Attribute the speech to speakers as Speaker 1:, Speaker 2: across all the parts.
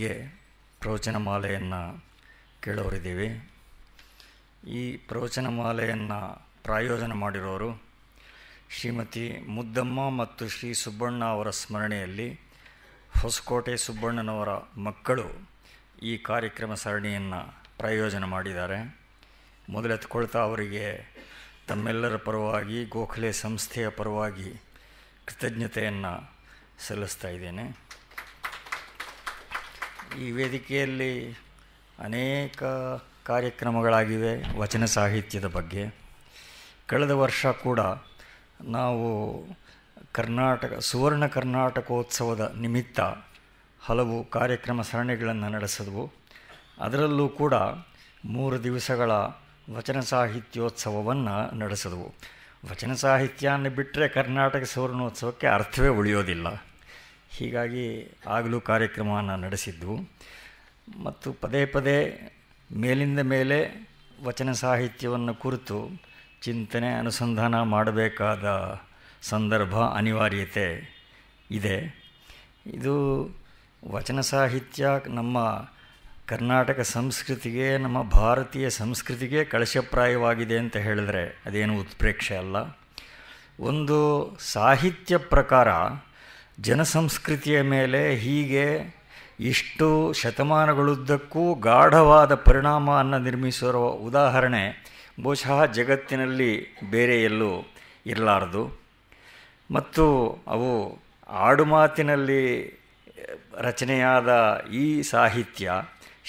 Speaker 1: ಬಗ್ಗೆ ಮಾಲೆಯನ್ನು ಕೇಳೋರಿದ್ದೀವಿ ಈ ಪ್ರವಚನ ಮಾಲೆಯನ್ನು ಪ್ರಾಯೋಜನ ಮಾಡಿರೋರು ಶ್ರೀಮತಿ ಮುದ್ದಮ್ಮ ಮತ್ತು ಶ್ರೀ ಸುಬ್ಬಣ್ಣ ಅವರ ಸ್ಮರಣೆಯಲ್ಲಿ ಹೊಸಕೋಟೆ ಸುಬ್ಬಣ್ಣನವರ ಮಕ್ಕಳು ಈ ಕಾರ್ಯಕ್ರಮ ಸರಣಿಯನ್ನು ಪ್ರಾಯೋಜನ ಮಾಡಿದ್ದಾರೆ ಮೊದಲೆತ್ಕೊಳ್ತಾ ಅವರಿಗೆ ತಮ್ಮೆಲ್ಲರ ಪರವಾಗಿ ಗೋಖಲೆ ಸಂಸ್ಥೆಯ ಪರವಾಗಿ ಕೃತಜ್ಞತೆಯನ್ನು ಸಲ್ಲಿಸ್ತಾ ಇದ್ದೇನೆ ಈ ವೇದಿಕೆಯಲ್ಲಿ ಅನೇಕ ಕಾರ್ಯಕ್ರಮಗಳಾಗಿವೆ ವಚನ ಸಾಹಿತ್ಯದ ಬಗ್ಗೆ ಕಳೆದ ವರ್ಷ ಕೂಡ ನಾವು ಕರ್ನಾಟಕ ಸುವರ್ಣ ಕರ್ನಾಟಕೋತ್ಸವದ ನಿಮಿತ್ತ ಹಲವು ಕಾರ್ಯಕ್ರಮ ಸರಣಿಗಳನ್ನು ನಡೆಸಿದ್ವು ಅದರಲ್ಲೂ ಕೂಡ ಮೂರು ದಿವಸಗಳ ವಚನ ಸಾಹಿತ್ಯೋತ್ಸವವನ್ನು ನಡೆಸಿದವು ವಚನ ಸಾಹಿತ್ಯ ಬಿಟ್ಟರೆ ಕರ್ನಾಟಕ ಸುವರ್ಣೋತ್ಸವಕ್ಕೆ ಅರ್ಥವೇ ಉಳಿಯೋದಿಲ್ಲ ಹೀಗಾಗಿ ಆಗಲೂ ಕಾರ್ಯಕ್ರಮವನ್ನು ನಡೆಸಿದ್ವು ಮತ್ತು ಪದೇ ಪದೇ ಮೇಲಿಂದ ಮೇಲೆ ವಚನ ಸಾಹಿತ್ಯವನ್ನು ಕುರಿತು ಚಿಂತನೆ ಅನುಸಂಧಾನ ಮಾಡಬೇಕಾದ ಸಂದರ್ಭ ಅನಿವಾರ್ಯತೆ ಇದೆ ಇದು ವಚನ ಸಾಹಿತ್ಯ ನಮ್ಮ ಕರ್ನಾಟಕ ಸಂಸ್ಕೃತಿಗೆ ನಮ್ಮ ಭಾರತೀಯ ಸಂಸ್ಕೃತಿಗೆ ಕಳಶಪ್ರಾಯವಾಗಿದೆ ಅಂತ ಹೇಳಿದ್ರೆ ಅದೇನು ಉತ್ಪ್ರೇಕ್ಷೆ ಅಲ್ಲ ಒಂದು ಸಾಹಿತ್ಯ ಪ್ರಕಾರ ಜನಸಂಸ್ಕೃತಿಯ ಮೇಲೆ ಹೀಗೆ ಇಷ್ಟು ಶತಮಾನಗಳುದ್ದಕ್ಕೂ ಗಾಢವಾದ ಪರಿಣಾಮವನ್ನು ನಿರ್ಮಿಸಿರೋ ಉದಾಹರಣೆ ಬಹುಶಃ ಜಗತ್ತಿನಲ್ಲಿ ಬೇರೆ ಎಲ್ಲೂ ಇರಲಾರದು ಮತ್ತು ಅವು ಆಡುಮಾತಿನಲ್ಲಿ ರಚನೆಯಾದ ಈ ಸಾಹಿತ್ಯ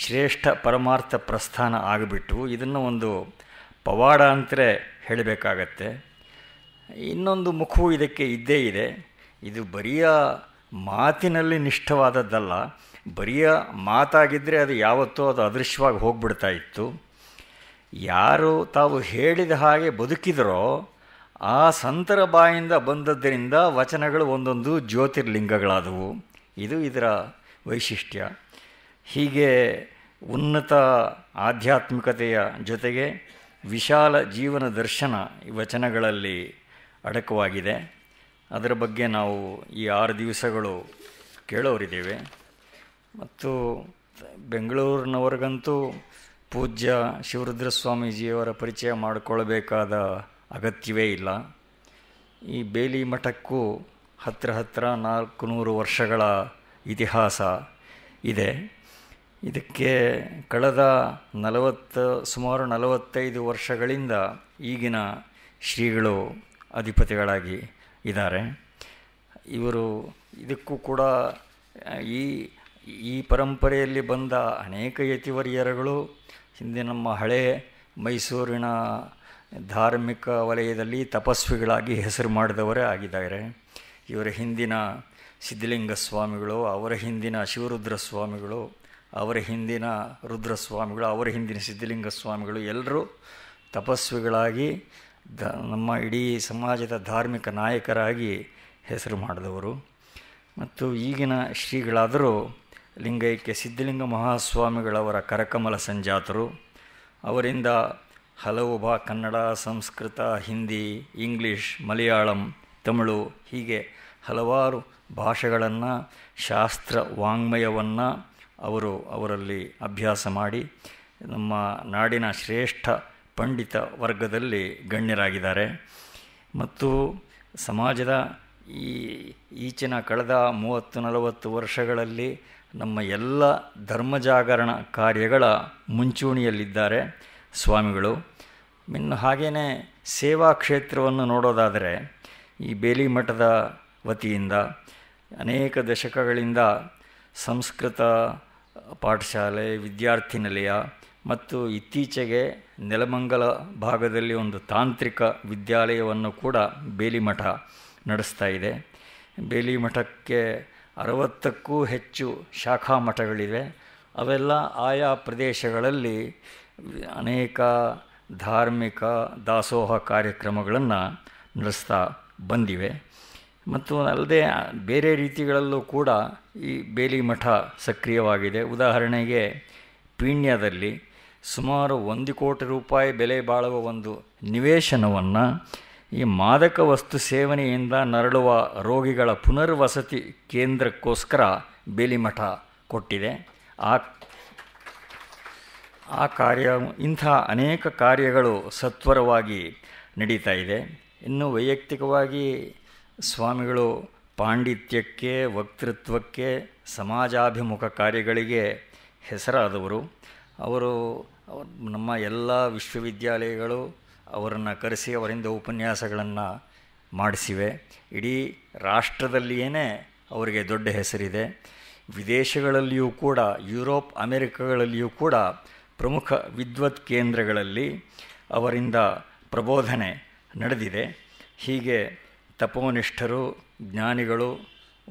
Speaker 1: ಶ್ರೇಷ್ಠ ಪರಮಾರ್ಥ ಪ್ರಸ್ಥಾನ ಆಗಿಬಿಟ್ಟು ಇದನ್ನು ಒಂದು ಪವಾಡ ಅಂತಲೇ ಹೇಳಬೇಕಾಗತ್ತೆ ಇನ್ನೊಂದು ಮುಖವು ಇದಕ್ಕೆ ಇದ್ದೇ ಇದೆ ಇದು ಬರಿಯ ಮಾತಿನಲ್ಲಿ ನಿಷ್ಠವಾದದ್ದಲ್ಲ ಬರಿಯ ಮಾತಾಗಿದ್ದರೆ ಅದು ಯಾವತ್ತೂ ಅದು ಅದೃಶ್ಯವಾಗಿ ಹೋಗ್ಬಿಡ್ತಾ ಇತ್ತು ಯಾರು ತಾವು ಹೇಳಿದ ಹಾಗೆ ಬದುಕಿದರೋ ಆ ಸಂತರ ಬಾಯಿಂದ ಬಂದದ್ದರಿಂದ ವಚನಗಳು ಒಂದೊಂದು ಜ್ಯೋತಿರ್ಲಿಂಗಗಳಾದವು ಇದು ಇದರ ವೈಶಿಷ್ಟ್ಯ ಹೀಗೆ ಉನ್ನತ ಆಧ್ಯಾತ್ಮಿಕತೆಯ ಜೊತೆಗೆ ವಿಶಾಲ ಜೀವನ ದರ್ಶನ ಈ ವಚನಗಳಲ್ಲಿ ಅಡಕವಾಗಿದೆ ಅದರ ಬಗ್ಗೆ ನಾವು ಈ ಆರು ದಿವಸಗಳು ಕೇಳೋರಿದ್ದೇವೆ ಮತ್ತು ಬೆಂಗಳೂರಿನವರೆಗಂತೂ ಪೂಜ್ಯ ಶಿವರುದ್ರ ಸ್ವಾಮೀಜಿಯವರ ಪರಿಚಯ ಮಾಡಿಕೊಳ್ಳಬೇಕಾದ ಅಗತ್ಯವೇ ಇಲ್ಲ ಈ ಬೇಲಿ ಮಠಕ್ಕೂ ಹತ್ತಿರ ಹತ್ತಿರ ನಾಲ್ಕು ನೂರು ವರ್ಷಗಳ ಇತಿಹಾಸ ಇದೆ ಇದಕ್ಕೆ ಕಳೆದ ನಲವತ್ತು ಸುಮಾರು ನಲವತ್ತೈದು ವರ್ಷಗಳಿಂದ ಈಗಿನ ಶ್ರೀಗಳು ಅಧಿಪತಿಗಳಾಗಿ ಇದ್ದಾರೆ ಇವರು ಇದಕ್ಕೂ ಕೂಡ ಈ ಈ ಪರಂಪರೆಯಲ್ಲಿ ಬಂದ ಅನೇಕ ಯತಿವರಿಯರುಗಳು ಹಿಂದೆ ನಮ್ಮ ಹಳೆ ಮೈಸೂರಿನ ಧಾರ್ಮಿಕ ವಲಯದಲ್ಲಿ ತಪಸ್ವಿಗಳಾಗಿ ಹೆಸರು ಮಾಡಿದವರೇ ಆಗಿದ್ದಾರೆ ಇವರ ಹಿಂದಿನ ಸಿದ್ಧಲಿಂಗ ಸ್ವಾಮಿಗಳು ಅವರ ಹಿಂದಿನ ಶಿವರುದ್ರ ಸ್ವಾಮಿಗಳು ಅವರ ಹಿಂದಿನ ರುದ್ರಸ್ವಾಮಿಗಳು ಅವರ ಹಿಂದಿನ ಸಿದ್ಧಲಿಂಗ ಸ್ವಾಮಿಗಳು ಎಲ್ಲರೂ ತಪಸ್ವಿಗಳಾಗಿ ದ ನಮ್ಮ ಇಡೀ ಸಮಾಜದ ಧಾರ್ಮಿಕ ನಾಯಕರಾಗಿ ಹೆಸರು ಮಾಡಿದವರು ಮತ್ತು ಈಗಿನ ಶ್ರೀಗಳಾದರೂ ಲಿಂಗೈಕ್ಯ ಸಿದ್ಧಲಿಂಗ ಮಹಾಸ್ವಾಮಿಗಳವರ ಕರಕಮಲ ಸಂಜಾತರು ಅವರಿಂದ ಹಲವು ಬಾ ಕನ್ನಡ ಸಂಸ್ಕೃತ ಹಿಂದಿ ಇಂಗ್ಲೀಷ್ ಮಲಯಾಳಂ ತಮಿಳು ಹೀಗೆ ಹಲವಾರು ಭಾಷೆಗಳನ್ನು ಶಾಸ್ತ್ರ ವಾಂಗ್ಮಯವನ್ನು ಅವರು ಅವರಲ್ಲಿ ಅಭ್ಯಾಸ ಮಾಡಿ ನಮ್ಮ ನಾಡಿನ ಶ್ರೇಷ್ಠ ಪಂಡಿತ ವರ್ಗದಲ್ಲಿ ಗಣ್ಯರಾಗಿದ್ದಾರೆ ಮತ್ತು ಸಮಾಜದ ಈ ಈಚಿನ ಕಳೆದ ಮೂವತ್ತು ನಲವತ್ತು ವರ್ಷಗಳಲ್ಲಿ ನಮ್ಮ ಎಲ್ಲ ಧರ್ಮ ಜಾಗರಣ ಕಾರ್ಯಗಳ ಮುಂಚೂಣಿಯಲ್ಲಿದ್ದಾರೆ ಸ್ವಾಮಿಗಳು ಇನ್ನು ಹಾಗೆಯೇ ಸೇವಾ ಕ್ಷೇತ್ರವನ್ನು ನೋಡೋದಾದರೆ ಈ ಬೇಲಿ ಮಠದ ವತಿಯಿಂದ ಅನೇಕ ದಶಕಗಳಿಂದ ಸಂಸ್ಕೃತ ಪಾಠಶಾಲೆ ವಿದ್ಯಾರ್ಥಿನಿಲಯ ಮತ್ತು ಇತ್ತೀಚೆಗೆ ನೆಲಮಂಗಲ ಭಾಗದಲ್ಲಿ ಒಂದು ತಾಂತ್ರಿಕ ವಿದ್ಯಾಲಯವನ್ನು ಕೂಡ ಬೇಲಿಮಠ ನಡೆಸ್ತಾ ಇದೆ ಬೇಲಿಮಠಕ್ಕೆ ಅರವತ್ತಕ್ಕೂ ಹೆಚ್ಚು ಶಾಖಾ ಮಠಗಳಿವೆ ಅವೆಲ್ಲ ಆಯಾ ಪ್ರದೇಶಗಳಲ್ಲಿ ಅನೇಕ ಧಾರ್ಮಿಕ ದಾಸೋಹ ಕಾರ್ಯಕ್ರಮಗಳನ್ನು ನಡೆಸ್ತಾ ಬಂದಿವೆ ಮತ್ತು ಅಲ್ಲದೆ ಬೇರೆ ರೀತಿಗಳಲ್ಲೂ ಕೂಡ ಈ ಬೇಲಿಮಠ ಸಕ್ರಿಯವಾಗಿದೆ ಉದಾಹರಣೆಗೆ ಪೀಣ್ಯದಲ್ಲಿ ಸುಮಾರು ಒಂದು ಕೋಟಿ ರೂಪಾಯಿ ಬೆಲೆ ಬಾಳುವ ಒಂದು ನಿವೇಶನವನ್ನು ಈ ಮಾದಕ ವಸ್ತು ಸೇವನೆಯಿಂದ ನರಳುವ ರೋಗಿಗಳ ಪುನರ್ವಸತಿ ಕೇಂದ್ರಕ್ಕೋಸ್ಕರ ಬೇಲಿಮಠ ಕೊಟ್ಟಿದೆ ಆ ಆ ಕಾರ್ಯ ಇಂಥ ಅನೇಕ ಕಾರ್ಯಗಳು ಸತ್ವರವಾಗಿ ನಡೀತಾ ಇದೆ ಇನ್ನು ವೈಯಕ್ತಿಕವಾಗಿ ಸ್ವಾಮಿಗಳು ಪಾಂಡಿತ್ಯಕ್ಕೆ ವಕ್ತೃತ್ವಕ್ಕೆ ಸಮಾಜಾಭಿಮುಖ ಕಾರ್ಯಗಳಿಗೆ ಹೆಸರಾದವರು ಅವರು ನಮ್ಮ ಎಲ್ಲ ವಿಶ್ವವಿದ್ಯಾಲಯಗಳು ಅವರನ್ನು ಕರೆಸಿ ಅವರಿಂದ ಉಪನ್ಯಾಸಗಳನ್ನು ಮಾಡಿಸಿವೆ ಇಡೀ ರಾಷ್ಟ್ರದಲ್ಲಿಯೇ ಅವರಿಗೆ ದೊಡ್ಡ ಹೆಸರಿದೆ ವಿದೇಶಗಳಲ್ಲಿಯೂ ಕೂಡ ಯುರೋಪ್ ಅಮೆರಿಕಗಳಲ್ಲಿಯೂ ಕೂಡ ಪ್ರಮುಖ ವಿದ್ವತ್ ಕೇಂದ್ರಗಳಲ್ಲಿ ಅವರಿಂದ ಪ್ರಬೋಧನೆ ನಡೆದಿದೆ ಹೀಗೆ ತಪೋನಿಷ್ಠರು ಜ್ಞಾನಿಗಳು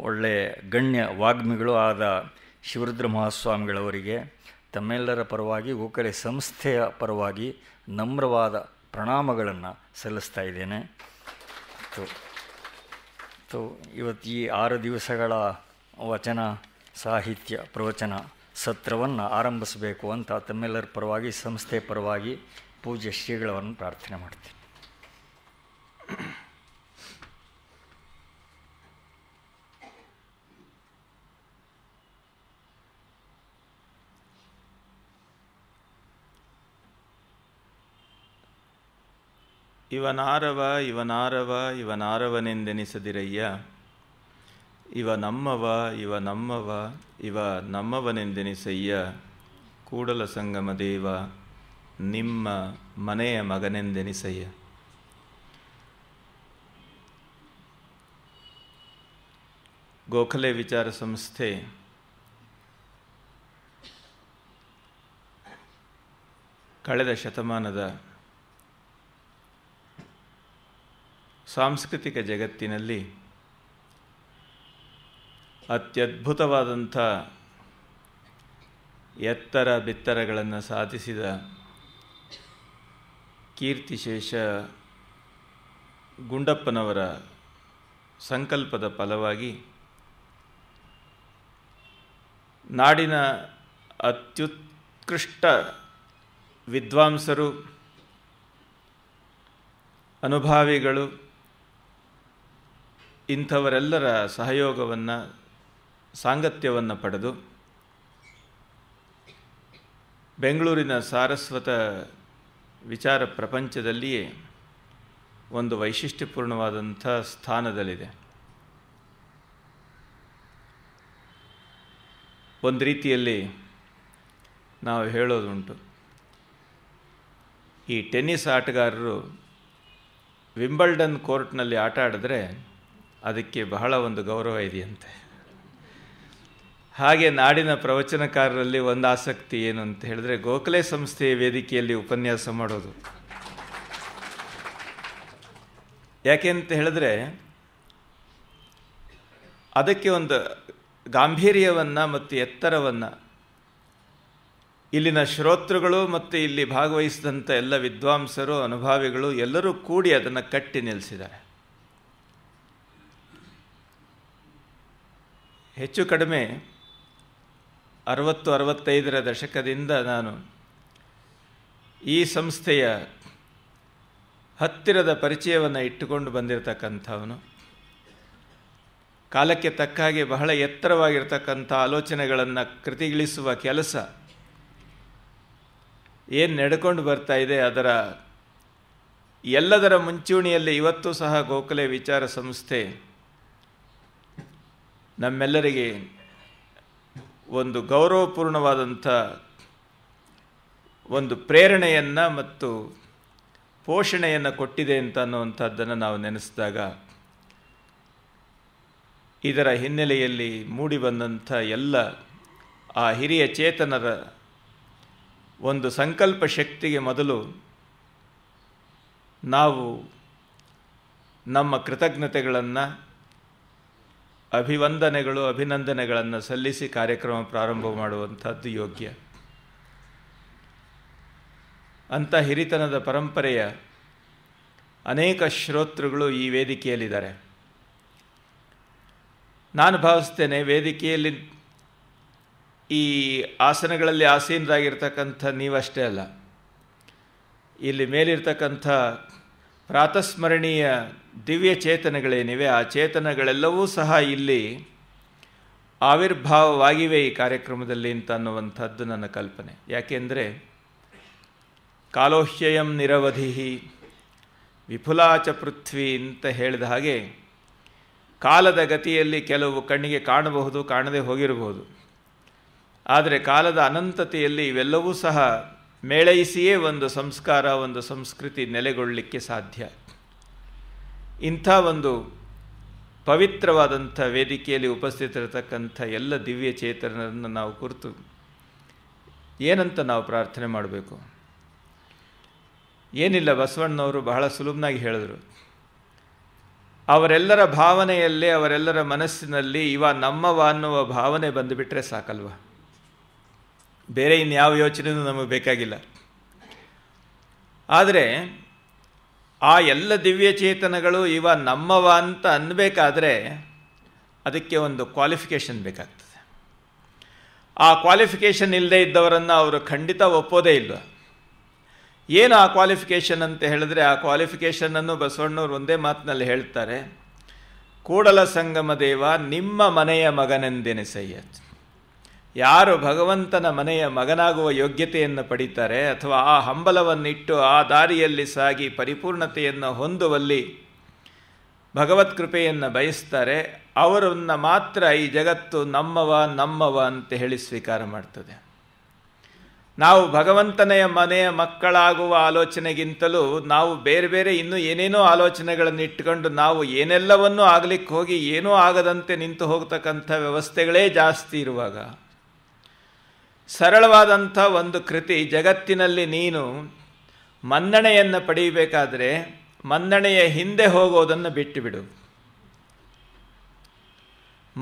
Speaker 1: ಒಳ್ಳೆಯ ಗಣ್ಯ ವಾಗ್ಮಿಗಳು ಆದ ಶಿವರುದ್ರ ಮಹಾಸ್ವಾಮಿಗಳವರಿಗೆ ತಮ್ಮೆಲ್ಲರ ಪರವಾಗಿ ಗೋಖಲೆ ಸಂಸ್ಥೆಯ ಪರವಾಗಿ ನಮ್ರವಾದ ಪ್ರಣಾಮಗಳನ್ನು ಸಲ್ಲಿಸ್ತಾ ಇದ್ದೇನೆ ಸೊ ಇವತ್ತು ಈ ಆರು ದಿವಸಗಳ ವಚನ ಸಾಹಿತ್ಯ ಪ್ರವಚನ ಸತ್ರವನ್ನು ಆರಂಭಿಸಬೇಕು ಅಂತ ತಮ್ಮೆಲ್ಲರ ಪರವಾಗಿ ಸಂಸ್ಥೆ ಪರವಾಗಿ ಪೂಜ್ಯ ಶ್ರೀಗಳನ್ನು ಪ್ರಾರ್ಥನೆ ಮಾಡ್ತೀನಿ
Speaker 2: ಇವನಾರವ ಇವನಾರವ ಇವನಾರವನೆಂದೆನಿಸದಿರಯ್ಯ ಇವ ನಮ್ಮವ ಇವ ನಮ್ಮವ ಇವ ನಮ್ಮವನೆಂದೆನಿಸಯ್ಯ ಕೂಡಲ ಸಂಗಮ ದೇವ ನಿಮ್ಮ ಮನೆಯ ಮಗನೆಂದೆನಿಸಯ್ಯ ಗೋಖಲೆ ವಿಚಾರ ಸಂಸ್ಥೆ ಕಳೆದ ಶತಮಾನದ ಸಾಂಸ್ಕೃತಿಕ ಜಗತ್ತಿನಲ್ಲಿ ಅತ್ಯದ್ಭುತವಾದಂಥ ಎತ್ತರ ಬಿತ್ತರಗಳನ್ನು ಸಾಧಿಸಿದ ಕೀರ್ತಿಶೇಷ ಗುಂಡಪ್ಪನವರ ಸಂಕಲ್ಪದ ಫಲವಾಗಿ ನಾಡಿನ ಅತ್ಯುತ್ಕೃಷ್ಟ ವಿದ್ವಾಂಸರು ಅನುಭಾವಿಗಳು ಇಂಥವರೆಲ್ಲರ ಸಹಯೋಗವನ್ನು ಸಾಂಗತ್ಯವನ್ನು ಪಡೆದು ಬೆಂಗಳೂರಿನ ಸಾರಸ್ವತ ವಿಚಾರ ಪ್ರಪಂಚದಲ್ಲಿಯೇ ಒಂದು ವೈಶಿಷ್ಟ್ಯಪೂರ್ಣವಾದಂಥ ಸ್ಥಾನದಲ್ಲಿದೆ ಒಂದು ರೀತಿಯಲ್ಲಿ ನಾವು ಹೇಳೋದುಂಟು ಈ ಟೆನ್ನಿಸ್ ಆಟಗಾರರು ವಿಂಬಲ್ಡನ್ ಕೋರ್ಟ್ನಲ್ಲಿ ಆಟ ಆಡಿದ್ರೆ ಅದಕ್ಕೆ ಬಹಳ ಒಂದು ಗೌರವ ಇದೆಯಂತೆ ಹಾಗೆ ನಾಡಿನ ಪ್ರವಚನಕಾರರಲ್ಲಿ ಒಂದು ಆಸಕ್ತಿ ಏನು ಅಂತ ಹೇಳಿದ್ರೆ ಗೋಖಲೆ ಸಂಸ್ಥೆಯ ವೇದಿಕೆಯಲ್ಲಿ ಉಪನ್ಯಾಸ ಮಾಡೋದು ಯಾಕೆ ಅಂತ ಹೇಳಿದ್ರೆ ಅದಕ್ಕೆ ಒಂದು ಗಾಂಭೀರ್ಯವನ್ನು ಮತ್ತು ಎತ್ತರವನ್ನು ಇಲ್ಲಿನ ಶ್ರೋತೃಗಳು ಮತ್ತು ಇಲ್ಲಿ ಭಾಗವಹಿಸಿದಂಥ ಎಲ್ಲ ವಿದ್ವಾಂಸರು ಅನುಭಾವಿಗಳು ಎಲ್ಲರೂ ಕೂಡಿ ಅದನ್ನು ಕಟ್ಟಿ ನಿಲ್ಲಿಸಿದ್ದಾರೆ ಹೆಚ್ಚು ಕಡಿಮೆ ಅರವತ್ತು ಅರವತ್ತೈದರ ದಶಕದಿಂದ ನಾನು ಈ ಸಂಸ್ಥೆಯ ಹತ್ತಿರದ ಪರಿಚಯವನ್ನು ಇಟ್ಟುಕೊಂಡು ಬಂದಿರತಕ್ಕಂಥವನು ಕಾಲಕ್ಕೆ ತಕ್ಕ ಹಾಗೆ ಬಹಳ ಎತ್ತರವಾಗಿರ್ತಕ್ಕಂಥ ಆಲೋಚನೆಗಳನ್ನು ಕೃತಿಗಿಳಿಸುವ ಕೆಲಸ ಏನು ನಡ್ಕೊಂಡು ಬರ್ತಾ ಇದೆ ಅದರ ಎಲ್ಲದರ ಮುಂಚೂಣಿಯಲ್ಲಿ ಇವತ್ತು ಸಹ ಗೋಖಲೆ ವಿಚಾರ ಸಂಸ್ಥೆ ನಮ್ಮೆಲ್ಲರಿಗೆ ಒಂದು ಗೌರವಪೂರ್ಣವಾದಂಥ ಒಂದು ಪ್ರೇರಣೆಯನ್ನು ಮತ್ತು ಪೋಷಣೆಯನ್ನು ಕೊಟ್ಟಿದೆ ಅಂತ ಅನ್ನುವಂಥದ್ದನ್ನು ನಾವು ನೆನೆಸಿದಾಗ ಇದರ ಹಿನ್ನೆಲೆಯಲ್ಲಿ ಬಂದಂಥ ಎಲ್ಲ ಆ ಹಿರಿಯ ಚೇತನರ ಒಂದು ಸಂಕಲ್ಪ ಶಕ್ತಿಗೆ ಮೊದಲು ನಾವು ನಮ್ಮ ಕೃತಜ್ಞತೆಗಳನ್ನು ಅಭಿವಂದನೆಗಳು ಅಭಿನಂದನೆಗಳನ್ನು ಸಲ್ಲಿಸಿ ಕಾರ್ಯಕ್ರಮ ಪ್ರಾರಂಭ ಮಾಡುವಂಥದ್ದು ಯೋಗ್ಯ ಅಂಥ ಹಿರಿತನದ ಪರಂಪರೆಯ ಅನೇಕ ಶ್ರೋತೃಗಳು ಈ ವೇದಿಕೆಯಲ್ಲಿದ್ದಾರೆ ನಾನು ಭಾವಿಸ್ತೇನೆ ವೇದಿಕೆಯಲ್ಲಿ ಈ ಆಸನಗಳಲ್ಲಿ ಆಸೀನರಾಗಿರ್ತಕ್ಕಂಥ ನೀವಷ್ಟೇ ಅಲ್ಲ ಇಲ್ಲಿ ಮೇಲಿರ್ತಕ್ಕಂಥ ಪ್ರಾತಸ್ಮರಣೀಯ ದಿವ್ಯ ಚೇತನಗಳೇನಿವೆ ಆ ಚೇತನಗಳೆಲ್ಲವೂ ಸಹ ಇಲ್ಲಿ ಆವಿರ್ಭಾವವಾಗಿವೆ ಈ ಕಾರ್ಯಕ್ರಮದಲ್ಲಿ ಅಂತ ಅನ್ನುವಂಥದ್ದು ನನ್ನ ಕಲ್ಪನೆ ಯಾಕೆಂದರೆ ಕಾಲೋಹ್ಯಯಂ ನಿರವಧಿ ವಿಫುಲಾಚ ಪೃಥ್ವಿ ಅಂತ ಹೇಳಿದ ಹಾಗೆ ಕಾಲದ ಗತಿಯಲ್ಲಿ ಕೆಲವು ಕಣ್ಣಿಗೆ ಕಾಣಬಹುದು ಕಾಣದೇ ಹೋಗಿರಬಹುದು ಆದರೆ ಕಾಲದ ಅನಂತತೆಯಲ್ಲಿ ಇವೆಲ್ಲವೂ ಸಹ ಮೇಳೈಸಿಯೇ ಒಂದು ಸಂಸ್ಕಾರ ಒಂದು ಸಂಸ್ಕೃತಿ ನೆಲೆಗೊಳ್ಳಲಿಕ್ಕೆ ಸಾಧ್ಯ ಇಂಥ ಒಂದು ಪವಿತ್ರವಾದಂಥ ವೇದಿಕೆಯಲ್ಲಿ ಉಪಸ್ಥಿತರತಕ್ಕಂಥ ಎಲ್ಲ ದಿವ್ಯ ಚೇತನರನ್ನು ನಾವು ಕುರಿತು ಏನಂತ ನಾವು ಪ್ರಾರ್ಥನೆ ಮಾಡಬೇಕು ಏನಿಲ್ಲ ಬಸವಣ್ಣನವರು ಬಹಳ ಸುಲಭನಾಗಿ ಹೇಳಿದರು ಅವರೆಲ್ಲರ ಭಾವನೆಯಲ್ಲೇ ಅವರೆಲ್ಲರ ಮನಸ್ಸಿನಲ್ಲಿ ಇವ ನಮ್ಮವ ಅನ್ನುವ ಭಾವನೆ ಬಂದುಬಿಟ್ರೆ ಸಾಕಲ್ವ ಬೇರೆ ಇನ್ಯಾವ ಯೋಚನೆಯೂ ನಮಗೆ ಬೇಕಾಗಿಲ್ಲ ಆದರೆ ಆ ಎಲ್ಲ ದಿವ್ಯ ಚೇತನಗಳು ಇವ ನಮ್ಮವ ಅಂತ ಅನ್ನಬೇಕಾದ್ರೆ ಅದಕ್ಕೆ ಒಂದು ಕ್ವಾಲಿಫಿಕೇಷನ್ ಬೇಕಾಗ್ತದೆ ಆ ಕ್ವಾಲಿಫಿಕೇಷನ್ ಇಲ್ಲದೆ ಇದ್ದವರನ್ನು ಅವರು ಖಂಡಿತ ಒಪ್ಪೋದೇ ಇಲ್ಲ ಏನು ಆ ಕ್ವಾಲಿಫಿಕೇಷನ್ ಅಂತ ಹೇಳಿದ್ರೆ ಆ ಕ್ವಾಲಿಫಿಕೇಷನನ್ನು ಬಸವಣ್ಣವ್ರು ಒಂದೇ ಮಾತಿನಲ್ಲಿ ಹೇಳ್ತಾರೆ ಕೂಡಲ ಸಂಗಮ ದೇವ ನಿಮ್ಮ ಮನೆಯ ಮಗನೆಂದೆನಿಸಯ್ಯ ಯಾರು ಭಗವಂತನ ಮನೆಯ ಮಗನಾಗುವ ಯೋಗ್ಯತೆಯನ್ನು ಪಡಿತಾರೆ ಅಥವಾ ಆ ಹಂಬಲವನ್ನಿಟ್ಟು ಆ ದಾರಿಯಲ್ಲಿ ಸಾಗಿ ಪರಿಪೂರ್ಣತೆಯನ್ನು ಹೊಂದುವಲ್ಲಿ ಭಗವತ್ ಕೃಪೆಯನ್ನು ಬಯಸ್ತಾರೆ ಅವರನ್ನು ಮಾತ್ರ ಈ ಜಗತ್ತು ನಮ್ಮವ ನಮ್ಮವ ಅಂತ ಹೇಳಿ ಸ್ವೀಕಾರ ಮಾಡ್ತದೆ ನಾವು ಭಗವಂತನೆಯ ಮನೆಯ ಮಕ್ಕಳಾಗುವ ಆಲೋಚನೆಗಿಂತಲೂ ನಾವು ಬೇರೆ ಬೇರೆ ಇನ್ನೂ ಏನೇನೋ ಆಲೋಚನೆಗಳನ್ನು ಇಟ್ಟುಕೊಂಡು ನಾವು ಏನೆಲ್ಲವನ್ನೂ ಆಗಲಿಕ್ಕೆ ಹೋಗಿ ಏನೂ ಆಗದಂತೆ ನಿಂತು ಹೋಗ್ತಕ್ಕಂಥ ವ್ಯವಸ್ಥೆಗಳೇ ಜಾಸ್ತಿ ಇರುವಾಗ ಸರಳವಾದಂಥ ಒಂದು ಕೃತಿ ಜಗತ್ತಿನಲ್ಲಿ ನೀನು ಮನ್ನಣೆಯನ್ನು ಪಡೆಯಬೇಕಾದರೆ ಮನ್ನಣೆಯ ಹಿಂದೆ ಹೋಗೋದನ್ನು ಬಿಟ್ಟುಬಿಡು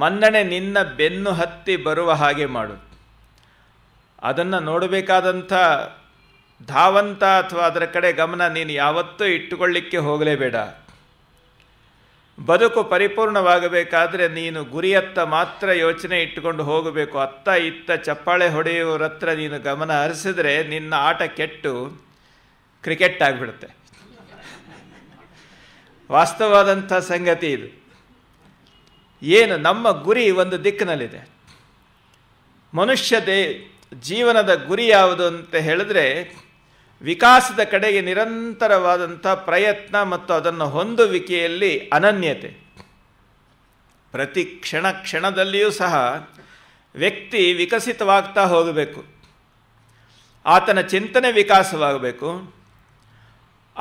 Speaker 2: ಮನ್ನಣೆ ನಿನ್ನ ಬೆನ್ನು ಹತ್ತಿ ಬರುವ ಹಾಗೆ ಮಾಡು ಅದನ್ನು ನೋಡಬೇಕಾದಂಥ ಧಾವಂತ ಅಥವಾ ಅದರ ಕಡೆ ಗಮನ ನೀನು ಯಾವತ್ತೂ ಇಟ್ಟುಕೊಳ್ಳಿಕ್ಕೆ ಹೋಗಲೇಬೇಡ ಬದುಕು ಪರಿಪೂರ್ಣವಾಗಬೇಕಾದರೆ ನೀನು ಗುರಿಯತ್ತ ಮಾತ್ರ ಯೋಚನೆ ಇಟ್ಟುಕೊಂಡು ಹೋಗಬೇಕು ಅತ್ತ ಇತ್ತ ಚಪ್ಪಾಳೆ ಹೊಡೆಯುವರತ್ರ ನೀನು ಗಮನ ಹರಿಸಿದ್ರೆ ನಿನ್ನ ಆಟ ಕೆಟ್ಟು ಕ್ರಿಕೆಟ್ ಆಗಿಬಿಡುತ್ತೆ ವಾಸ್ತವವಾದಂಥ ಸಂಗತಿ ಇದು ಏನು ನಮ್ಮ ಗುರಿ ಒಂದು ದಿಕ್ಕಿನಲ್ಲಿದೆ ಮನುಷ್ಯ ದೇ ಜೀವನದ ಗುರಿ ಯಾವುದು ಅಂತ ಹೇಳಿದ್ರೆ ವಿಕಾಸದ ಕಡೆಗೆ ನಿರಂತರವಾದಂಥ ಪ್ರಯತ್ನ ಮತ್ತು ಅದನ್ನು ಹೊಂದುವಿಕೆಯಲ್ಲಿ ಅನನ್ಯತೆ ಪ್ರತಿ ಕ್ಷಣ ಕ್ಷಣದಲ್ಲಿಯೂ ಸಹ ವ್ಯಕ್ತಿ ವಿಕಸಿತವಾಗ್ತಾ ಹೋಗಬೇಕು ಆತನ ಚಿಂತನೆ ವಿಕಾಸವಾಗಬೇಕು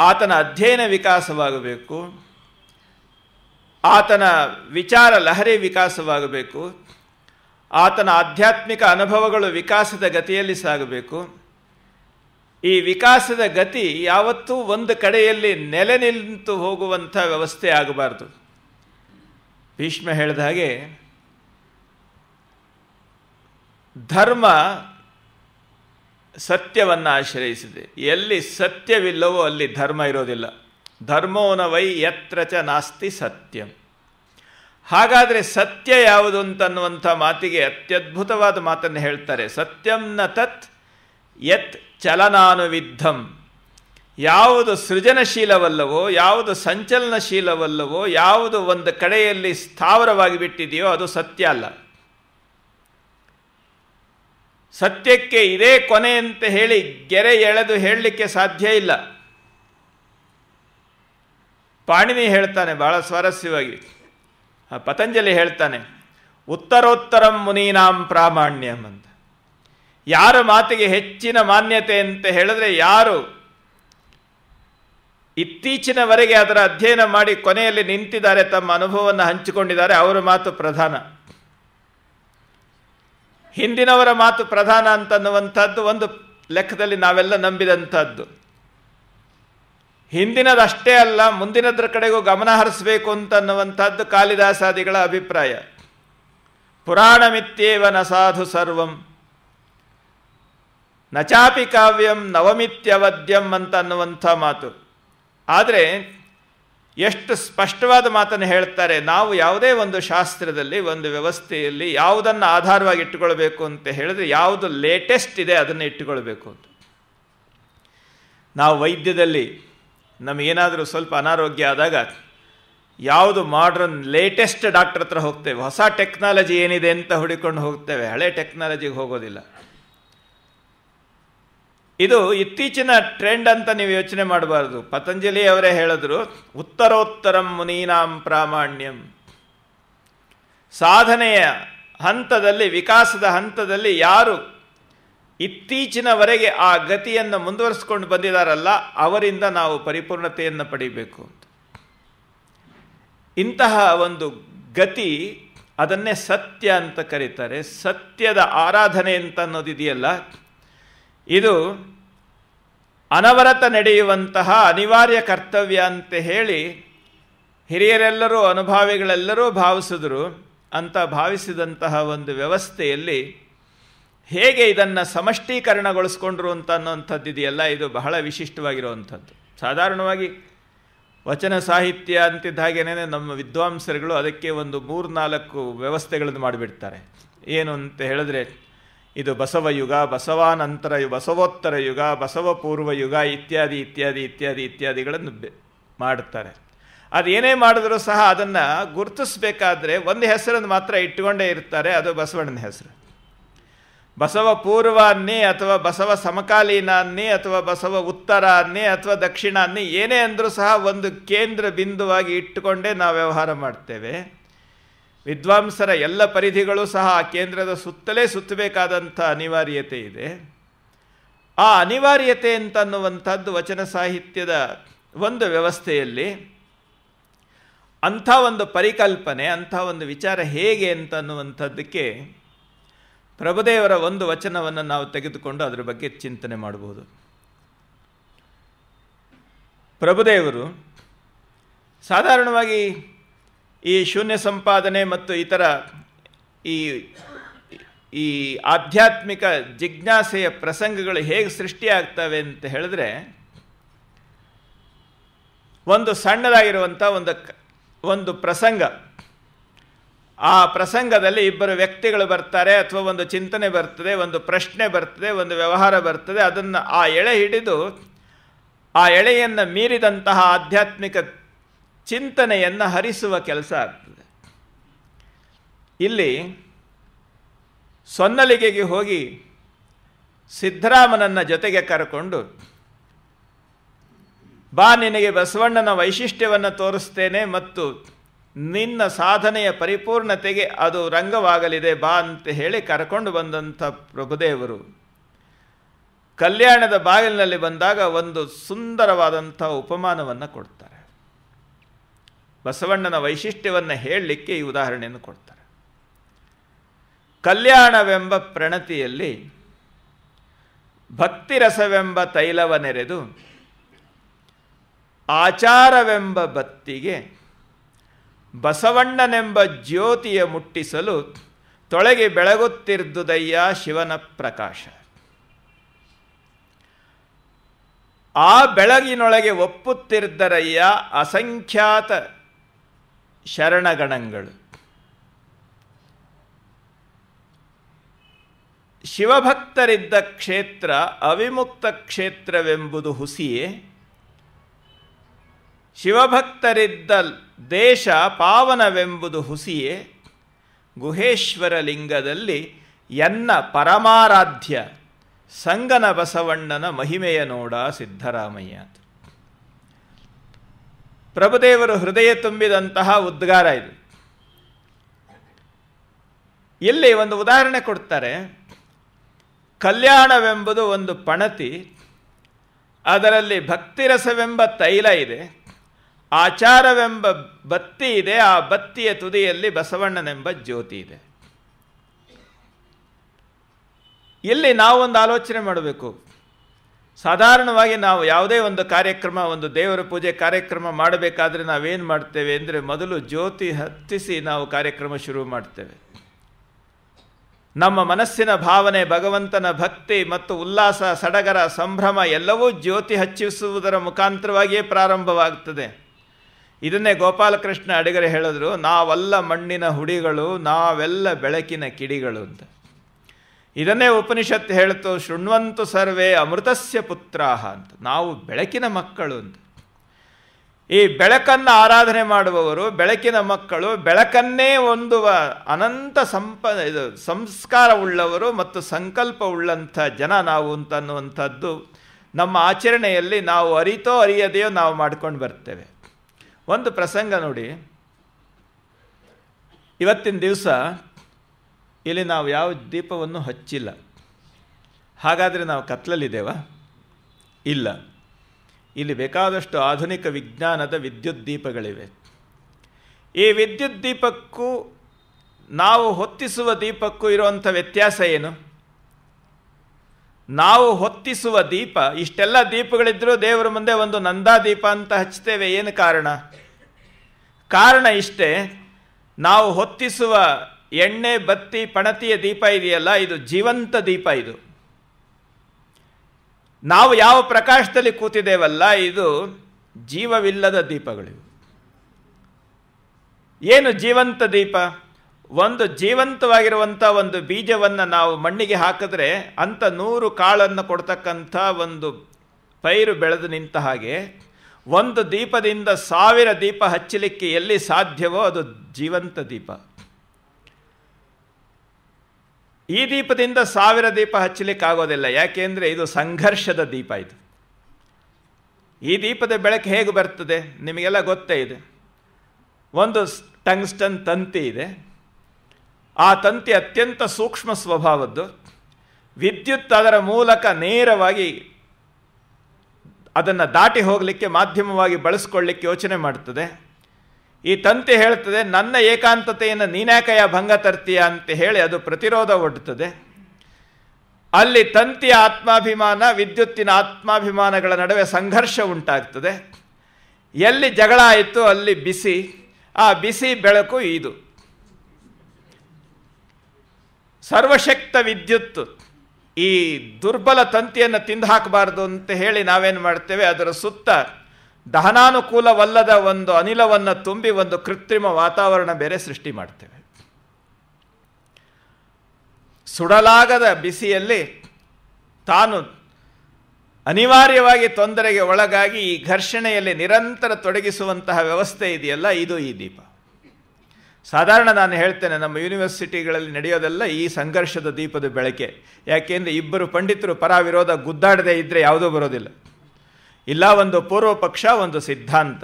Speaker 2: ಆತನ ಅಧ್ಯಯನ ವಿಕಾಸವಾಗಬೇಕು ಆತನ ವಿಚಾರ ಲಹರಿ ವಿಕಾಸವಾಗಬೇಕು ಆತನ ಆಧ್ಯಾತ್ಮಿಕ ಅನುಭವಗಳು ವಿಕಾಸದ ಗತಿಯಲ್ಲಿ ಸಾಗಬೇಕು ಈ ವಿಕಾಸದ ಗತಿ ಯಾವತ್ತೂ ಒಂದು ಕಡೆಯಲ್ಲಿ ನೆಲೆ ನಿಂತು ಹೋಗುವಂಥ ವ್ಯವಸ್ಥೆ ಆಗಬಾರ್ದು ಭೀಷ್ಮ ಹೇಳಿದ ಹಾಗೆ ಧರ್ಮ ಸತ್ಯವನ್ನು ಆಶ್ರಯಿಸಿದೆ ಎಲ್ಲಿ ಸತ್ಯವಿಲ್ಲವೋ ಅಲ್ಲಿ ಧರ್ಮ ಇರೋದಿಲ್ಲ ಧರ್ಮೋನ ವೈ ಯತ್ರ ಚ ನಾಸ್ತಿ ಸತ್ಯಂ ಹಾಗಾದರೆ ಸತ್ಯ ಯಾವುದು ಅಂತನ್ನುವಂಥ ಮಾತಿಗೆ ಅತ್ಯದ್ಭುತವಾದ ಮಾತನ್ನು ಹೇಳ್ತಾರೆ ಸತ್ಯಂನ ತತ್ ಯತ್ ಚಲನಾನುವಿದ್ಧಂ ಯಾವುದು ಸೃಜನಶೀಲವಲ್ಲವೋ ಯಾವುದು ಸಂಚಲನಶೀಲವಲ್ಲವೋ ಯಾವುದು ಒಂದು ಕಡೆಯಲ್ಲಿ ಸ್ಥಾವರವಾಗಿ ಬಿಟ್ಟಿದೆಯೋ ಅದು ಸತ್ಯ ಅಲ್ಲ ಸತ್ಯಕ್ಕೆ ಇದೇ ಕೊನೆ ಅಂತ ಹೇಳಿ ಗೆರೆ ಎಳೆದು ಹೇಳಲಿಕ್ಕೆ ಸಾಧ್ಯ ಇಲ್ಲ ಪಾಣಿನಿ ಹೇಳ್ತಾನೆ ಬಹಳ ಸ್ವಾರಸ್ಯವಾಗಿ ಪತಂಜಲಿ ಹೇಳ್ತಾನೆ ಉತ್ತರೋತ್ತರಂ ಮುನೀನಾಂ ಪ್ರಾಮಾಣ್ಯಂ ಅಂತ ಯಾರ ಮಾತಿಗೆ ಹೆಚ್ಚಿನ ಮಾನ್ಯತೆ ಅಂತ ಹೇಳಿದ್ರೆ ಯಾರು ಇತ್ತೀಚಿನವರೆಗೆ ಅದರ ಅಧ್ಯಯನ ಮಾಡಿ ಕೊನೆಯಲ್ಲಿ ನಿಂತಿದ್ದಾರೆ ತಮ್ಮ ಅನುಭವವನ್ನು ಹಂಚಿಕೊಂಡಿದ್ದಾರೆ ಅವರ ಮಾತು ಪ್ರಧಾನ ಹಿಂದಿನವರ ಮಾತು ಪ್ರಧಾನ ಅಂತನ್ನುವಂಥದ್ದು ಒಂದು ಲೆಕ್ಕದಲ್ಲಿ ನಾವೆಲ್ಲ ನಂಬಿದಂಥದ್ದು ಹಿಂದಿನದಷ್ಟೇ ಅಲ್ಲ ಮುಂದಿನದ್ರ ಕಡೆಗೂ ಗಮನ ಹರಿಸಬೇಕು ಅಂತನ್ನುವಂಥದ್ದು ಕಾಳಿದಾಸಾದಿಗಳ ಅಭಿಪ್ರಾಯ ಪುರಾಣಮಿತ್ಯೇವನ ಸಾಧು ಸರ್ವಂ ನಚಾಪಿ ಕಾವ್ಯಂ ನವಮಿತ್ಯವದ್ಯಂ ಅಂತ ಅನ್ನುವಂಥ ಮಾತು ಆದರೆ ಎಷ್ಟು ಸ್ಪಷ್ಟವಾದ ಮಾತನ್ನು ಹೇಳ್ತಾರೆ ನಾವು ಯಾವುದೇ ಒಂದು ಶಾಸ್ತ್ರದಲ್ಲಿ ಒಂದು ವ್ಯವಸ್ಥೆಯಲ್ಲಿ ಯಾವುದನ್ನು ಆಧಾರವಾಗಿ ಇಟ್ಟುಕೊಳ್ಬೇಕು ಅಂತ ಹೇಳಿದ್ರೆ ಯಾವುದು ಲೇಟೆಸ್ಟ್ ಇದೆ ಅದನ್ನು ಇಟ್ಟುಕೊಳ್ಬೇಕು ಅಂತ ನಾವು ವೈದ್ಯದಲ್ಲಿ ನಮಗೇನಾದರೂ ಸ್ವಲ್ಪ ಅನಾರೋಗ್ಯ ಆದಾಗ ಯಾವುದು ಮಾಡ್ರನ್ ಲೇಟೆಸ್ಟ್ ಡಾಕ್ಟರ್ ಹತ್ರ ಹೋಗ್ತೇವೆ ಹೊಸ ಟೆಕ್ನಾಲಜಿ ಏನಿದೆ ಅಂತ ಹುಡುಕೊಂಡು ಹೋಗ್ತೇವೆ ಹಳೆ ಟೆಕ್ನಾಲಜಿಗೆ ಹೋಗೋದಿಲ್ಲ ಇದು ಇತ್ತೀಚಿನ ಟ್ರೆಂಡ್ ಅಂತ ನೀವು ಯೋಚನೆ ಮಾಡಬಾರ್ದು ಪತಂಜಲಿ ಅವರೇ ಹೇಳಿದ್ರು ಉತ್ತರೋತ್ತರಂ ಮುನೀನಾಂ ಪ್ರಾಮಾಣ್ಯಂ ಸಾಧನೆಯ ಹಂತದಲ್ಲಿ ವಿಕಾಸದ ಹಂತದಲ್ಲಿ ಯಾರು ಇತ್ತೀಚಿನವರೆಗೆ ಆ ಗತಿಯನ್ನು ಮುಂದುವರಿಸ್ಕೊಂಡು ಬಂದಿದಾರಲ್ಲ ಅವರಿಂದ ನಾವು ಪರಿಪೂರ್ಣತೆಯನ್ನು ಪಡಿಬೇಕು ಅಂತ ಇಂತಹ ಒಂದು ಗತಿ ಅದನ್ನೇ ಸತ್ಯ ಅಂತ ಕರೀತಾರೆ ಸತ್ಯದ ಆರಾಧನೆ ಅಂತ ಅನ್ನೋದಿದೆಯಲ್ಲ ಇದು ಅನವರತ ನಡೆಯುವಂತಹ ಅನಿವಾರ್ಯ ಕರ್ತವ್ಯ ಅಂತ ಹೇಳಿ ಹಿರಿಯರೆಲ್ಲರೂ ಅನುಭಾವಿಗಳೆಲ್ಲರೂ ಭಾವಿಸಿದರು ಅಂತ ಭಾವಿಸಿದಂತಹ ಒಂದು ವ್ಯವಸ್ಥೆಯಲ್ಲಿ ಹೇಗೆ ಇದನ್ನು ಸಮಷ್ಟೀಕರಣಗೊಳಿಸ್ಕೊಂಡ್ರು ಅಂತ ಅನ್ನೋಂಥದ್ದು ಇದೆಯಲ್ಲ ಇದು ಬಹಳ ವಿಶಿಷ್ಟವಾಗಿರುವಂಥದ್ದು ಸಾಧಾರಣವಾಗಿ ವಚನ ಸಾಹಿತ್ಯ ಅಂತಿದ್ದ ನಮ್ಮ ವಿದ್ವಾಂಸರುಗಳು ಅದಕ್ಕೆ ಒಂದು ಮೂರು ನಾಲ್ಕು ವ್ಯವಸ್ಥೆಗಳನ್ನು ಮಾಡಿಬಿಡ್ತಾರೆ ಏನು ಅಂತ ಹೇಳಿದ್ರೆ ಇದು ಬಸವಯುಗ ಬಸವಾನಂತರ ಬಸವೋತ್ತರ ಯುಗ ಬಸವ ಪೂರ್ವ ಯುಗ ಇತ್ಯಾದಿ ಇತ್ಯಾದಿ ಇತ್ಯಾದಿ ಇತ್ಯಾದಿಗಳನ್ನು ಮಾಡುತ್ತಾರೆ ಅದು ಏನೇ ಮಾಡಿದ್ರೂ ಸಹ ಅದನ್ನು ಗುರುತಿಸಬೇಕಾದ್ರೆ ಒಂದು ಹೆಸರನ್ನು ಮಾತ್ರ ಇಟ್ಟುಕೊಂಡೇ ಇರ್ತಾರೆ ಅದು ಬಸವಣ್ಣನ ಹೆಸರು ಬಸವ ಪೂರ್ವ ಅಥವಾ ಬಸವ ಸಮಕಾಲೀನ ಅಥವಾ ಬಸವ ಉತ್ತರ ಅಥವಾ ದಕ್ಷಿಣ ಏನೇ ಅಂದರೂ ಸಹ ಒಂದು ಕೇಂದ್ರ ಬಿಂದುವಾಗಿ ಇಟ್ಟುಕೊಂಡೇ ನಾವು ವ್ಯವಹಾರ ಮಾಡ್ತೇವೆ ವಿದ್ವಾಂಸರ ಎಲ್ಲ ಪರಿಧಿಗಳು ಸಹ ಆ ಕೇಂದ್ರದ ಸುತ್ತಲೇ ಸುತ್ತಬೇಕಾದಂಥ ಅನಿವಾರ್ಯತೆ ಇದೆ ಆ ಅನಿವಾರ್ಯತೆ ಅಂತನ್ನುವಂಥದ್ದು ವಚನ ಸಾಹಿತ್ಯದ ಒಂದು ವ್ಯವಸ್ಥೆಯಲ್ಲಿ ಅಂಥ ಒಂದು ಪರಿಕಲ್ಪನೆ ಅಂಥ ಒಂದು ವಿಚಾರ ಹೇಗೆ ಅಂತನ್ನುವಂಥದ್ದಕ್ಕೆ ಪ್ರಭುದೇವರ ಒಂದು ವಚನವನ್ನು ನಾವು ತೆಗೆದುಕೊಂಡು ಅದರ ಬಗ್ಗೆ ಚಿಂತನೆ ಮಾಡಬಹುದು ಪ್ರಭುದೇವರು ಸಾಧಾರಣವಾಗಿ ಈ ಶೂನ್ಯ ಸಂಪಾದನೆ ಮತ್ತು ಇತರ ಈ ಈ ಆಧ್ಯಾತ್ಮಿಕ ಜಿಜ್ಞಾಸೆಯ ಪ್ರಸಂಗಗಳು ಹೇಗೆ ಸೃಷ್ಟಿಯಾಗ್ತವೆ ಅಂತ ಹೇಳಿದ್ರೆ ಒಂದು ಸಣ್ಣದಾಗಿರುವಂಥ ಒಂದು ಒಂದು ಪ್ರಸಂಗ ಆ ಪ್ರಸಂಗದಲ್ಲಿ ಇಬ್ಬರು ವ್ಯಕ್ತಿಗಳು ಬರ್ತಾರೆ ಅಥವಾ ಒಂದು ಚಿಂತನೆ ಬರ್ತದೆ ಒಂದು ಪ್ರಶ್ನೆ ಬರ್ತದೆ ಒಂದು ವ್ಯವಹಾರ ಬರ್ತದೆ ಅದನ್ನು ಆ ಎಳೆ ಹಿಡಿದು ಆ ಎಳೆಯನ್ನು ಮೀರಿದಂತಹ ಆಧ್ಯಾತ್ಮಿಕ ಚಿಂತನೆಯನ್ನು ಹರಿಸುವ ಕೆಲಸ ಆಗ್ತದೆ ಇಲ್ಲಿ ಸೊನ್ನಲಿಗೆಗೆ ಹೋಗಿ ಸಿದ್ದರಾಮನನ್ನ ಜೊತೆಗೆ ಕರಕೊಂಡು ಬಾ ನಿನಗೆ ಬಸವಣ್ಣನ ವೈಶಿಷ್ಟ್ಯವನ್ನು ತೋರಿಸ್ತೇನೆ ಮತ್ತು ನಿನ್ನ ಸಾಧನೆಯ ಪರಿಪೂರ್ಣತೆಗೆ ಅದು ರಂಗವಾಗಲಿದೆ ಬಾ ಅಂತ ಹೇಳಿ ಕರ್ಕೊಂಡು ಬಂದಂಥ ಪ್ರಭುದೇವರು ಕಲ್ಯಾಣದ ಬಾಗಿಲಿನಲ್ಲಿ ಬಂದಾಗ ಒಂದು ಸುಂದರವಾದಂಥ ಉಪಮಾನವನ್ನು ಕೊಡ್ತಾರೆ ಬಸವಣ್ಣನ ವೈಶಿಷ್ಟ್ಯವನ್ನು ಹೇಳಲಿಕ್ಕೆ ಈ ಉದಾಹರಣೆಯನ್ನು ಕೊಡ್ತಾರೆ ಕಲ್ಯಾಣವೆಂಬ ಪ್ರಣತಿಯಲ್ಲಿ ಭಕ್ತಿರಸವೆಂಬ ತೈಲವನೆರೆದು ಆಚಾರವೆಂಬ ಬತ್ತಿಗೆ ಬಸವಣ್ಣನೆಂಬ ಜ್ಯೋತಿಯ ಮುಟ್ಟಿಸಲು ತೊಳಗಿ ಬೆಳಗುತ್ತಿರ್ದುದಯ್ಯ ಶಿವನ ಪ್ರಕಾಶ ಆ ಬೆಳಗಿನೊಳಗೆ ಒಪ್ಪುತ್ತಿರ್ದರಯ್ಯ ಅಸಂಖ್ಯಾತ ಶರಣಗಣಗಳು ಶಿವಭಕ್ತರಿದ್ದ ಕ್ಷೇತ್ರ ಅವಿಮುಕ್ತ ಕ್ಷೇತ್ರವೆಂಬುದು ಹುಸಿಯೇ ಶಿವಭಕ್ತರಿದ್ದ ದೇಶ ಪಾವನವೆಂಬುದು ಹುಸಿಯೇ ಗುಹೇಶ್ವರ ಲಿಂಗದಲ್ಲಿ ಎನ್ನ ಪರಮಾರಾಧ್ಯ ಸಂಗನ ಬಸವಣ್ಣನ ಮಹಿಮೆಯ ನೋಡ ಸಿದ್ದರಾಮಯ್ಯ ಪ್ರಭುದೇವರು ಹೃದಯ ತುಂಬಿದಂತಹ ಉದ್ಗಾರ ಇದು ಇಲ್ಲಿ ಒಂದು ಉದಾಹರಣೆ ಕೊಡ್ತಾರೆ ಕಲ್ಯಾಣವೆಂಬುದು ಒಂದು ಪಣತಿ ಅದರಲ್ಲಿ ಭಕ್ತಿರಸವೆಂಬ ತೈಲ ಇದೆ ಆಚಾರವೆಂಬ ಬತ್ತಿ ಇದೆ ಆ ಬತ್ತಿಯ ತುದಿಯಲ್ಲಿ ಬಸವಣ್ಣನೆಂಬ ಜ್ಯೋತಿ ಇದೆ ಇಲ್ಲಿ ನಾವೊಂದು ಆಲೋಚನೆ ಮಾಡಬೇಕು ಸಾಧಾರಣವಾಗಿ ನಾವು ಯಾವುದೇ ಒಂದು ಕಾರ್ಯಕ್ರಮ ಒಂದು ದೇವರ ಪೂಜೆ ಕಾರ್ಯಕ್ರಮ ಮಾಡಬೇಕಾದ್ರೆ ನಾವೇನು ಮಾಡ್ತೇವೆ ಅಂದರೆ ಮೊದಲು ಜ್ಯೋತಿ ಹತ್ತಿಸಿ ನಾವು ಕಾರ್ಯಕ್ರಮ ಶುರು ಮಾಡ್ತೇವೆ ನಮ್ಮ ಮನಸ್ಸಿನ ಭಾವನೆ ಭಗವಂತನ ಭಕ್ತಿ ಮತ್ತು ಉಲ್ಲಾಸ ಸಡಗರ ಸಂಭ್ರಮ ಎಲ್ಲವೂ ಜ್ಯೋತಿ ಹಚ್ಚಿಸುವುದರ ಮುಖಾಂತರವಾಗಿಯೇ ಪ್ರಾರಂಭವಾಗ್ತದೆ ಇದನ್ನೇ ಗೋಪಾಲಕೃಷ್ಣ ಅಡಿಗರೆ ಹೇಳಿದ್ರು ನಾವೆಲ್ಲ ಮಣ್ಣಿನ ಹುಡಿಗಳು ನಾವೆಲ್ಲ ಬೆಳಕಿನ ಕಿಡಿಗಳು ಅಂತ ಇದನ್ನೇ ಉಪನಿಷತ್ತು ಹೇಳ್ತು ಶೃಣ್ವಂತು ಸರ್ವೇ ಅಮೃತಸ್ಯ ಪುತ್ರಾಹ ಅಂತ ನಾವು ಬೆಳಕಿನ ಮಕ್ಕಳು ಅಂತ ಈ ಬೆಳಕನ್ನು ಆರಾಧನೆ ಮಾಡುವವರು ಬೆಳಕಿನ ಮಕ್ಕಳು ಬೆಳಕನ್ನೇ ಹೊಂದುವ ಅನಂತ ಸಂಪ ಇದು ಸಂಸ್ಕಾರವುಳ್ಳವರು ಮತ್ತು ಉಳ್ಳಂಥ ಜನ ನಾವು ಅಂತ ನಮ್ಮ ಆಚರಣೆಯಲ್ಲಿ ನಾವು ಅರಿತೋ ಅರಿಯದೆಯೋ ನಾವು ಮಾಡ್ಕೊಂಡು ಬರ್ತೇವೆ ಒಂದು ಪ್ರಸಂಗ ನೋಡಿ ಇವತ್ತಿನ ದಿವಸ ಇಲ್ಲಿ ನಾವು ಯಾವ ದೀಪವನ್ನು ಹಚ್ಚಿಲ್ಲ ಹಾಗಾದರೆ ನಾವು ಕತ್ಲಲ್ಲಿದ್ದೇವಾ ಇಲ್ಲ ಇಲ್ಲಿ ಬೇಕಾದಷ್ಟು ಆಧುನಿಕ ವಿಜ್ಞಾನದ ವಿದ್ಯುತ್ ದೀಪಗಳಿವೆ ಈ ವಿದ್ಯುತ್ ದೀಪಕ್ಕೂ ನಾವು ಹೊತ್ತಿಸುವ ದೀಪಕ್ಕೂ ಇರುವಂಥ ವ್ಯತ್ಯಾಸ ಏನು ನಾವು ಹೊತ್ತಿಸುವ ದೀಪ ಇಷ್ಟೆಲ್ಲ ದೀಪಗಳಿದ್ದರೂ ದೇವರ ಮುಂದೆ ಒಂದು ನಂದಾ ದೀಪ ಅಂತ ಹಚ್ತೇವೆ ಏನು ಕಾರಣ ಕಾರಣ ಇಷ್ಟೇ ನಾವು ಹೊತ್ತಿಸುವ ಎಣ್ಣೆ ಬತ್ತಿ ಪಣತಿಯ ದೀಪ ಇದೆಯಲ್ಲ ಇದು ಜೀವಂತ ದೀಪ ಇದು ನಾವು ಯಾವ ಪ್ರಕಾಶದಲ್ಲಿ ಕೂತಿದ್ದೇವಲ್ಲ ಇದು ಜೀವವಿಲ್ಲದ ದೀಪಗಳಿವು ಏನು ಜೀವಂತ ದೀಪ ಒಂದು ಜೀವಂತವಾಗಿರುವಂಥ ಒಂದು ಬೀಜವನ್ನು ನಾವು ಮಣ್ಣಿಗೆ ಹಾಕಿದ್ರೆ ಅಂಥ ನೂರು ಕಾಳನ್ನು ಕೊಡ್ತಕ್ಕಂಥ ಒಂದು ಪೈರು ಬೆಳೆದು ನಿಂತ ಹಾಗೆ ಒಂದು ದೀಪದಿಂದ ಸಾವಿರ ದೀಪ ಹಚ್ಚಲಿಕ್ಕೆ ಎಲ್ಲಿ ಸಾಧ್ಯವೋ ಅದು ಜೀವಂತ ದೀಪ ಈ ದೀಪದಿಂದ ಸಾವಿರ ದೀಪ ಹಚ್ಚಲಿಕ್ಕೆ ಆಗೋದಿಲ್ಲ ಯಾಕೆಂದರೆ ಇದು ಸಂಘರ್ಷದ ದೀಪ ಇದು ಈ ದೀಪದ ಬೆಳಕು ಹೇಗೆ ಬರ್ತದೆ ನಿಮಗೆಲ್ಲ ಗೊತ್ತೇ ಇದೆ ಒಂದು ಟಂಗ್ಸ್ಟನ್ ತಂತಿ ಇದೆ ಆ ತಂತಿ ಅತ್ಯಂತ ಸೂಕ್ಷ್ಮ ಸ್ವಭಾವದ್ದು ವಿದ್ಯುತ್ ಅದರ ಮೂಲಕ ನೇರವಾಗಿ ಅದನ್ನು ದಾಟಿ ಹೋಗಲಿಕ್ಕೆ ಮಾಧ್ಯಮವಾಗಿ ಬಳಸ್ಕೊಳ್ಳಿಕ್ಕೆ ಯೋಚನೆ ಮಾಡ್ತದೆ ಈ ತಂತಿ ಹೇಳ್ತದೆ ನನ್ನ ಏಕಾಂತತೆಯನ್ನು ನೀನೇಕಯ ಭಂಗ ತರ್ತೀಯ ಅಂತ ಹೇಳಿ ಅದು ಪ್ರತಿರೋಧ ಒಡ್ತದೆ ಅಲ್ಲಿ ತಂತಿಯ ಆತ್ಮಾಭಿಮಾನ ವಿದ್ಯುತ್ತಿನ ಆತ್ಮಾಭಿಮಾನಗಳ ನಡುವೆ ಸಂಘರ್ಷ ಉಂಟಾಗ್ತದೆ ಎಲ್ಲಿ ಜಗಳ ಆಯಿತು ಅಲ್ಲಿ ಬಿಸಿ ಆ ಬಿಸಿ ಬೆಳಕು ಇದು ಸರ್ವಶಕ್ತ ವಿದ್ಯುತ್ ಈ ದುರ್ಬಲ ತಂತಿಯನ್ನು ತಿಂದು ಹಾಕಬಾರ್ದು ಅಂತ ಹೇಳಿ ನಾವೇನು ಮಾಡ್ತೇವೆ ಅದರ ಸುತ್ತ ದಹನಾನುಕೂಲವಲ್ಲದ ಒಂದು ಅನಿಲವನ್ನು ತುಂಬಿ ಒಂದು ಕೃತ್ರಿಮ ವಾತಾವರಣ ಬೇರೆ ಸೃಷ್ಟಿ ಮಾಡ್ತೇವೆ ಸುಡಲಾಗದ ಬಿಸಿಯಲ್ಲಿ ತಾನು ಅನಿವಾರ್ಯವಾಗಿ ತೊಂದರೆಗೆ ಒಳಗಾಗಿ ಈ ಘರ್ಷಣೆಯಲ್ಲಿ ನಿರಂತರ ತೊಡಗಿಸುವಂತಹ ವ್ಯವಸ್ಥೆ ಇದೆಯಲ್ಲ ಇದು ಈ ದೀಪ ಸಾಧಾರಣ ನಾನು ಹೇಳ್ತೇನೆ ನಮ್ಮ ಯೂನಿವರ್ಸಿಟಿಗಳಲ್ಲಿ ನಡೆಯೋದೆಲ್ಲ ಈ ಸಂಘರ್ಷದ ದೀಪದ ಬೆಳಕೆ ಯಾಕೆಂದರೆ ಇಬ್ಬರು ಪಂಡಿತರು ಪರ ವಿರೋಧ ಗುದ್ದಾಡದೇ ಇದ್ದರೆ ಯಾವುದೂ ಬರೋದಿಲ್ಲ ಇಲ್ಲ ಒಂದು ಪೂರ್ವಪಕ್ಷ ಒಂದು ಸಿದ್ಧಾಂತ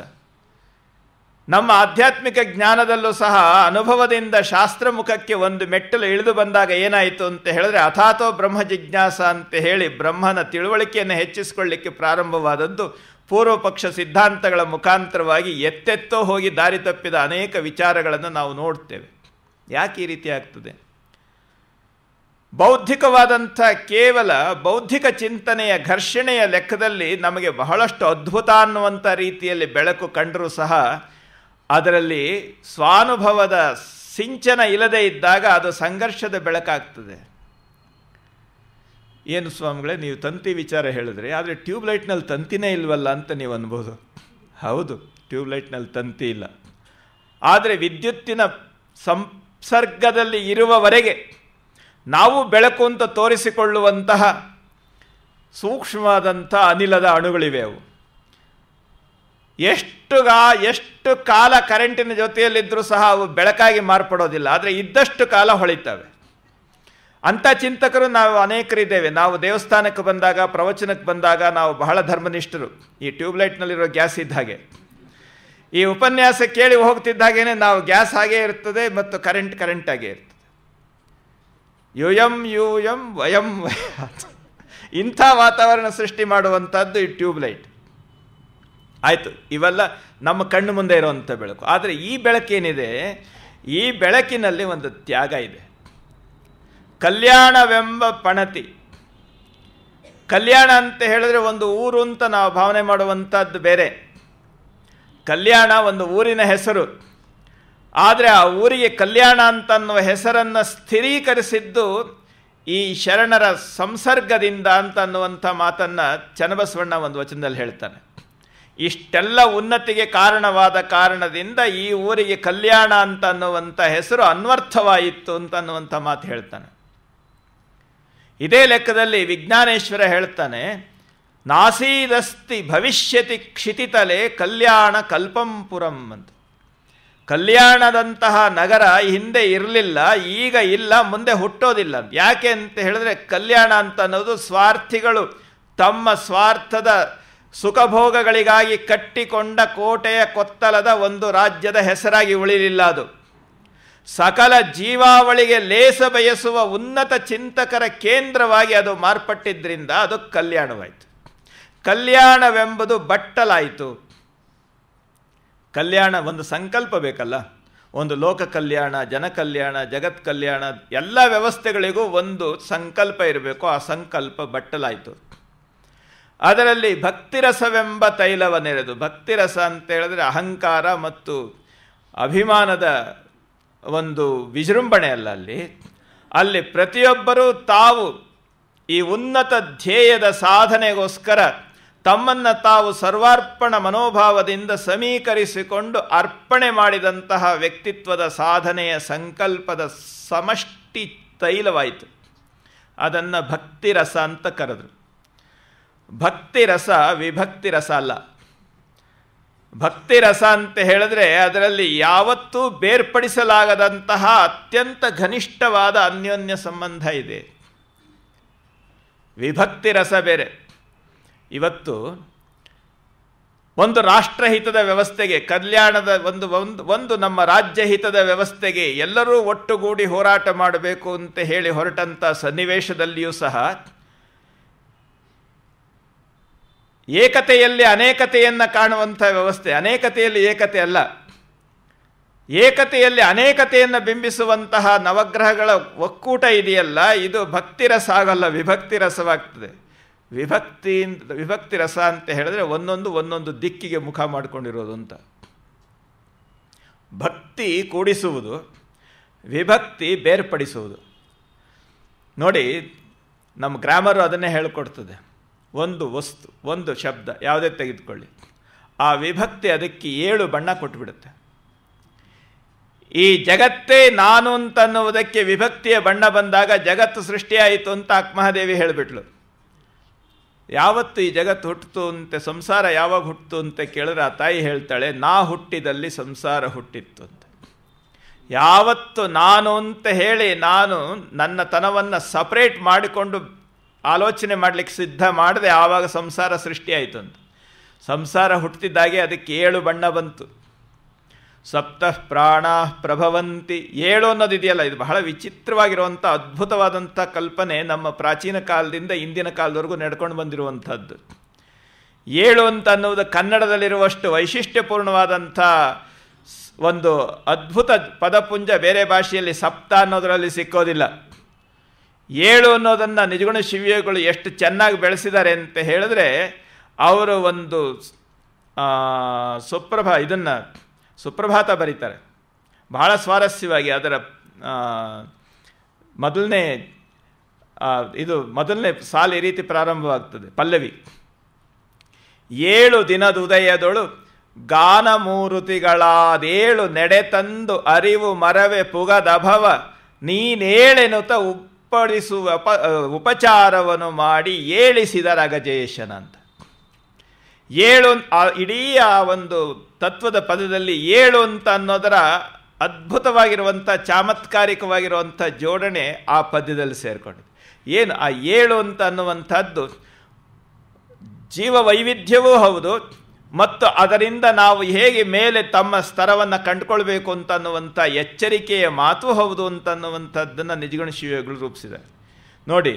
Speaker 2: ನಮ್ಮ ಆಧ್ಯಾತ್ಮಿಕ ಜ್ಞಾನದಲ್ಲೂ ಸಹ ಅನುಭವದಿಂದ ಶಾಸ್ತ್ರ ಮುಖಕ್ಕೆ ಒಂದು ಮೆಟ್ಟಲು ಇಳಿದು ಬಂದಾಗ ಏನಾಯಿತು ಅಂತ ಹೇಳಿದ್ರೆ ಅಥಾತೋ ಬ್ರಹ್ಮ ಜಿಜ್ಞಾಸ ಅಂತ ಹೇಳಿ ಬ್ರಹ್ಮನ ತಿಳುವಳಿಕೆಯನ್ನು ಹೆಚ್ಚಿಸಿಕೊಳ್ಳಿಕ್ಕೆ ಪ್ರಾರಂಭವಾದದ್ದು ಪೂರ್ವಪಕ್ಷ ಸಿದ್ಧಾಂತಗಳ ಮುಖಾಂತರವಾಗಿ ಎತ್ತೆತ್ತೋ ಹೋಗಿ ದಾರಿ ತಪ್ಪಿದ ಅನೇಕ ವಿಚಾರಗಳನ್ನು ನಾವು ನೋಡ್ತೇವೆ ಯಾಕೆ ಈ ರೀತಿ ಆಗ್ತದೆ ಬೌದ್ಧಿಕವಾದಂಥ ಕೇವಲ ಬೌದ್ಧಿಕ ಚಿಂತನೆಯ ಘರ್ಷಣೆಯ ಲೆಕ್ಕದಲ್ಲಿ ನಮಗೆ ಬಹಳಷ್ಟು ಅದ್ಭುತ ಅನ್ನುವಂಥ ರೀತಿಯಲ್ಲಿ ಬೆಳಕು ಕಂಡರೂ ಸಹ ಅದರಲ್ಲಿ ಸ್ವಾನುಭವದ ಸಿಂಚನ ಇಲ್ಲದೆ ಇದ್ದಾಗ ಅದು ಸಂಘರ್ಷದ ಬೆಳಕಾಗ್ತದೆ ಏನು ಸ್ವಾಮಿಗಳೇ ನೀವು ತಂತಿ ವಿಚಾರ ಹೇಳಿದ್ರಿ ಆದರೆ ಟ್ಯೂಬ್ಲೈಟ್ನಲ್ಲಿ ತಂತಿನೇ ಇಲ್ವಲ್ಲ ಅಂತ ನೀವು ಅನ್ಬೋದು ಹೌದು ಟ್ಯೂಬ್ಲೈಟ್ನಲ್ಲಿ ತಂತಿ ಇಲ್ಲ ಆದರೆ ವಿದ್ಯುತ್ತಿನ ಸಂಸರ್ಗದಲ್ಲಿ ಇರುವವರೆಗೆ ನಾವು ಬೆಳಕು ಅಂತ ತೋರಿಸಿಕೊಳ್ಳುವಂತಹ ಸೂಕ್ಷ್ಮವಾದಂಥ ಅನಿಲದ ಅಣುಗಳಿವೆ ಅವು ಎಷ್ಟು ಗಾ ಎಷ್ಟು ಕಾಲ ಕರೆಂಟಿನ ಜೊತೆಯಲ್ಲಿದ್ದರೂ ಸಹ ಅವು ಬೆಳಕಾಗಿ ಮಾರ್ಪಡೋದಿಲ್ಲ ಆದರೆ ಇದ್ದಷ್ಟು ಕಾಲ ಹೊಳಿತವೆ ಅಂಥ ಚಿಂತಕರು ನಾವು ಅನೇಕರಿದ್ದೇವೆ ನಾವು ದೇವಸ್ಥಾನಕ್ಕೆ ಬಂದಾಗ ಪ್ರವಚನಕ್ಕೆ ಬಂದಾಗ ನಾವು ಬಹಳ ಧರ್ಮನಿಷ್ಠರು ಈ ಟ್ಯೂಬ್ಲೈಟ್ನಲ್ಲಿರೋ ಗ್ಯಾಸ್ ಇದ್ದ ಹಾಗೆ ಈ ಉಪನ್ಯಾಸ ಕೇಳಿ ಹೋಗ್ತಿದ್ದಾಗೇನೆ ನಾವು ಗ್ಯಾಸ್ ಹಾಗೇ ಇರ್ತದೆ ಮತ್ತು ಕರೆಂಟ್ ಕರೆಂಟಾಗೇ ಇರ್ತದೆ ಯುಯಂ ಯೂಯಂ ವಯಂ ವಯಾತ್ ಇಂಥ ವಾತಾವರಣ ಸೃಷ್ಟಿ ಮಾಡುವಂಥದ್ದು ಈ ಟ್ಯೂಬ್ಲೈಟ್ ಆಯಿತು ಇವೆಲ್ಲ ನಮ್ಮ ಕಣ್ಣು ಮುಂದೆ ಇರುವಂಥ ಬೆಳಕು ಆದರೆ ಈ ಬೆಳಕೇನಿದೆ ಈ ಬೆಳಕಿನಲ್ಲಿ ಒಂದು ತ್ಯಾಗ ಇದೆ ಕಲ್ಯಾಣವೆಂಬ ಪಣತಿ ಕಲ್ಯಾಣ ಅಂತ ಹೇಳಿದ್ರೆ ಒಂದು ಊರು ಅಂತ ನಾವು ಭಾವನೆ ಮಾಡುವಂಥದ್ದು ಬೇರೆ ಕಲ್ಯಾಣ ಒಂದು ಊರಿನ ಹೆಸರು ಆದರೆ ಆ ಊರಿಗೆ ಕಲ್ಯಾಣ ಅಂತನ್ನುವ ಹೆಸರನ್ನು ಸ್ಥಿರೀಕರಿಸಿದ್ದು ಈ ಶರಣರ ಸಂಸರ್ಗದಿಂದ ಅಂತನ್ನುವಂಥ ಮಾತನ್ನು ಚನ್ನಬಸವಣ್ಣ ಒಂದು ವಚನದಲ್ಲಿ ಹೇಳ್ತಾನೆ ಇಷ್ಟೆಲ್ಲ ಉನ್ನತಿಗೆ ಕಾರಣವಾದ ಕಾರಣದಿಂದ ಈ ಊರಿಗೆ ಕಲ್ಯಾಣ ಅಂತ ಅನ್ನುವಂಥ ಹೆಸರು ಅನ್ವರ್ಥವಾಯಿತು ಅಂತನ್ನುವಂಥ ಮಾತು ಹೇಳ್ತಾನೆ ಇದೇ ಲೆಕ್ಕದಲ್ಲಿ ವಿಜ್ಞಾನೇಶ್ವರ ಹೇಳ್ತಾನೆ ನಾಸೀದಸ್ತಿ ಭವಿಷ್ಯತಿ ಕ್ಷಿತಿತಲೆ ಕಲ್ಯಾಣ ಕಲ್ಪಂಪುರಂ ಅಂತ ಕಲ್ಯಾಣದಂತಹ ನಗರ ಹಿಂದೆ ಇರಲಿಲ್ಲ ಈಗ ಇಲ್ಲ ಮುಂದೆ ಹುಟ್ಟೋದಿಲ್ಲ ಯಾಕೆ ಅಂತ ಹೇಳಿದ್ರೆ ಕಲ್ಯಾಣ ಅಂತ ಅನ್ನೋದು ಸ್ವಾರ್ಥಿಗಳು ತಮ್ಮ ಸ್ವಾರ್ಥದ ಸುಖಭೋಗಗಳಿಗಾಗಿ ಕಟ್ಟಿಕೊಂಡ ಕೋಟೆಯ ಕೊತ್ತಲದ ಒಂದು ರಾಜ್ಯದ ಹೆಸರಾಗಿ ಉಳಿಲಿಲ್ಲ ಅದು ಸಕಲ ಜೀವಾವಳಿಗೆ ಲೇಸ ಬಯಸುವ ಉನ್ನತ ಚಿಂತಕರ ಕೇಂದ್ರವಾಗಿ ಅದು ಮಾರ್ಪಟ್ಟಿದ್ದರಿಂದ ಅದು ಕಲ್ಯಾಣವಾಯಿತು ಕಲ್ಯಾಣವೆಂಬುದು ಬಟ್ಟಲಾಯಿತು ಕಲ್ಯಾಣ ಒಂದು ಸಂಕಲ್ಪ ಬೇಕಲ್ಲ ಒಂದು ಲೋಕ ಕಲ್ಯಾಣ ಜನ ಕಲ್ಯಾಣ ಜಗತ್ ಕಲ್ಯಾಣ ಎಲ್ಲ ವ್ಯವಸ್ಥೆಗಳಿಗೂ ಒಂದು ಸಂಕಲ್ಪ ಇರಬೇಕು ಆ ಸಂಕಲ್ಪ ಬಟ್ಟಲಾಯಿತು ಅದರಲ್ಲಿ ಭಕ್ತಿರಸವೆಂಬ ತೈಲವನ್ನೆರೆದು ಭಕ್ತಿರಸ ಅಂತ ಹೇಳಿದ್ರೆ ಅಹಂಕಾರ ಮತ್ತು ಅಭಿಮಾನದ ಒಂದು ವಿಜೃಂಭಣೆ ಅಲ್ಲ ಅಲ್ಲಿ ಅಲ್ಲಿ ಪ್ರತಿಯೊಬ್ಬರೂ ತಾವು ಈ ಉನ್ನತ ಧ್ಯೇಯದ ಸಾಧನೆಗೋಸ್ಕರ ತಮ್ಮನ್ನು ತಾವು ಸರ್ವಾರ್ಪಣ ಮನೋಭಾವದಿಂದ ಸಮೀಕರಿಸಿಕೊಂಡು ಅರ್ಪಣೆ ಮಾಡಿದಂತಹ ವ್ಯಕ್ತಿತ್ವದ ಸಾಧನೆಯ ಸಂಕಲ್ಪದ ಸಮಷ್ಟಿ ತೈಲವಾಯಿತು ಅದನ್ನು ಭಕ್ತಿರಸ ಅಂತ ಕರೆದರು ಭಕ್ತಿರಸ ವಿಭಕ್ತಿರಸ ಅಲ್ಲ ಭಕ್ತಿರಸ ಅಂತ ಹೇಳಿದ್ರೆ ಅದರಲ್ಲಿ ಯಾವತ್ತೂ ಬೇರ್ಪಡಿಸಲಾಗದಂತಹ ಅತ್ಯಂತ ಘನಿಷ್ಠವಾದ ಅನ್ಯೋನ್ಯ ಸಂಬಂಧ ಇದೆ ವಿಭಕ್ತಿರಸ ಬೇರೆ ಇವತ್ತು ಒಂದು ರಾಷ್ಟ್ರಹಿತದ ವ್ಯವಸ್ಥೆಗೆ ಕಲ್ಯಾಣದ ಒಂದು ಒಂದು ಒಂದು ನಮ್ಮ ರಾಜ್ಯ ಹಿತದ ವ್ಯವಸ್ಥೆಗೆ ಎಲ್ಲರೂ ಒಟ್ಟುಗೂಡಿ ಹೋರಾಟ ಮಾಡಬೇಕು ಅಂತ ಹೇಳಿ ಹೊರಟಂಥ ಸನ್ನಿವೇಶದಲ್ಲಿಯೂ ಸಹ ಏಕತೆಯಲ್ಲಿ ಅನೇಕತೆಯನ್ನು ಕಾಣುವಂಥ ವ್ಯವಸ್ಥೆ ಅನೇಕತೆಯಲ್ಲಿ ಏಕತೆ ಅಲ್ಲ ಏಕತೆಯಲ್ಲಿ ಅನೇಕತೆಯನ್ನು ಬಿಂಬಿಸುವಂತಹ ನವಗ್ರಹಗಳ ಒಕ್ಕೂಟ ಇದೆಯಲ್ಲ ಇದು ಭಕ್ತಿರಸ ಆಗಲ್ಲ ವಿಭಕ್ತಿರಸವಾಗ್ತದೆ ವಿಭಕ್ತಿ ವಿಭಕ್ತಿ ರಸ ಅಂತ ಹೇಳಿದ್ರೆ ಒಂದೊಂದು ಒಂದೊಂದು ದಿಕ್ಕಿಗೆ ಮುಖ ಮಾಡಿಕೊಂಡಿರೋದು ಅಂತ ಭಕ್ತಿ ಕೂಡಿಸುವುದು ವಿಭಕ್ತಿ ಬೇರ್ಪಡಿಸುವುದು ನೋಡಿ ನಮ್ಮ ಗ್ರಾಮರು ಅದನ್ನೇ ಹೇಳಿಕೊಡ್ತದೆ ಒಂದು ವಸ್ತು ಒಂದು ಶಬ್ದ ಯಾವುದೇ ತೆಗೆದುಕೊಳ್ಳಿ ಆ ವಿಭಕ್ತಿ ಅದಕ್ಕೆ ಏಳು ಬಣ್ಣ ಕೊಟ್ಟುಬಿಡುತ್ತೆ ಈ ಜಗತ್ತೇ ನಾನು ಅಂತನ್ನುವುದಕ್ಕೆ ವಿಭಕ್ತಿಯ ಬಣ್ಣ ಬಂದಾಗ ಜಗತ್ತು ಸೃಷ್ಟಿಯಾಯಿತು ಅಂತ ಅಕ್ಮಹಾದೇವಿ ಹೇಳಿಬಿಟ್ಲು ಯಾವತ್ತು ಈ ಜಗತ್ತು ಹುಟ್ಟಿತು ಅಂತೆ ಸಂಸಾರ ಯಾವಾಗ ಹುಟ್ಟಿತು ಅಂತ ಕೇಳಿದ್ರೆ ಆ ತಾಯಿ ಹೇಳ್ತಾಳೆ ನಾ ಹುಟ್ಟಿದಲ್ಲಿ ಸಂಸಾರ ಹುಟ್ಟಿತ್ತು ಅಂತ ಯಾವತ್ತು ನಾನು ಅಂತ ಹೇಳಿ ನಾನು ನನ್ನ ತನವನ್ನು ಸಪ್ರೇಟ್ ಮಾಡಿಕೊಂಡು ಆಲೋಚನೆ ಮಾಡಲಿಕ್ಕೆ ಸಿದ್ಧ ಮಾಡಿದೆ ಆವಾಗ ಸಂಸಾರ ಸೃಷ್ಟಿಯಾಯಿತು ಅಂತ ಸಂಸಾರ ಹುಟ್ಟಿದಾಗೆ ಅದಕ್ಕೆ ಏಳು ಬಣ್ಣ ಬಂತು ಸಪ್ತಃ ಪ್ರಾಣಾ ಪ್ರಭವಂತಿ ಏಳು ಇದೆಯಲ್ಲ ಇದು ಬಹಳ ವಿಚಿತ್ರವಾಗಿರುವಂಥ ಅದ್ಭುತವಾದಂಥ ಕಲ್ಪನೆ ನಮ್ಮ ಪ್ರಾಚೀನ ಕಾಲದಿಂದ ಇಂದಿನ ಕಾಲದವರೆಗೂ ನಡ್ಕೊಂಡು ಬಂದಿರುವಂಥದ್ದು ಏಳು ಅಂತ ಅನ್ನುವುದು ಕನ್ನಡದಲ್ಲಿರುವಷ್ಟು ವೈಶಿಷ್ಟ್ಯಪೂರ್ಣವಾದಂಥ ಒಂದು ಅದ್ಭುತ ಪದಪುಂಜ ಬೇರೆ ಭಾಷೆಯಲ್ಲಿ ಸಪ್ತ ಅನ್ನೋದರಲ್ಲಿ ಸಿಕ್ಕೋದಿಲ್ಲ ಏಳು ಅನ್ನೋದನ್ನು ನಿಜಗುಣ ಶಿವ್ಯಗಳು ಎಷ್ಟು ಚೆನ್ನಾಗಿ ಬೆಳೆಸಿದ್ದಾರೆ ಅಂತ ಹೇಳಿದ್ರೆ ಅವರು ಒಂದು ಸುಪ್ರಭ ಇದನ್ನು ಸುಪ್ರಭಾತ ಬರೀತಾರೆ ಬಹಳ ಸ್ವಾರಸ್ಯವಾಗಿ ಅದರ ಮೊದಲನೇ ಇದು ಮೊದಲನೇ ಸಾಲು ಈ ರೀತಿ ಪ್ರಾರಂಭವಾಗ್ತದೆ ಪಲ್ಲವಿ ಏಳು ದಿನದ ಗಾನ ಮೂರುತಿಗಳಾದೇಳು ನೆಡೆ ತಂದು ಅರಿವು ಮರವೆ ಪುಗದಭವ ನೀನೇಳೆನುತ ಉಪ್ಪಡಿಸುವ ಉಪ ಉಪಚಾರವನ್ನು ಮಾಡಿ ಏಳಿಸಿದ ರಗಜೇಶನಂತ ಏಳು ಇಡೀ ಆ ಒಂದು ತತ್ವದ ಪದದಲ್ಲಿ ಏಳು ಅಂತ ಅನ್ನೋದರ ಅದ್ಭುತವಾಗಿರುವಂಥ ಚಾಮತ್ಕಾರಿಕವಾಗಿರುವಂಥ ಜೋಡಣೆ ಆ ಪದ್ಯದಲ್ಲಿ ಸೇರಿಕೊಂಡಿದೆ ಏನು ಆ ಏಳು ಅಂತ ಅನ್ನುವಂಥದ್ದು ಜೀವ ವೈವಿಧ್ಯವೂ ಹೌದು ಮತ್ತು ಅದರಿಂದ ನಾವು ಹೇಗೆ ಮೇಲೆ ತಮ್ಮ ಸ್ತರವನ್ನು ಕಂಡುಕೊಳ್ಬೇಕು ಅಂತ ಅನ್ನುವಂಥ ಎಚ್ಚರಿಕೆಯ ಮಾತು ಹೌದು ಅಂತ ಅನ್ನುವಂಥದ್ದನ್ನು ನಿಜಗುಣ ಶಿವಗಳು ರೂಪಿಸಿದ್ದಾರೆ ನೋಡಿ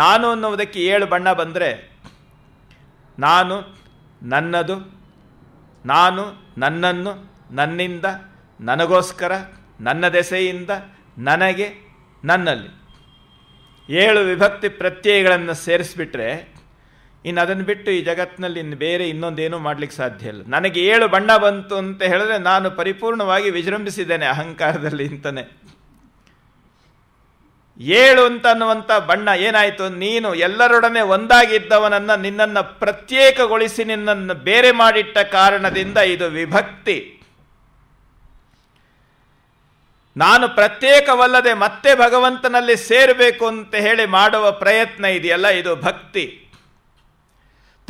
Speaker 2: ನಾನು ಅನ್ನುವುದಕ್ಕೆ ಏಳು ಬಣ್ಣ ಬಂದರೆ ನಾನು ನನ್ನದು ನಾನು ನನ್ನನ್ನು ನನ್ನಿಂದ ನನಗೋಸ್ಕರ ನನ್ನ ದೆಸೆಯಿಂದ ನನಗೆ ನನ್ನಲ್ಲಿ ಏಳು ವಿಭಕ್ತಿ ಪ್ರತ್ಯಯಗಳನ್ನು ಸೇರಿಸ್ಬಿಟ್ರೆ ಇನ್ನು ಅದನ್ನು ಬಿಟ್ಟು ಈ ಜಗತ್ತಿನಲ್ಲಿ ಇನ್ನು ಬೇರೆ ಇನ್ನೊಂದೇನೂ ಮಾಡಲಿಕ್ಕೆ ಸಾಧ್ಯ ಇಲ್ಲ ನನಗೆ ಏಳು ಬಣ್ಣ ಬಂತು ಅಂತ ಹೇಳಿದ್ರೆ ನಾನು ಪರಿಪೂರ್ಣವಾಗಿ ವಿಜೃಂಭಿಸಿದ್ದೇನೆ ಅಹಂಕಾರದಲ್ಲಿ ಇಂತನೇ ಏಳು ಅಂತನ್ನುವಂಥ ಬಣ್ಣ ಏನಾಯಿತು ನೀನು ಎಲ್ಲರೊಡನೆ ಒಂದಾಗಿದ್ದವನನ್ನು ನಿನ್ನನ್ನು ಪ್ರತ್ಯೇಕಗೊಳಿಸಿ ನಿನ್ನನ್ನು ಬೇರೆ ಮಾಡಿಟ್ಟ ಕಾರಣದಿಂದ ಇದು ವಿಭಕ್ತಿ ನಾನು ಪ್ರತ್ಯೇಕವಲ್ಲದೆ ಮತ್ತೆ ಭಗವಂತನಲ್ಲಿ ಸೇರಬೇಕು ಅಂತ ಹೇಳಿ ಮಾಡುವ ಪ್ರಯತ್ನ ಇದೆಯಲ್ಲ ಇದು ಭಕ್ತಿ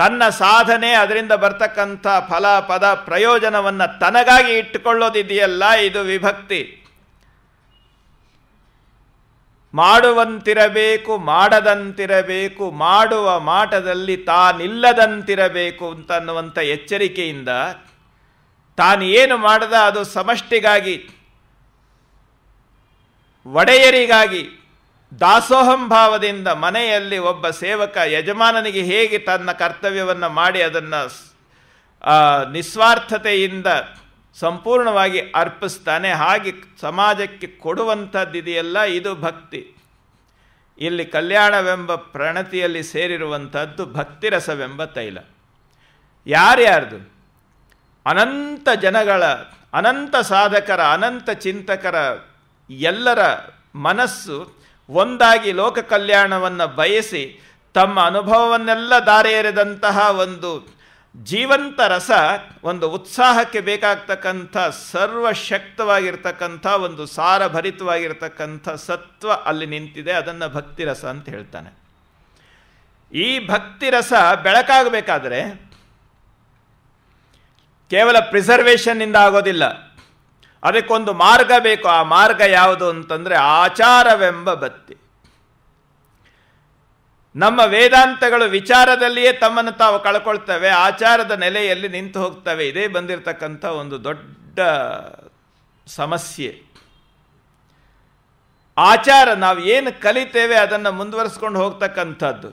Speaker 2: ತನ್ನ ಸಾಧನೆ ಅದರಿಂದ ಬರ್ತಕ್ಕಂಥ ಫಲ ಪದ ಪ್ರಯೋಜನವನ್ನು ತನಗಾಗಿ ಇಟ್ಟುಕೊಳ್ಳೋದಿದೆಯಲ್ಲ ಇದು ವಿಭಕ್ತಿ ಮಾಡುವಂತಿರಬೇಕು ಮಾಡದಂತಿರಬೇಕು ಮಾಡುವ ಮಾಟದಲ್ಲಿ ತಾನಿಲ್ಲದಂತಿರಬೇಕು ಅಂತನ್ನುವಂಥ ಎಚ್ಚರಿಕೆಯಿಂದ ತಾನು ಏನು ಮಾಡದ ಅದು ಸಮಷ್ಟಿಗಾಗಿ ಒಡೆಯರಿಗಾಗಿ ದಾಸೋಹಂಭಾವದಿಂದ ಮನೆಯಲ್ಲಿ ಒಬ್ಬ ಸೇವಕ ಯಜಮಾನನಿಗೆ ಹೇಗೆ ತನ್ನ ಕರ್ತವ್ಯವನ್ನು ಮಾಡಿ ಅದನ್ನು ನಿಸ್ವಾರ್ಥತೆಯಿಂದ ಸಂಪೂರ್ಣವಾಗಿ ಅರ್ಪಿಸ್ತಾನೆ ಹಾಗೆ ಸಮಾಜಕ್ಕೆ ಕೊಡುವಂಥದ್ದಿದೆಯಲ್ಲ ಇದು ಭಕ್ತಿ ಇಲ್ಲಿ ಕಲ್ಯಾಣವೆಂಬ ಪ್ರಣತಿಯಲ್ಲಿ ಸೇರಿರುವಂಥದ್ದು ಭಕ್ತಿರಸವೆಂಬ ತೈಲ ಯಾರ್ಯಾರ್ದು ಅನಂತ ಜನಗಳ ಅನಂತ ಸಾಧಕರ ಅನಂತ ಚಿಂತಕರ ಎಲ್ಲರ ಮನಸ್ಸು ಒಂದಾಗಿ ಲೋಕ ಕಲ್ಯಾಣವನ್ನು ಬಯಸಿ ತಮ್ಮ ಅನುಭವವನ್ನೆಲ್ಲ ದಾರೆಯೆರೆದಂತಹ ಒಂದು ಜೀವಂತ ರಸ ಒಂದು ಉತ್ಸಾಹಕ್ಕೆ ಬೇಕಾಗ್ತಕ್ಕಂಥ ಸರ್ವಶಕ್ತವಾಗಿರ್ತಕ್ಕಂಥ ಒಂದು ಸಾರಭರಿತವಾಗಿರ್ತಕ್ಕಂಥ ಸತ್ವ ಅಲ್ಲಿ ನಿಂತಿದೆ ಅದನ್ನು ಭಕ್ತಿರಸ ಅಂತ ಹೇಳ್ತಾನೆ ಈ ಭಕ್ತಿರಸ ಬೆಳಕಾಗಬೇಕಾದರೆ ಕೇವಲ ಪ್ರಿಸರ್ವೇಷನ್ನಿಂದ ಆಗೋದಿಲ್ಲ ಅದಕ್ಕೊಂದು ಮಾರ್ಗ ಬೇಕು ಆ ಮಾರ್ಗ ಯಾವುದು ಅಂತಂದರೆ ಆಚಾರವೆಂಬ ಭಕ್ತಿ ನಮ್ಮ ವೇದಾಂತಗಳು ವಿಚಾರದಲ್ಲಿಯೇ ತಮ್ಮನ್ನು ತಾವು ಕಳ್ಕೊಳ್ತವೆ ಆಚಾರದ ನೆಲೆಯಲ್ಲಿ ನಿಂತು ಹೋಗ್ತವೆ ಇದೇ ಬಂದಿರತಕ್ಕಂಥ ಒಂದು ದೊಡ್ಡ ಸಮಸ್ಯೆ ಆಚಾರ ನಾವು ಏನು ಕಲಿತೇವೆ ಅದನ್ನು ಮುಂದುವರಿಸ್ಕೊಂಡು ಹೋಗ್ತಕ್ಕಂಥದ್ದು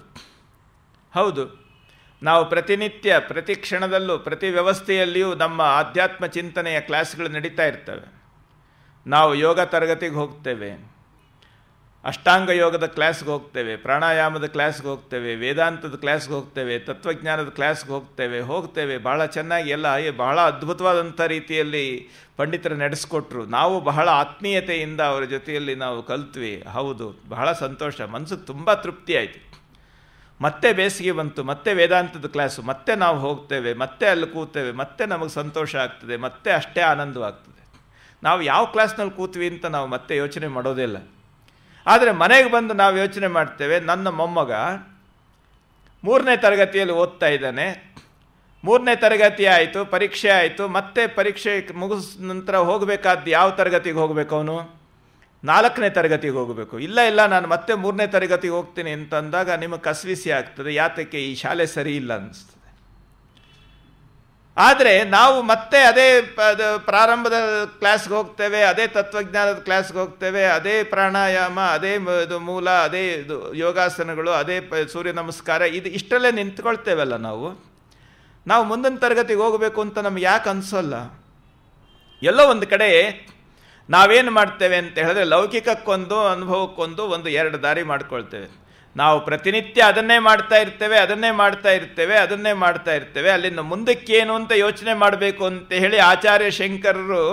Speaker 2: ಹೌದು ನಾವು ಪ್ರತಿನಿತ್ಯ ಪ್ರತಿ ಕ್ಷಣದಲ್ಲೂ ಪ್ರತಿ ವ್ಯವಸ್ಥೆಯಲ್ಲಿಯೂ ನಮ್ಮ ಆಧ್ಯಾತ್ಮ ಚಿಂತನೆಯ ಕ್ಲಾಸ್ಗಳು ನಡೀತಾ ಇರ್ತವೆ ನಾವು ಯೋಗ ತರಗತಿಗೆ ಹೋಗ್ತೇವೆ ಅಷ್ಟಾಂಗ ಯೋಗದ ಕ್ಲಾಸ್ಗೆ ಹೋಗ್ತೇವೆ ಪ್ರಾಣಾಯಾಮದ ಕ್ಲಾಸ್ಗೆ ಹೋಗ್ತೇವೆ ವೇದಾಂತದ ಕ್ಲಾಸ್ಗೆ ಹೋಗ್ತೇವೆ ತತ್ವಜ್ಞಾನದ ಕ್ಲಾಸ್ಗೆ ಹೋಗ್ತೇವೆ ಹೋಗ್ತೇವೆ ಭಾಳ ಚೆನ್ನಾಗಿ ಎಲ್ಲ ಬಹಳ ಅದ್ಭುತವಾದಂಥ ರೀತಿಯಲ್ಲಿ ಪಂಡಿತರು ನಡೆಸ್ಕೊಟ್ರು ನಾವು ಬಹಳ ಆತ್ಮೀಯತೆಯಿಂದ ಅವರ ಜೊತೆಯಲ್ಲಿ ನಾವು ಕಲ್ತ್ವಿ ಹೌದು ಬಹಳ ಸಂತೋಷ ಮನಸ್ಸು ತುಂಬ ತೃಪ್ತಿ ಆಯಿತು ಮತ್ತೆ ಬೇಸಿಗೆ ಬಂತು ಮತ್ತೆ ವೇದಾಂತದ ಕ್ಲಾಸು ಮತ್ತೆ ನಾವು ಹೋಗ್ತೇವೆ ಮತ್ತೆ ಅಲ್ಲಿ ಕೂತೇವೆ ಮತ್ತೆ ನಮಗೆ ಸಂತೋಷ ಆಗ್ತದೆ ಮತ್ತೆ ಅಷ್ಟೇ ಆನಂದವಾಗ್ತದೆ ನಾವು ಯಾವ ಕ್ಲಾಸ್ನಲ್ಲಿ ಕೂತ್ವಿ ಅಂತ ನಾವು ಮತ್ತೆ ಯೋಚನೆ ಮಾಡೋದೇ ಇಲ್ಲ ಆದರೆ ಮನೆಗೆ ಬಂದು ನಾವು ಯೋಚನೆ ಮಾಡ್ತೇವೆ ನನ್ನ ಮೊಮ್ಮಗ ಮೂರನೇ ತರಗತಿಯಲ್ಲಿ ಓದ್ತಾ ಇದ್ದಾನೆ ಮೂರನೇ ತರಗತಿ ಆಯಿತು ಪರೀಕ್ಷೆ ಆಯಿತು ಮತ್ತೆ ಪರೀಕ್ಷೆ ಮುಗಿಸ್ ನಂತರ ಹೋಗಬೇಕಾದ್ದು ಯಾವ ತರಗತಿಗೆ ಹೋಗಬೇಕು ಅವನು ನಾಲ್ಕನೇ ತರಗತಿಗೆ ಹೋಗಬೇಕು ಇಲ್ಲ ಇಲ್ಲ ನಾನು ಮತ್ತೆ ಮೂರನೇ ತರಗತಿಗೆ ಹೋಗ್ತೀನಿ ಅಂತಂದಾಗ ನಿಮಗೆ ಕಸವಿಸಿ ಆಗ್ತದೆ ಯಾತಕ್ಕೆ ಈ ಶಾಲೆ ಸರಿ ಇಲ್ಲ ಅನ್ನಿಸ್ತು ಆದರೆ ನಾವು ಮತ್ತೆ ಅದೇ ಪ್ರಾರಂಭದ ಕ್ಲಾಸ್ಗೆ ಹೋಗ್ತೇವೆ ಅದೇ ತತ್ವಜ್ಞಾನದ ಕ್ಲಾಸ್ಗೆ ಹೋಗ್ತೇವೆ ಅದೇ ಪ್ರಾಣಾಯಾಮ ಅದೇ ಇದು ಮೂಲ ಅದೇ ಇದು ಯೋಗಾಸನಗಳು ಅದೇ ಸೂರ್ಯ ನಮಸ್ಕಾರ ಇದು ಇಷ್ಟಲ್ಲೇ ನಿಂತ್ಕೊಳ್ತೇವಲ್ಲ ನಾವು ನಾವು ಮುಂದಿನ ತರಗತಿಗೆ ಹೋಗಬೇಕು ಅಂತ ನಮ್ಗೆ ಯಾಕೆ ಅನಿಸೋಲ್ಲ ಎಲ್ಲೋ ಒಂದು ಕಡೆ ನಾವೇನು ಮಾಡ್ತೇವೆ ಅಂತ ಹೇಳಿದ್ರೆ ಲೌಕಿಕಕ್ಕೊಂದು ಅನುಭವಕ್ಕೊಂದು ಒಂದು ಎರಡು ದಾರಿ ಮಾಡ್ಕೊಳ್ತೇವೆ ನಾವು ಪ್ರತಿನಿತ್ಯ ಅದನ್ನೇ ಮಾಡ್ತಾ ಇರ್ತೇವೆ ಅದನ್ನೇ ಮಾಡ್ತಾ ಇರ್ತೇವೆ ಅದನ್ನೇ ಮಾಡ್ತಾ ಇರ್ತೇವೆ ಅಲ್ಲಿಂದ ಮುಂದಕ್ಕೇನು ಅಂತ ಯೋಚನೆ ಮಾಡಬೇಕು ಅಂತ ಹೇಳಿ ಆಚಾರ್ಯ ಶಂಕರರು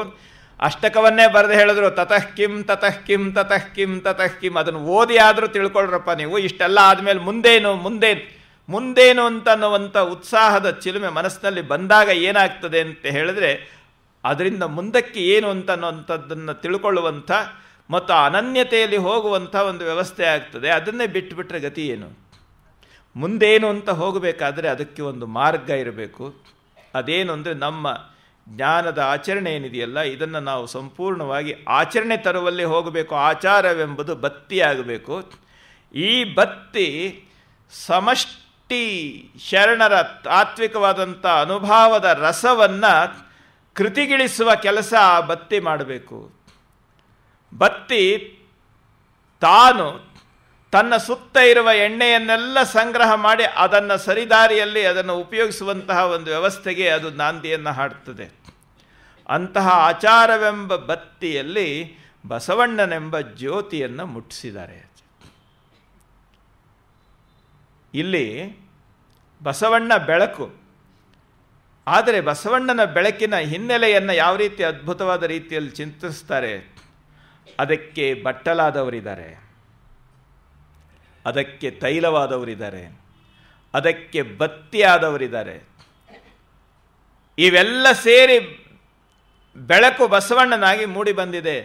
Speaker 2: ಅಷ್ಟಕವನ್ನೇ ಬರೆದು ಹೇಳಿದ್ರು ತತಃ ಕಿಂ ತತಃ ಕಿಂ ತತಃ ಕಿಂ ತತಃ ಕಿಂ ಅದನ್ನು ಓದಿ ಆದರೂ ತಿಳ್ಕೊಳ್ರಪ್ಪ ನೀವು ಇಷ್ಟೆಲ್ಲ ಆದಮೇಲೆ ಮುಂದೇನು ಮುಂದೇನು ಮುಂದೇನು ಅನ್ನುವಂಥ ಉತ್ಸಾಹದ ಚಿಲುಮೆ ಮನಸ್ಸಿನಲ್ಲಿ ಬಂದಾಗ ಏನಾಗ್ತದೆ ಅಂತ ಹೇಳಿದ್ರೆ ಅದರಿಂದ ಮುಂದಕ್ಕೆ ಏನು ಅಂತ ಅಂತನ್ನುವಂಥದ್ದನ್ನು ತಿಳ್ಕೊಳ್ಳುವಂಥ ಮತ್ತು ಅನನ್ಯತೆಯಲ್ಲಿ ಹೋಗುವಂಥ ಒಂದು ವ್ಯವಸ್ಥೆ ಆಗ್ತದೆ ಅದನ್ನೇ ಬಿಟ್ಟುಬಿಟ್ರೆ ಗತಿ ಏನು ಮುಂದೇನು ಅಂತ ಹೋಗಬೇಕಾದ್ರೆ ಅದಕ್ಕೆ ಒಂದು ಮಾರ್ಗ ಇರಬೇಕು ಅದೇನು ಅಂದರೆ ನಮ್ಮ ಜ್ಞಾನದ ಆಚರಣೆ ಏನಿದೆಯಲ್ಲ ಇದನ್ನು ನಾವು ಸಂಪೂರ್ಣವಾಗಿ ಆಚರಣೆ ತರುವಲ್ಲಿ ಹೋಗಬೇಕು ಆಚಾರವೆಂಬುದು ಬತ್ತಿಯಾಗಬೇಕು ಈ ಬತ್ತಿ ಸಮಷ್ಟಿ ಶರಣರ ತಾತ್ವಿಕವಾದಂಥ ಅನುಭಾವದ ರಸವನ್ನು ಕೃತಿಗಿಳಿಸುವ ಕೆಲಸ ಆ ಬತ್ತಿ ಮಾಡಬೇಕು ಬತ್ತಿ ತಾನು ತನ್ನ ಸುತ್ತ ಇರುವ ಎಣ್ಣೆಯನ್ನೆಲ್ಲ ಸಂಗ್ರಹ ಮಾಡಿ ಅದನ್ನು ಸರಿದಾರಿಯಲ್ಲಿ ಅದನ್ನು ಉಪಯೋಗಿಸುವಂತಹ ಒಂದು ವ್ಯವಸ್ಥೆಗೆ ಅದು ನಾಂದಿಯನ್ನು ಹಾಡ್ತದೆ ಅಂತಹ ಆಚಾರವೆಂಬ ಬತ್ತಿಯಲ್ಲಿ ಬಸವಣ್ಣನೆಂಬ ಜ್ಯೋತಿಯನ್ನು ಮುಟ್ಟಿಸಿದ್ದಾರೆ ಇಲ್ಲಿ ಬಸವಣ್ಣ ಬೆಳಕು ಆದರೆ ಬಸವಣ್ಣನ ಬೆಳಕಿನ ಹಿನ್ನೆಲೆಯನ್ನು ಯಾವ ರೀತಿ ಅದ್ಭುತವಾದ ರೀತಿಯಲ್ಲಿ ಚಿಂತಿಸ್ತಾರೆ ಅದಕ್ಕೆ ಬಟ್ಟಲಾದವರಿದ್ದಾರೆ ಅದಕ್ಕೆ ತೈಲವಾದವರಿದ್ದಾರೆ ಅದಕ್ಕೆ ಬತ್ತಿಯಾದವರಿದ್ದಾರೆ ಇವೆಲ್ಲ ಸೇರಿ ಬೆಳಕು ಬಸವಣ್ಣನಾಗಿ ಮೂಡಿ ಬಂದಿದೆ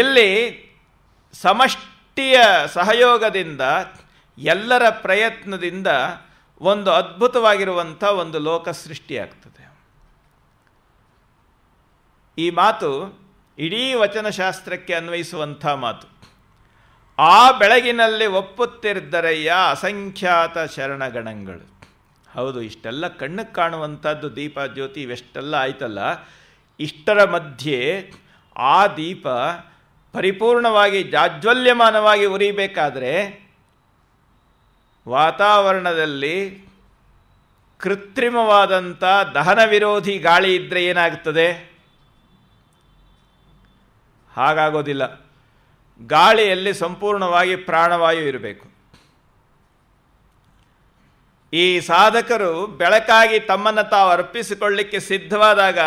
Speaker 2: ಇಲ್ಲಿ ಸಮಷ್ಟಿಯ ಸಹಯೋಗದಿಂದ ಎಲ್ಲರ ಪ್ರಯತ್ನದಿಂದ ಒಂದು ಅದ್ಭುತವಾಗಿರುವಂಥ ಒಂದು ಲೋಕ ಸೃಷ್ಟಿಯಾಗ್ತದೆ ಈ ಮಾತು ಇಡೀ ವಚನಶಾಸ್ತ್ರಕ್ಕೆ ಅನ್ವಯಿಸುವಂಥ ಮಾತು ಆ ಬೆಳಗಿನಲ್ಲಿ ಒಪ್ಪುತ್ತಿದ್ದರಯ್ಯ ಅಸಂಖ್ಯಾತ ಶರಣಗಣಗಳು ಹೌದು ಇಷ್ಟೆಲ್ಲ ಕಣ್ಣು ಕಾಣುವಂಥದ್ದು ದೀಪ ಜ್ಯೋತಿ ಇವೆಷ್ಟೆಲ್ಲ ಆಯ್ತಲ್ಲ ಇಷ್ಟರ ಮಧ್ಯೆ ಆ ದೀಪ ಪರಿಪೂರ್ಣವಾಗಿ ಜಾಜ್ವಲ್ಯಮಾನವಾಗಿ ಉರಿಬೇಕಾದರೆ ವಾತಾವರಣದಲ್ಲಿ ಕೃತ್ರಿಮವಾದಂಥ ದಹನ ವಿರೋಧಿ ಗಾಳಿ ಇದ್ದರೆ ಏನಾಗ್ತದೆ ಹಾಗಾಗೋದಿಲ್ಲ ಗಾಳಿಯಲ್ಲಿ ಸಂಪೂರ್ಣವಾಗಿ ಪ್ರಾಣವಾಯು ಇರಬೇಕು ಈ ಸಾಧಕರು ಬೆಳಕಾಗಿ ತಮ್ಮನ್ನು ತಾವು ಅರ್ಪಿಸಿಕೊಳ್ಳಿಕ್ಕೆ ಸಿದ್ಧವಾದಾಗ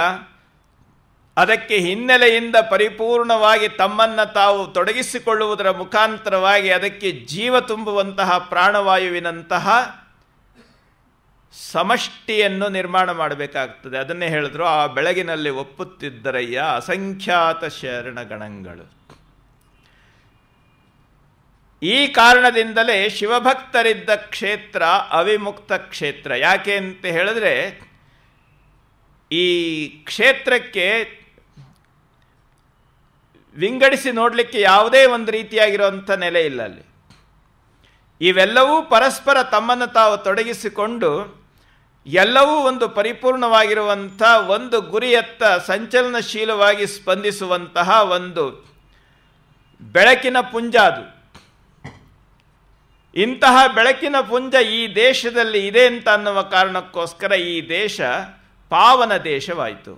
Speaker 2: ಅದಕ್ಕೆ ಹಿನ್ನೆಲೆಯಿಂದ ಪರಿಪೂರ್ಣವಾಗಿ ತಮ್ಮನ್ನು ತಾವು ತೊಡಗಿಸಿಕೊಳ್ಳುವುದರ ಮುಖಾಂತರವಾಗಿ ಅದಕ್ಕೆ ಜೀವ ತುಂಬುವಂತಹ ಪ್ರಾಣವಾಯುವಿನಂತಹ ಸಮಷ್ಟಿಯನ್ನು ನಿರ್ಮಾಣ ಮಾಡಬೇಕಾಗ್ತದೆ ಅದನ್ನೇ ಹೇಳಿದ್ರು ಆ ಬೆಳಗಿನಲ್ಲಿ ಒಪ್ಪುತ್ತಿದ್ದರಯ್ಯ ಅಸಂಖ್ಯಾತ ಶರಣಗಣಗಳು ಈ ಕಾರಣದಿಂದಲೇ ಶಿವಭಕ್ತರಿದ್ದ ಕ್ಷೇತ್ರ ಅವಿಮುಕ್ತ ಕ್ಷೇತ್ರ ಯಾಕೆ ಅಂತ ಹೇಳಿದ್ರೆ ಈ ಕ್ಷೇತ್ರಕ್ಕೆ ವಿಂಗಡಿಸಿ ನೋಡಲಿಕ್ಕೆ ಯಾವುದೇ ಒಂದು ರೀತಿಯಾಗಿರುವಂಥ ನೆಲೆ ಇಲ್ಲ ಅಲ್ಲಿ ಇವೆಲ್ಲವೂ ಪರಸ್ಪರ ತಮ್ಮನ್ನು ತಾವು ತೊಡಗಿಸಿಕೊಂಡು ಎಲ್ಲವೂ ಒಂದು ಪರಿಪೂರ್ಣವಾಗಿರುವಂಥ ಒಂದು ಗುರಿಯತ್ತ ಸಂಚಲನಶೀಲವಾಗಿ ಸ್ಪಂದಿಸುವಂತಹ ಒಂದು ಬೆಳಕಿನ ಪುಂಜ ಅದು ಇಂತಹ ಬೆಳಕಿನ ಪುಂಜ ಈ ದೇಶದಲ್ಲಿ ಇದೆ ಅಂತ ಅನ್ನುವ ಕಾರಣಕ್ಕೋಸ್ಕರ ಈ ದೇಶ ಪಾವನ ದೇಶವಾಯಿತು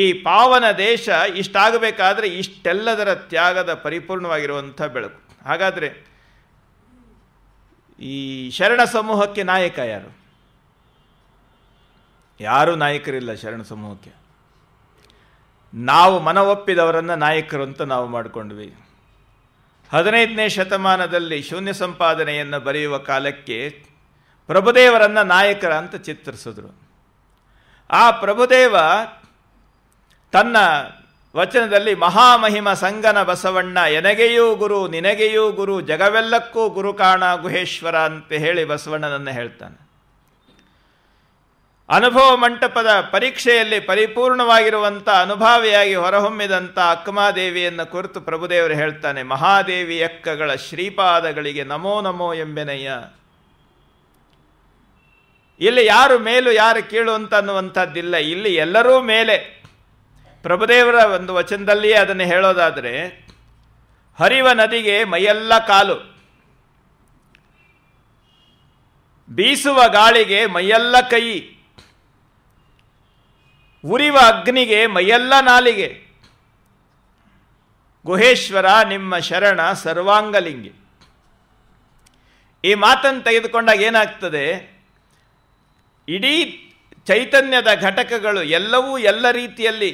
Speaker 2: ಈ ಪಾವನ ದೇಶ ಇಷ್ಟಾಗಬೇಕಾದ್ರೆ ಇಷ್ಟೆಲ್ಲದರ ತ್ಯಾಗದ ಪರಿಪೂರ್ಣವಾಗಿರುವಂಥ ಬೆಳಕು ಹಾಗಾದರೆ ಈ ಶರಣ ಸಮೂಹಕ್ಕೆ ನಾಯಕ ಯಾರು ಯಾರೂ ನಾಯಕರಿಲ್ಲ ಶರಣ ಸಮೂಹಕ್ಕೆ ನಾವು ಮನವೊಪ್ಪಿದವರನ್ನು ನಾಯಕರು ಅಂತ ನಾವು ಮಾಡಿಕೊಂಡ್ವಿ ಹದಿನೈದನೇ ಶತಮಾನದಲ್ಲಿ ಶೂನ್ಯ ಸಂಪಾದನೆಯನ್ನು ಬರೆಯುವ ಕಾಲಕ್ಕೆ ಪ್ರಭುದೇವರನ್ನು ನಾಯಕರ ಅಂತ ಚಿತ್ರಿಸಿದ್ರು ಆ ಪ್ರಭುದೇವ ತನ್ನ ವಚನದಲ್ಲಿ ಮಹಾಮಹಿಮ ಸಂಗನ ಬಸವಣ್ಣ ಎನಗೆಯೂ ಗುರು ನಿನಗೆಯೂ ಗುರು ಜಗವೆಲ್ಲಕ್ಕೂ ಗುರು ಕಾಣ ಗುಹೇಶ್ವರ ಅಂತ ಹೇಳಿ ಬಸವಣ್ಣನನ್ನು ಹೇಳ್ತಾನೆ ಅನುಭವ ಮಂಟಪದ ಪರೀಕ್ಷೆಯಲ್ಲಿ ಪರಿಪೂರ್ಣವಾಗಿರುವಂಥ ಅನುಭಾವಿಯಾಗಿ ಹೊರಹೊಮ್ಮಿದಂಥ ಅಕ್ಕಮಾದೇವಿಯನ್ನು ಕುರಿತು ಪ್ರಭುದೇವರು ಹೇಳ್ತಾನೆ ಮಹಾದೇವಿ ಅಕ್ಕಗಳ ಶ್ರೀಪಾದಗಳಿಗೆ ನಮೋ ನಮೋ ಎಂಬೆನಯ್ಯ ಇಲ್ಲಿ ಯಾರು ಮೇಲು ಯಾರು ಕೀಳು ಅಂತ ಅನ್ನುವಂಥದ್ದಿಲ್ಲ ಇಲ್ಲಿ ಎಲ್ಲರೂ ಮೇಲೆ ಪ್ರಭುದೇವರ ಒಂದು ವಚನದಲ್ಲಿಯೇ ಅದನ್ನು ಹೇಳೋದಾದರೆ ಹರಿವ ನದಿಗೆ ಮೈಯೆಲ್ಲ ಕಾಲು ಬೀಸುವ ಗಾಳಿಗೆ ಮೈಯೆಲ್ಲ ಕೈ ಉರಿವ ಅಗ್ನಿಗೆ ಮೈಯೆಲ್ಲ ನಾಲಿಗೆ ಗುಹೇಶ್ವರ ನಿಮ್ಮ ಶರಣ ಸರ್ವಾಂಗಲಿಂಗಿ ಈ ಮಾತನ್ನು ತೆಗೆದುಕೊಂಡಾಗ ಏನಾಗ್ತದೆ ಇಡೀ ಚೈತನ್ಯದ ಘಟಕಗಳು ಎಲ್ಲವೂ ಎಲ್ಲ ರೀತಿಯಲ್ಲಿ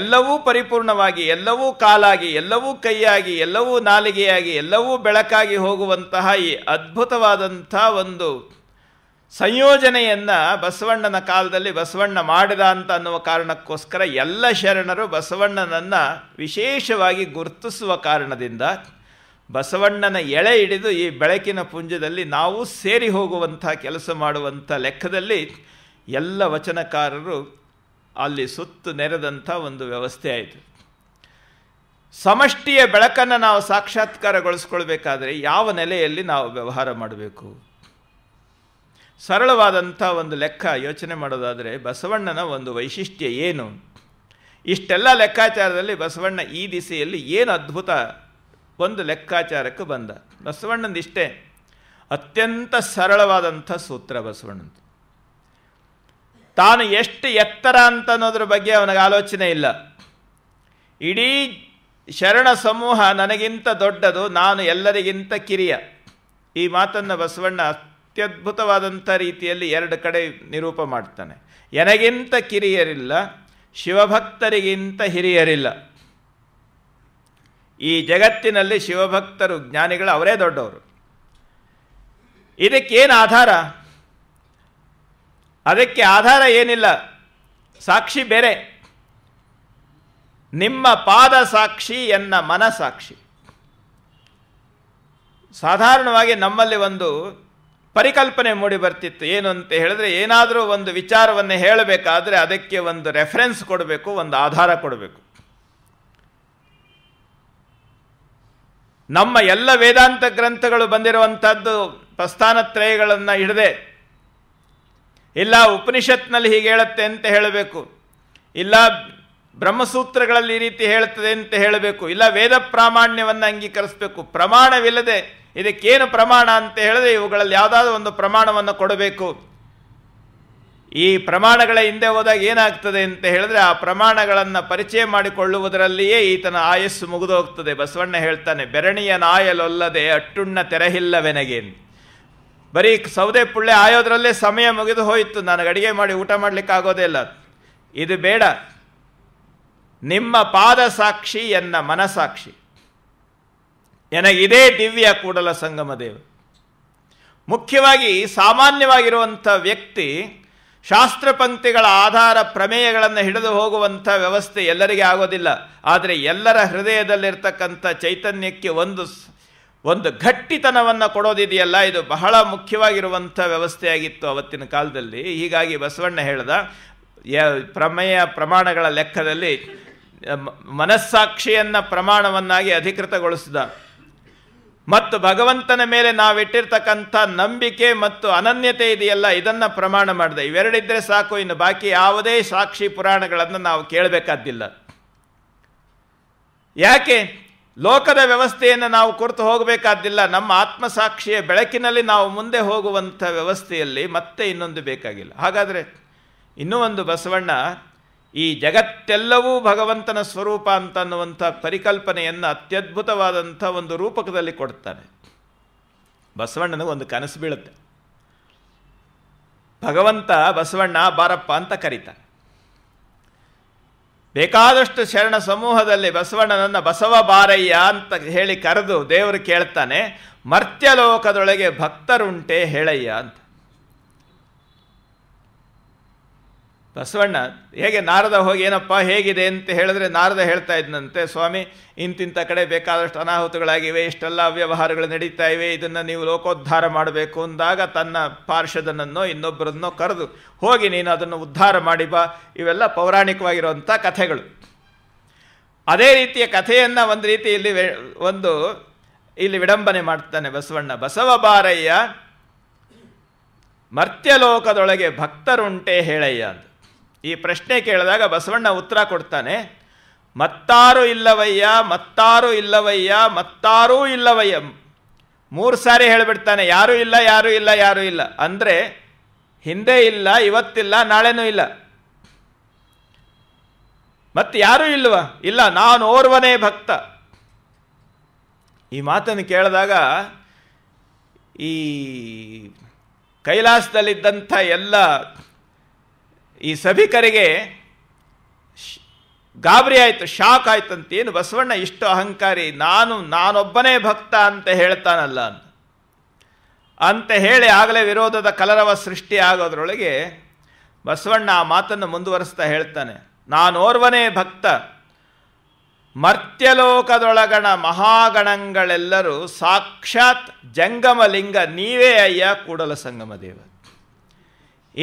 Speaker 2: ಎಲ್ಲವೂ ಪರಿಪೂರ್ಣವಾಗಿ ಎಲ್ಲವೂ ಕಾಲಾಗಿ ಎಲ್ಲವೂ ಕೈಯಾಗಿ ಎಲ್ಲವೂ ನಾಲಿಗೆಯಾಗಿ ಎಲ್ಲವೂ ಬೆಳಕಾಗಿ ಹೋಗುವಂತಹ ಈ ಅದ್ಭುತವಾದಂಥ ಒಂದು ಸಂಯೋಜನೆಯನ್ನು ಬಸವಣ್ಣನ ಕಾಲದಲ್ಲಿ ಬಸವಣ್ಣ ಮಾಡಿದ ಅಂತ ಅನ್ನುವ ಕಾರಣಕ್ಕೋಸ್ಕರ ಎಲ್ಲ ಶರಣರು ಬಸವಣ್ಣನನ್ನು ವಿಶೇಷವಾಗಿ ಗುರುತಿಸುವ ಕಾರಣದಿಂದ ಬಸವಣ್ಣನ ಎಳೆ ಹಿಡಿದು ಈ ಬೆಳಕಿನ ಪುಂಜದಲ್ಲಿ ನಾವು ಸೇರಿ ಹೋಗುವಂಥ ಕೆಲಸ ಮಾಡುವಂಥ ಲೆಕ್ಕದಲ್ಲಿ ಎಲ್ಲ ವಚನಕಾರರು ಅಲ್ಲಿ ಸುತ್ತು ನೆರೆದಂಥ ಒಂದು ವ್ಯವಸ್ಥೆ ಆಯಿತು ಸಮಷ್ಟಿಯ ಬೆಳಕನ್ನು ನಾವು ಸಾಕ್ಷಾತ್ಕಾರಗೊಳಿಸ್ಕೊಳ್ಬೇಕಾದ್ರೆ ಯಾವ ನೆಲೆಯಲ್ಲಿ ನಾವು ವ್ಯವಹಾರ ಮಾಡಬೇಕು ಸರಳವಾದಂಥ ಒಂದು ಲೆಕ್ಕ ಯೋಚನೆ ಮಾಡೋದಾದರೆ ಬಸವಣ್ಣನ ಒಂದು ವೈಶಿಷ್ಟ್ಯ ಏನು ಇಷ್ಟೆಲ್ಲ ಲೆಕ್ಕಾಚಾರದಲ್ಲಿ ಬಸವಣ್ಣ ಈ ದಿಸೆಯಲ್ಲಿ ಏನು ಅದ್ಭುತ ಒಂದು ಲೆಕ್ಕಾಚಾರಕ್ಕೆ ಬಂದ ಬಸವಣ್ಣಂದಿಷ್ಟೇ ಅತ್ಯಂತ ಸರಳವಾದಂಥ ಸೂತ್ರ ಬಸವಣ್ಣಂದು ತಾನು ಎಷ್ಟು ಎತ್ತರ ಅಂತ ಅನ್ನೋದ್ರ ಬಗ್ಗೆ ಅವನಿಗೆ ಆಲೋಚನೆ ಇಲ್ಲ ಇಡೀ ಶರಣ ಸಮೂಹ ನನಗಿಂತ ದೊಡ್ಡದು ನಾನು ಎಲ್ಲರಿಗಿಂತ ಕಿರಿಯ ಈ ಮಾತನ್ನು ಬಸವಣ್ಣ ಅತ್ಯದ್ಭುತವಾದಂಥ ರೀತಿಯಲ್ಲಿ ಎರಡು ಕಡೆ ನಿರೂಪ ಮಾಡ್ತಾನೆ ನನಗಿಂತ ಕಿರಿಯರಿಲ್ಲ ಶಿವಭಕ್ತರಿಗಿಂತ ಹಿರಿಯರಿಲ್ಲ ಈ ಜಗತ್ತಿನಲ್ಲಿ ಶಿವಭಕ್ತರು ಜ್ಞಾನಿಗಳು ಅವರೇ ದೊಡ್ಡವರು ಇದಕ್ಕೇನು ಆಧಾರ ಅದಕ್ಕೆ ಆಧಾರ ಏನಿಲ್ಲ ಸಾಕ್ಷಿ ಬೇರೆ ನಿಮ್ಮ ಪಾದ ಸಾಕ್ಷಿ ಎನ್ನ ಮನಸಾಕ್ಷಿ ಸಾಧಾರಣವಾಗಿ ನಮ್ಮಲ್ಲಿ ಒಂದು ಪರಿಕಲ್ಪನೆ ಮೂಡಿ ಬರ್ತಿತ್ತು ಏನು ಅಂತ ಹೇಳಿದ್ರೆ ಏನಾದರೂ ಒಂದು ವಿಚಾರವನ್ನು ಹೇಳಬೇಕಾದ್ರೆ ಅದಕ್ಕೆ ಒಂದು ರೆಫರೆನ್ಸ್ ಕೊಡಬೇಕು ಒಂದು ಆಧಾರ ಕೊಡಬೇಕು ನಮ್ಮ ಎಲ್ಲ ವೇದಾಂತ ಗ್ರಂಥಗಳು ಬಂದಿರುವಂಥದ್ದು ಪ್ರಸ್ಥಾನತ್ರಯಗಳನ್ನು ಹಿಡದೆ ಇಲ್ಲ ಉಪನಿಷತ್ನಲ್ಲಿ ಹೀಗೆ ಹೇಳುತ್ತೆ ಅಂತ ಹೇಳಬೇಕು ಇಲ್ಲ ಬ್ರಹ್ಮಸೂತ್ರಗಳಲ್ಲಿ ಈ ರೀತಿ ಹೇಳುತ್ತದೆ ಅಂತ ಹೇಳಬೇಕು ಇಲ್ಲ ವೇದ ಪ್ರಾಮಾಣ್ಯವನ್ನು ಅಂಗೀಕರಿಸಬೇಕು ಪ್ರಮಾಣವಿಲ್ಲದೆ ಇದಕ್ಕೇನು ಪ್ರಮಾಣ ಅಂತ ಹೇಳಿದ್ರೆ ಇವುಗಳಲ್ಲಿ ಯಾವುದಾದ್ರೂ ಒಂದು ಪ್ರಮಾಣವನ್ನು ಕೊಡಬೇಕು ಈ ಪ್ರಮಾಣಗಳ ಹಿಂದೆ ಹೋದಾಗ ಏನಾಗ್ತದೆ ಅಂತ ಹೇಳಿದ್ರೆ ಆ ಪ್ರಮಾಣಗಳನ್ನು ಪರಿಚಯ ಮಾಡಿಕೊಳ್ಳುವುದರಲ್ಲಿಯೇ ಈತನ ಆಯಸ್ಸು ಮುಗಿದು ಹೋಗ್ತದೆ ಬಸವಣ್ಣ ಹೇಳ್ತಾನೆ ಬೆರಣಿಯ ನಾಯಲೊಲ್ಲದೆ ಅಟ್ಟುಣ್ಣ ತೆರಹಿಲ್ಲವೆನಗೇನು ಬರೀ ಸೌದೆ ಪುಳ್ಳೆ ಆಯೋದ್ರಲ್ಲೇ ಸಮಯ ಮುಗಿದು ಹೋಯಿತು ನನಗೆ ಅಡಿಗೆ ಮಾಡಿ ಊಟ ಮಾಡಲಿಕ್ಕೆ ಆಗೋದೇ ಇಲ್ಲ ಇದು ಬೇಡ ನಿಮ್ಮ ಪಾದ ಸಾಕ್ಷಿ ಎನ್ನ ಮನಸಾಕ್ಷಿ ನನಗಿದೇ ದಿವ್ಯ ಕೂಡಲ ಸಂಗಮ ದೇವ ಮುಖ್ಯವಾಗಿ ಸಾಮಾನ್ಯವಾಗಿರುವಂಥ ವ್ಯಕ್ತಿ ಶಾಸ್ತ್ರ ಪಂಕ್ತಿಗಳ ಆಧಾರ ಪ್ರಮೇಯಗಳನ್ನು ಹಿಡಿದು ಹೋಗುವಂಥ ವ್ಯವಸ್ಥೆ ಎಲ್ಲರಿಗೆ ಆಗೋದಿಲ್ಲ ಆದರೆ ಎಲ್ಲರ ಹೃದಯದಲ್ಲಿರ್ತಕ್ಕಂಥ ಚೈತನ್ಯಕ್ಕೆ ಒಂದು ಒಂದು ಗಟ್ಟಿತನವನ್ನು ಕೊಡೋದಿದೆಯಲ್ಲ ಇದು ಬಹಳ ಮುಖ್ಯವಾಗಿರುವಂಥ ವ್ಯವಸ್ಥೆಯಾಗಿತ್ತು ಅವತ್ತಿನ ಕಾಲದಲ್ಲಿ ಹೀಗಾಗಿ ಬಸವಣ್ಣ ಹೇಳ್ದ ಪ್ರಮೇಯ ಪ್ರಮಾಣಗಳ ಲೆಕ್ಕದಲ್ಲಿ ಮನಸ್ಸಾಕ್ಷಿಯನ್ನು ಪ್ರಮಾಣವನ್ನಾಗಿ ಅಧಿಕೃತಗೊಳಿಸಿದ ಮತ್ತು ಭಗವಂತನ ಮೇಲೆ ನಾವಿಟ್ಟಿರ್ತಕ್ಕಂಥ ನಂಬಿಕೆ ಮತ್ತು ಅನನ್ಯತೆ ಇದೆಯಲ್ಲ ಇದನ್ನು ಪ್ರಮಾಣ ಮಾಡಿದೆ ಇವೆರಡಿದ್ದರೆ ಸಾಕು ಇನ್ನು ಬಾಕಿ ಯಾವುದೇ ಸಾಕ್ಷಿ ಪುರಾಣಗಳನ್ನು ನಾವು ಕೇಳಬೇಕಾದ್ದಿಲ್ಲ ಯಾಕೆ ಲೋಕದ ವ್ಯವಸ್ಥೆಯನ್ನು ನಾವು ಕೊರತು ಹೋಗಬೇಕಾದ್ದಿಲ್ಲ ನಮ್ಮ ಆತ್ಮಸಾಕ್ಷಿಯ ಬೆಳಕಿನಲ್ಲಿ ನಾವು ಮುಂದೆ ಹೋಗುವಂಥ ವ್ಯವಸ್ಥೆಯಲ್ಲಿ ಮತ್ತೆ ಇನ್ನೊಂದು ಬೇಕಾಗಿಲ್ಲ ಹಾಗಾದರೆ ಇನ್ನೂ ಒಂದು ಬಸವಣ್ಣ ಈ ಜಗತ್ತೆಲ್ಲವೂ ಭಗವಂತನ ಸ್ವರೂಪ ಅಂತ ಅನ್ನುವಂಥ ಪರಿಕಲ್ಪನೆಯನ್ನು ಅತ್ಯದ್ಭುತವಾದಂಥ ಒಂದು ರೂಪಕದಲ್ಲಿ ಕೊಡ್ತಾನೆ ಬಸವಣ್ಣನಿಗೆ ಒಂದು ಕನಸು ಬೀಳುತ್ತೆ ಭಗವಂತ ಬಸವಣ್ಣ ಬಾರಪ್ಪ ಅಂತ ಕರೀತಾನೆ ಬೇಕಾದಷ್ಟು ಶರಣ ಸಮೂಹದಲ್ಲಿ ಬಸವಣ್ಣನನ್ನು ಬಸವ ಬಾರಯ್ಯ ಅಂತ ಹೇಳಿ ಕರೆದು ದೇವರು ಕೇಳ್ತಾನೆ ಮರ್ತ್ಯಲೋಕದೊಳಗೆ ಭಕ್ತರುಂಟೆ ಹೇಳಯ್ಯ ಅಂತ ಬಸವಣ್ಣ ಹೇಗೆ ನಾರದ ಹೋಗಿ ಏನಪ್ಪ ಹೇಗಿದೆ ಅಂತ ಹೇಳಿದ್ರೆ ನಾರದ ಹೇಳ್ತಾ ಇದ್ನಂತೆ ಸ್ವಾಮಿ ಇಂತಿಂಥ ಕಡೆ ಬೇಕಾದಷ್ಟು ಅನಾಹುತಗಳಾಗಿವೆ ಇಷ್ಟೆಲ್ಲ ಅವ್ಯವಹಾರಗಳು ನಡೀತಾ ಇವೆ ಇದನ್ನು ನೀವು ಲೋಕೋದ್ಧಾರ ಮಾಡಬೇಕು ಅಂದಾಗ ತನ್ನ ಪಾರ್ಷದನನ್ನೋ ಇನ್ನೊಬ್ಬರನ್ನೋ ಕರೆದು ಹೋಗಿ ನೀನು ಅದನ್ನು ಉದ್ಧಾರ ಮಾಡಿ ಬಾ ಇವೆಲ್ಲ ಪೌರಾಣಿಕವಾಗಿರುವಂಥ ಕಥೆಗಳು ಅದೇ ರೀತಿಯ ಕಥೆಯನ್ನು ಒಂದು ರೀತಿ ಇಲ್ಲಿ ಒಂದು ಇಲ್ಲಿ ವಿಡಂಬನೆ ಮಾಡ್ತಾನೆ ಬಸವಣ್ಣ ಬಸವ ಬಾರಯ್ಯ ಮರ್ತ್ಯಲೋಕದೊಳಗೆ ಭಕ್ತರುಂಟೆ ಹೇಳಯ್ಯ ಅಂತ ಈ ಪ್ರಶ್ನೆ ಕೇಳಿದಾಗ ಬಸವಣ್ಣ ಉತ್ತರ ಕೊಡ್ತಾನೆ ಮತ್ತಾರು ಇಲ್ಲವಯ್ಯ ಮತ್ತಾರು ಇಲ್ಲವಯ್ಯ ಮತ್ತಾರೂ ಇಲ್ಲವಯ್ಯ ಮೂರು ಸಾರಿ ಹೇಳಿಬಿಡ್ತಾನೆ ಯಾರೂ ಇಲ್ಲ ಯಾರೂ ಇಲ್ಲ ಯಾರೂ ಇಲ್ಲ ಅಂದರೆ ಹಿಂದೆ ಇಲ್ಲ ಇವತ್ತಿಲ್ಲ ನಾಳೆನೂ ಇಲ್ಲ ಮತ್ತೆ ಯಾರೂ ಇಲ್ವ ಇಲ್ಲ ನಾನು ಓರ್ವನೇ ಭಕ್ತ ಈ ಮಾತನ್ನು ಕೇಳಿದಾಗ ಈ ಕೈಲಾಸದಲ್ಲಿದ್ದಂಥ ಎಲ್ಲ ಈ ಸಭಿಕರಿಗೆ ಗಾಬರಿ ಆಯಿತು ಶಾಕ್ ಆಯ್ತು ಅಂತ ಏನು ಬಸವಣ್ಣ ಇಷ್ಟು ಅಹಂಕಾರಿ ನಾನು ನಾನೊಬ್ಬನೇ ಭಕ್ತ ಅಂತ ಹೇಳ್ತಾನಲ್ಲ ಅಂತ ಅಂತ ಹೇಳಿ ಆಗಲೇ ವಿರೋಧದ ಕಲರವ ಸೃಷ್ಟಿ ಆಗೋದ್ರೊಳಗೆ ಬಸವಣ್ಣ ಆ ಮಾತನ್ನು ಮುಂದುವರಿಸ್ತಾ ಹೇಳ್ತಾನೆ ನಾನೋರ್ವನೇ ಭಕ್ತ ಮರ್ತ್ಯಲೋಕದೊಳಗಣ ಮಹಾಗಣಗಳೆಲ್ಲರೂ ಸಾಕ್ಷಾತ್ ಜಂಗಮಲಿಂಗ ನೀವೇ ಅಯ್ಯ ಕೂಡಲ ಸಂಗಮ ದೇವ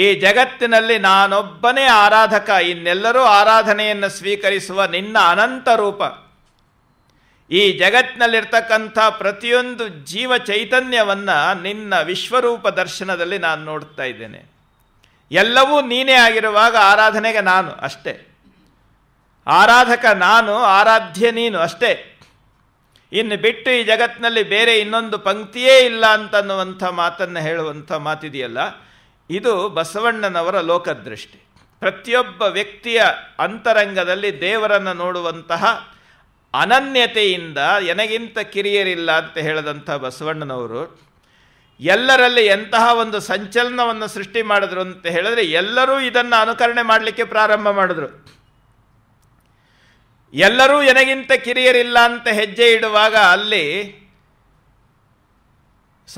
Speaker 2: ಈ ಜಗತ್ತಿನಲ್ಲಿ ನಾನೊಬ್ಬನೇ ಆರಾಧಕ ಇನ್ನೆಲ್ಲರೂ ಆರಾಧನೆಯನ್ನು ಸ್ವೀಕರಿಸುವ ನಿನ್ನ ಅನಂತ ರೂಪ ಈ ಜಗತ್ತಿನಲ್ಲಿರ್ತಕ್ಕಂಥ ಪ್ರತಿಯೊಂದು ಜೀವ ಚೈತನ್ಯವನ್ನು ನಿನ್ನ ವಿಶ್ವರೂಪ ದರ್ಶನದಲ್ಲಿ ನಾನು ನೋಡ್ತಾ ಇದ್ದೇನೆ ಎಲ್ಲವೂ ನೀನೇ ಆಗಿರುವಾಗ ಆರಾಧನೆಗೆ ನಾನು ಅಷ್ಟೇ ಆರಾಧಕ ನಾನು ಆರಾಧ್ಯ ನೀನು ಅಷ್ಟೇ ಇನ್ನು ಬಿಟ್ಟು ಈ ಜಗತ್ತಿನಲ್ಲಿ ಬೇರೆ ಇನ್ನೊಂದು ಪಂಕ್ತಿಯೇ ಇಲ್ಲ ಅಂತನ್ನುವಂಥ ಮಾತನ್ನು ಹೇಳುವಂಥ ಮಾತಿದೆಯಲ್ಲ ಇದು ಬಸವಣ್ಣನವರ ಲೋಕದೃಷ್ಟಿ ಪ್ರತಿಯೊಬ್ಬ ವ್ಯಕ್ತಿಯ ಅಂತರಂಗದಲ್ಲಿ ದೇವರನ್ನು ನೋಡುವಂತಹ ಅನನ್ಯತೆಯಿಂದ ಎನಗಿಂತ ಕಿರಿಯರಿಲ್ಲ ಅಂತ ಹೇಳಿದಂಥ ಬಸವಣ್ಣನವರು ಎಲ್ಲರಲ್ಲಿ ಎಂತಹ ಒಂದು ಸಂಚಲನವನ್ನು ಸೃಷ್ಟಿ ಮಾಡಿದ್ರು ಅಂತ ಹೇಳಿದ್ರೆ ಎಲ್ಲರೂ ಇದನ್ನು ಅನುಕರಣೆ ಮಾಡಲಿಕ್ಕೆ ಪ್ರಾರಂಭ ಮಾಡಿದ್ರು ಎಲ್ಲರೂ ಎನಗಿಂತ ಕಿರಿಯರಿಲ್ಲ ಅಂತ ಹೆಜ್ಜೆ ಇಡುವಾಗ ಅಲ್ಲಿ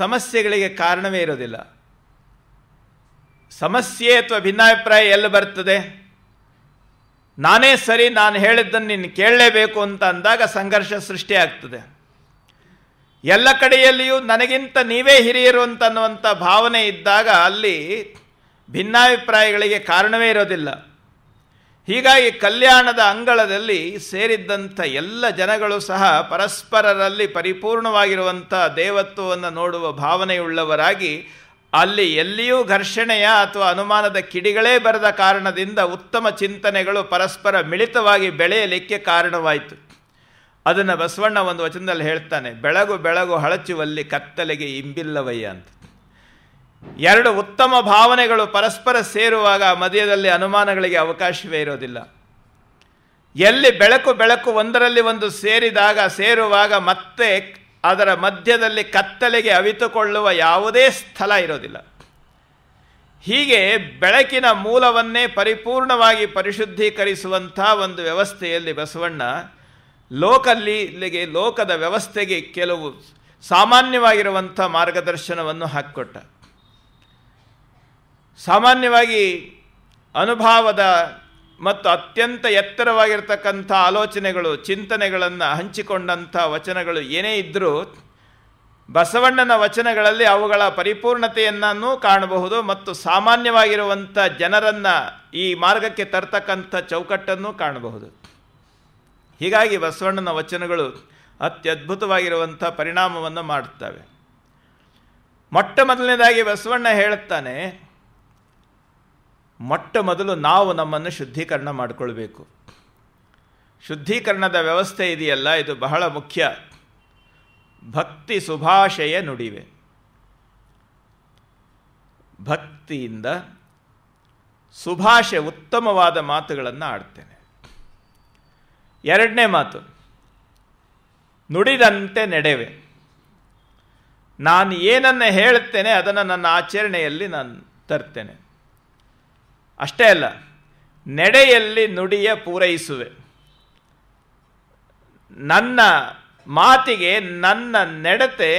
Speaker 2: ಸಮಸ್ಯೆಗಳಿಗೆ ಕಾರಣವೇ ಇರೋದಿಲ್ಲ ಸಮಸ್ಯೆ ಅಥವಾ ಭಿನ್ನಾಭಿಪ್ರಾಯ ಎಲ್ಲಿ ಬರ್ತದೆ ನಾನೇ ಸರಿ ನಾನು ಹೇಳಿದ್ದನ್ನು ನಿನ್ನ ಕೇಳಲೇಬೇಕು ಅಂತ ಅಂದಾಗ ಸಂಘರ್ಷ ಸೃಷ್ಟಿ ಆಗ್ತದೆ ಎಲ್ಲ ಕಡೆಯಲ್ಲಿಯೂ ನನಗಿಂತ ನೀವೇ ಹಿರಿಯರು ಅಂತನ್ನುವಂಥ ಭಾವನೆ ಇದ್ದಾಗ ಅಲ್ಲಿ ಭಿನ್ನಾಭಿಪ್ರಾಯಗಳಿಗೆ ಕಾರಣವೇ ಇರೋದಿಲ್ಲ ಹೀಗಾಗಿ ಕಲ್ಯಾಣದ ಅಂಗಳದಲ್ಲಿ ಸೇರಿದ್ದಂಥ ಎಲ್ಲ ಜನಗಳು ಸಹ ಪರಸ್ಪರರಲ್ಲಿ ಪರಿಪೂರ್ಣವಾಗಿರುವಂಥ ದೇವತ್ವವನ್ನು ನೋಡುವ ಭಾವನೆಯುಳ್ಳವರಾಗಿ ಅಲ್ಲಿ ಎಲ್ಲಿಯೂ ಘರ್ಷಣೆಯ ಅಥವಾ ಅನುಮಾನದ ಕಿಡಿಗಳೇ ಬರದ ಕಾರಣದಿಂದ ಉತ್ತಮ ಚಿಂತನೆಗಳು ಪರಸ್ಪರ ಮಿಳಿತವಾಗಿ ಬೆಳೆಯಲಿಕ್ಕೆ ಕಾರಣವಾಯಿತು ಅದನ್ನು ಬಸವಣ್ಣ ಒಂದು ವಚನದಲ್ಲಿ ಹೇಳ್ತಾನೆ ಬೆಳಗು ಬೆಳಗು ಹಳಚುವಲ್ಲಿ ಕತ್ತಲೆಗೆ ಇಂಬಿಲ್ಲವಯ್ಯ ಅಂತ ಎರಡು ಉತ್ತಮ ಭಾವನೆಗಳು ಪರಸ್ಪರ ಸೇರುವಾಗ ಮಧ್ಯದಲ್ಲಿ ಅನುಮಾನಗಳಿಗೆ ಅವಕಾಶವೇ ಇರೋದಿಲ್ಲ ಎಲ್ಲಿ ಬೆಳಕು ಬೆಳಕು ಒಂದರಲ್ಲಿ ಒಂದು ಸೇರಿದಾಗ ಸೇರುವಾಗ ಮತ್ತೆ ಅದರ ಮಧ್ಯದಲ್ಲಿ ಕತ್ತಲೆಗೆ ಅವಿತುಕೊಳ್ಳುವ ಯಾವುದೇ ಸ್ಥಳ ಇರೋದಿಲ್ಲ ಹೀಗೆ ಬೆಳಕಿನ ಮೂಲವನ್ನೇ ಪರಿಪೂರ್ಣವಾಗಿ ಪರಿಶುದ್ಧೀಕರಿಸುವಂಥ ಒಂದು ವ್ಯವಸ್ಥೆಯಲ್ಲಿ ಬಸವಣ್ಣ ಲೋಕಲ್ಲಿಗೆ ಲೋಕದ ವ್ಯವಸ್ಥೆಗೆ ಕೆಲವು ಸಾಮಾನ್ಯವಾಗಿರುವಂಥ ಮಾರ್ಗದರ್ಶನವನ್ನು ಹಾಕಿಕೊಟ್ಟ ಸಾಮಾನ್ಯವಾಗಿ ಅನುಭಾವದ ಮತ್ತು ಅತ್ಯಂತ ಎತ್ತರವಾಗಿರ್ತಕ್ಕಂಥ ಆಲೋಚನೆಗಳು ಚಿಂತನೆಗಳನ್ನು ಹಂಚಿಕೊಂಡಂಥ ವಚನಗಳು ಏನೇ ಇದ್ದರೂ ಬಸವಣ್ಣನ ವಚನಗಳಲ್ಲಿ ಅವುಗಳ ಪರಿಪೂರ್ಣತೆಯನ್ನು ಕಾಣಬಹುದು ಮತ್ತು ಸಾಮಾನ್ಯವಾಗಿರುವಂಥ ಜನರನ್ನು ಈ ಮಾರ್ಗಕ್ಕೆ ತರ್ತಕ್ಕಂಥ ಚೌಕಟ್ಟನ್ನು ಕಾಣಬಹುದು ಹೀಗಾಗಿ ಬಸವಣ್ಣನ ವಚನಗಳು ಅತ್ಯದ್ಭುತವಾಗಿರುವಂಥ ಪರಿಣಾಮವನ್ನು ಮಾಡುತ್ತವೆ ಮೊಟ್ಟ ಮೊದಲನೇದಾಗಿ ಬಸವಣ್ಣ ಹೇಳುತ್ತಾನೆ ಮೊಟ್ಟ ಮೊದಲು ನಾವು ನಮ್ಮನ್ನು ಶುದ್ಧೀಕರಣ ಮಾಡಿಕೊಳ್ಬೇಕು ಶುದ್ಧೀಕರಣದ ವ್ಯವಸ್ಥೆ ಇದೆಯಲ್ಲ ಇದು ಬಹಳ ಮುಖ್ಯ ಭಕ್ತಿ ಸುಭಾಷೆಯ ನುಡಿವೆ ಭಕ್ತಿಯಿಂದ ಸುಭಾಷೆ ಉತ್ತಮವಾದ ಮಾತುಗಳನ್ನು ಆಡ್ತೇನೆ ಎರಡನೇ ಮಾತು ನುಡಿದಂತೆ ನಡೆವೆ ನಾನು ಏನನ್ನು ಹೇಳುತ್ತೇನೆ ಅದನ್ನು ನನ್ನ ಆಚರಣೆಯಲ್ಲಿ ನಾನು ತರ್ತೇನೆ ಅಷ್ಟೇ ಅಲ್ಲ ನೆಡೆಯಲ್ಲಿ ನುಡಿಯ ಪೂರೈಸುವೆ ನನ್ನ ಮಾತಿಗೆ ನನ್ನ ನೆಡತೆ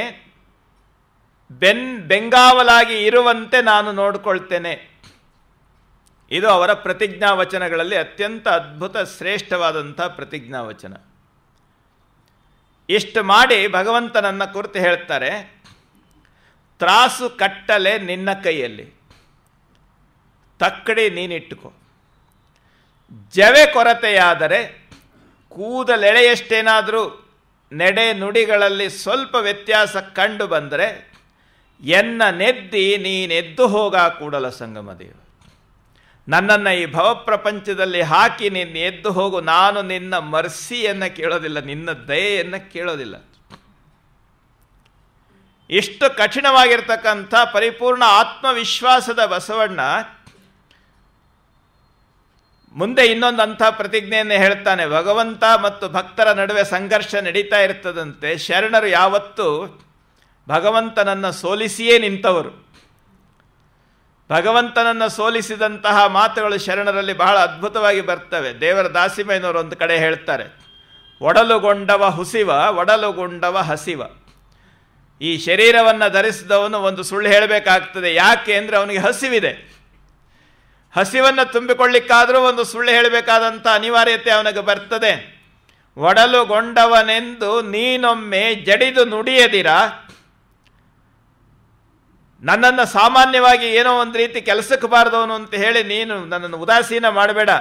Speaker 2: ಬೆನ್ ಬೆಂಗಾವಲಾಗಿ ಇರುವಂತೆ ನಾನು ನೋಡಿಕೊಳ್ತೇನೆ ಇದು ಅವರ ಪ್ರತಿಜ್ಞಾ ವಚನಗಳಲ್ಲಿ ಅತ್ಯಂತ ಅದ್ಭುತ ಶ್ರೇಷ್ಠವಾದಂಥ ಪ್ರತಿಜ್ಞಾ ವಚನ ಇಷ್ಟು ಮಾಡಿ ಭಗವಂತನನ್ನು ಕುರಿತು ಹೇಳ್ತಾರೆ ತ್ರಾಸು ಕಟ್ಟಲೆ ನಿನ್ನ ಕೈಯಲ್ಲಿ ತಕ್ಕಡೆ ನೀನಿಟ್ಟುಕೋ ಜವೆ ಕೊರತೆಯಾದರೆ ಕೂದಲೆಳೆಯಷ್ಟೇನಾದರೂ ನೆಡೆ ನುಡಿಗಳಲ್ಲಿ ಸ್ವಲ್ಪ ವ್ಯತ್ಯಾಸ ಕಂಡು ಬಂದರೆ ಎನ್ನ ನೆದ್ದಿ ನೀನೆದ್ದು ಹೋಗ ಕೂಡಲ ಸಂಗಮ ದೇವ ನನ್ನನ್ನು ಈ ಭವಪ್ರಪಂಚದಲ್ಲಿ ಹಾಕಿ ನಿನ್ನ ಎದ್ದು ಹೋಗು ನಾನು ನಿನ್ನ ಮರ್ಸಿಯನ್ನು ಕೇಳೋದಿಲ್ಲ ನಿನ್ನ ದಯೆಯನ್ನು ಕೇಳೋದಿಲ್ಲ ಇಷ್ಟು ಕಠಿಣವಾಗಿರ್ತಕ್ಕಂಥ ಪರಿಪೂರ್ಣ ಆತ್ಮವಿಶ್ವಾಸದ ಬಸವಣ್ಣ ಮುಂದೆ ಇನ್ನೊಂದು ಅಂಥ ಪ್ರತಿಜ್ಞೆಯನ್ನು ಹೇಳ್ತಾನೆ ಭಗವಂತ ಮತ್ತು ಭಕ್ತರ ನಡುವೆ ಸಂಘರ್ಷ ನಡೀತಾ ಇರ್ತದಂತೆ ಶರಣರು ಯಾವತ್ತೂ ಭಗವಂತನನ್ನು ಸೋಲಿಸಿಯೇ ನಿಂತವರು ಭಗವಂತನನ್ನು ಸೋಲಿಸಿದಂತಹ ಮಾತುಗಳು ಶರಣರಲ್ಲಿ ಬಹಳ ಅದ್ಭುತವಾಗಿ ಬರ್ತವೆ ದೇವರ ದಾಸಿಮಯ್ಯನವರು ಒಂದು ಕಡೆ ಹೇಳ್ತಾರೆ ಒಡಲುಗೊಂಡವ ಹುಸಿವ ಒಡಲುಗೊಂಡವ ಹಸಿವ ಈ ಶರೀರವನ್ನು ಧರಿಸಿದವನು ಒಂದು ಸುಳ್ಳು ಹೇಳಬೇಕಾಗ್ತದೆ ಯಾಕೆ ಅಂದರೆ ಅವನಿಗೆ ಹಸಿವಿದೆ ಹಸಿವನ್ನು ತುಂಬಿಕೊಳ್ಳಿಕ್ಕಾದರೂ ಒಂದು ಸುಳ್ಳು ಹೇಳಬೇಕಾದಂಥ ಅನಿವಾರ್ಯತೆ ಅವನಿಗೆ ಬರ್ತದೆ ಒಡಲುಗೊಂಡವನೆಂದು ನೀನೊಮ್ಮೆ ಜಡಿದು ನುಡಿಯದಿರ ನನ್ನನ್ನು ಸಾಮಾನ್ಯವಾಗಿ ಏನೋ ಒಂದು ರೀತಿ ಕೆಲಸಕ್ಕೆ ಬಾರದವನು ಅಂತ ಹೇಳಿ ನೀನು ನನ್ನನ್ನು ಉದಾಸೀನ ಮಾಡಬೇಡ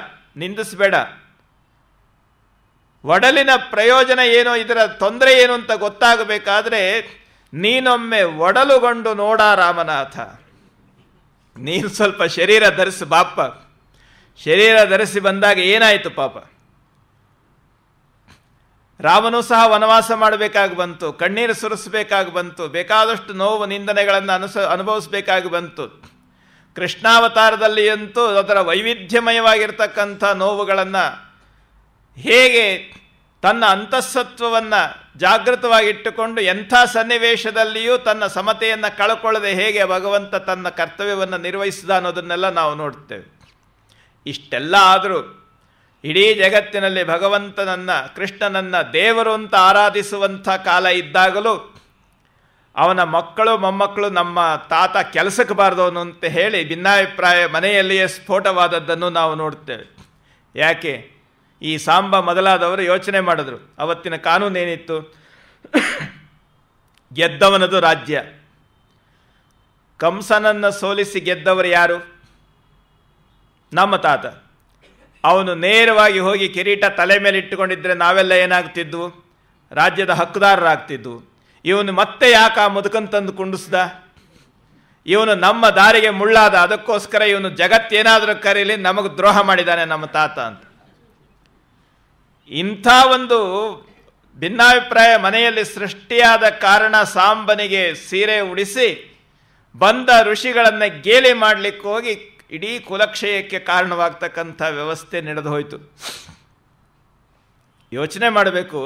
Speaker 2: ನಿಂದಿಸಬೇಡ ಒಡಲಿನ ಪ್ರಯೋಜನ ಏನೋ ಇದರ ತೊಂದರೆ ಏನು ಅಂತ ಗೊತ್ತಾಗಬೇಕಾದ್ರೆ ನೀನೊಮ್ಮೆ ಒಡಲುಗೊಂಡು ನೋಡ ರಾಮನಾಥ ನೀನು ಸ್ವಲ್ಪ ಶರೀರ ಧರಿಸಿ ಬಾಪ ಶರೀರ ಧರಿಸಿ ಬಂದಾಗ ಏನಾಯಿತು ಪಾಪ ರಾಮನು ಸಹ ವನವಾಸ ಮಾಡಬೇಕಾಗಿ ಬಂತು ಕಣ್ಣೀರು ಸುರಿಸಬೇಕಾಗಿ ಬಂತು ಬೇಕಾದಷ್ಟು ನೋವು ನಿಂದನೆಗಳನ್ನು ಅನುಸ ಅನುಭವಿಸಬೇಕಾಗಿ ಬಂತು ಕೃಷ್ಣಾವತಾರದಲ್ಲಿ ಅಂತೂ ಅದರ ವೈವಿಧ್ಯಮಯವಾಗಿರ್ತಕ್ಕಂಥ ನೋವುಗಳನ್ನು ಹೇಗೆ ತನ್ನ ಜಾಗೃತವಾಗಿ ಜಾಗೃತವಾಗಿಟ್ಟುಕೊಂಡು ಎಂಥ ಸನ್ನಿವೇಶದಲ್ಲಿಯೂ ತನ್ನ ಸಮತೆಯನ್ನು ಕಳ್ಕೊಳ್ಳದೆ ಹೇಗೆ ಭಗವಂತ ತನ್ನ ಕರ್ತವ್ಯವನ್ನು ನಿರ್ವಹಿಸಿದ ಅನ್ನೋದನ್ನೆಲ್ಲ ನಾವು ನೋಡ್ತೇವೆ ಇಷ್ಟೆಲ್ಲ ಆದರೂ ಇಡೀ ಜಗತ್ತಿನಲ್ಲಿ ಭಗವಂತನನ್ನು ಕೃಷ್ಣನನ್ನು ದೇವರು ಅಂತ ಆರಾಧಿಸುವಂಥ ಕಾಲ ಇದ್ದಾಗಲೂ ಅವನ ಮಕ್ಕಳು ಮೊಮ್ಮಕ್ಕಳು ನಮ್ಮ ತಾತ ಕೆಲಸಕ್ಕೆ ಬಾರ್ದವನು ಅಂತ ಹೇಳಿ ಭಿನ್ನಾಭಿಪ್ರಾಯ ಮನೆಯಲ್ಲಿಯೇ ಸ್ಫೋಟವಾದದ್ದನ್ನು ನಾವು ನೋಡ್ತೇವೆ ಯಾಕೆ ಈ ಸಾಂಬ ಮೊದಲಾದವರು ಯೋಚನೆ ಮಾಡಿದ್ರು ಅವತ್ತಿನ ಕಾನೂನು ಏನಿತ್ತು ಗೆದ್ದವನದು ರಾಜ್ಯ ಕಂಸನನ್ನು ಸೋಲಿಸಿ ಗೆದ್ದವರು ಯಾರು ನಮ್ಮ ತಾತ ಅವನು ನೇರವಾಗಿ ಹೋಗಿ ಕಿರೀಟ ತಲೆ ಮೇಲೆ ಇಟ್ಟುಕೊಂಡಿದ್ದರೆ ನಾವೆಲ್ಲ ಏನಾಗ್ತಿದ್ವು ರಾಜ್ಯದ ಹಕ್ಕುದಾರರಾಗ್ತಿದ್ವು ಇವನು ಮತ್ತೆ ಯಾಕೆ ಆ ಮುದುಕಂತಂದು ತಂದು ಕುಂಡಿಸ್ದ ಇವನು ನಮ್ಮ ದಾರಿಗೆ ಮುಳ್ಳಾದ ಅದಕ್ಕೋಸ್ಕರ ಇವನು ಜಗತ್ತೇನಾದರೂ ಕರೀಲಿ ನಮಗೆ ದ್ರೋಹ ಮಾಡಿದ್ದಾನೆ ನಮ್ಮ ತಾತ ಅಂತ ಇಂಥ ಒಂದು ಭಿನ್ನಾಭಿಪ್ರಾಯ ಮನೆಯಲ್ಲಿ ಸೃಷ್ಟಿಯಾದ ಕಾರಣ ಸಾಂಬನಿಗೆ ಸೀರೆ ಉಡಿಸಿ ಬಂದ ಋಷಿಗಳನ್ನು ಗೇಲಿ ಮಾಡಲಿಕ್ಕೆ ಹೋಗಿ ಇಡೀ ಕುಲಕ್ಷಯಕ್ಕೆ ಕಾರಣವಾಗ್ತಕ್ಕಂಥ ವ್ಯವಸ್ಥೆ ನಡೆದು ಹೋಯಿತು ಯೋಚನೆ ಮಾಡಬೇಕು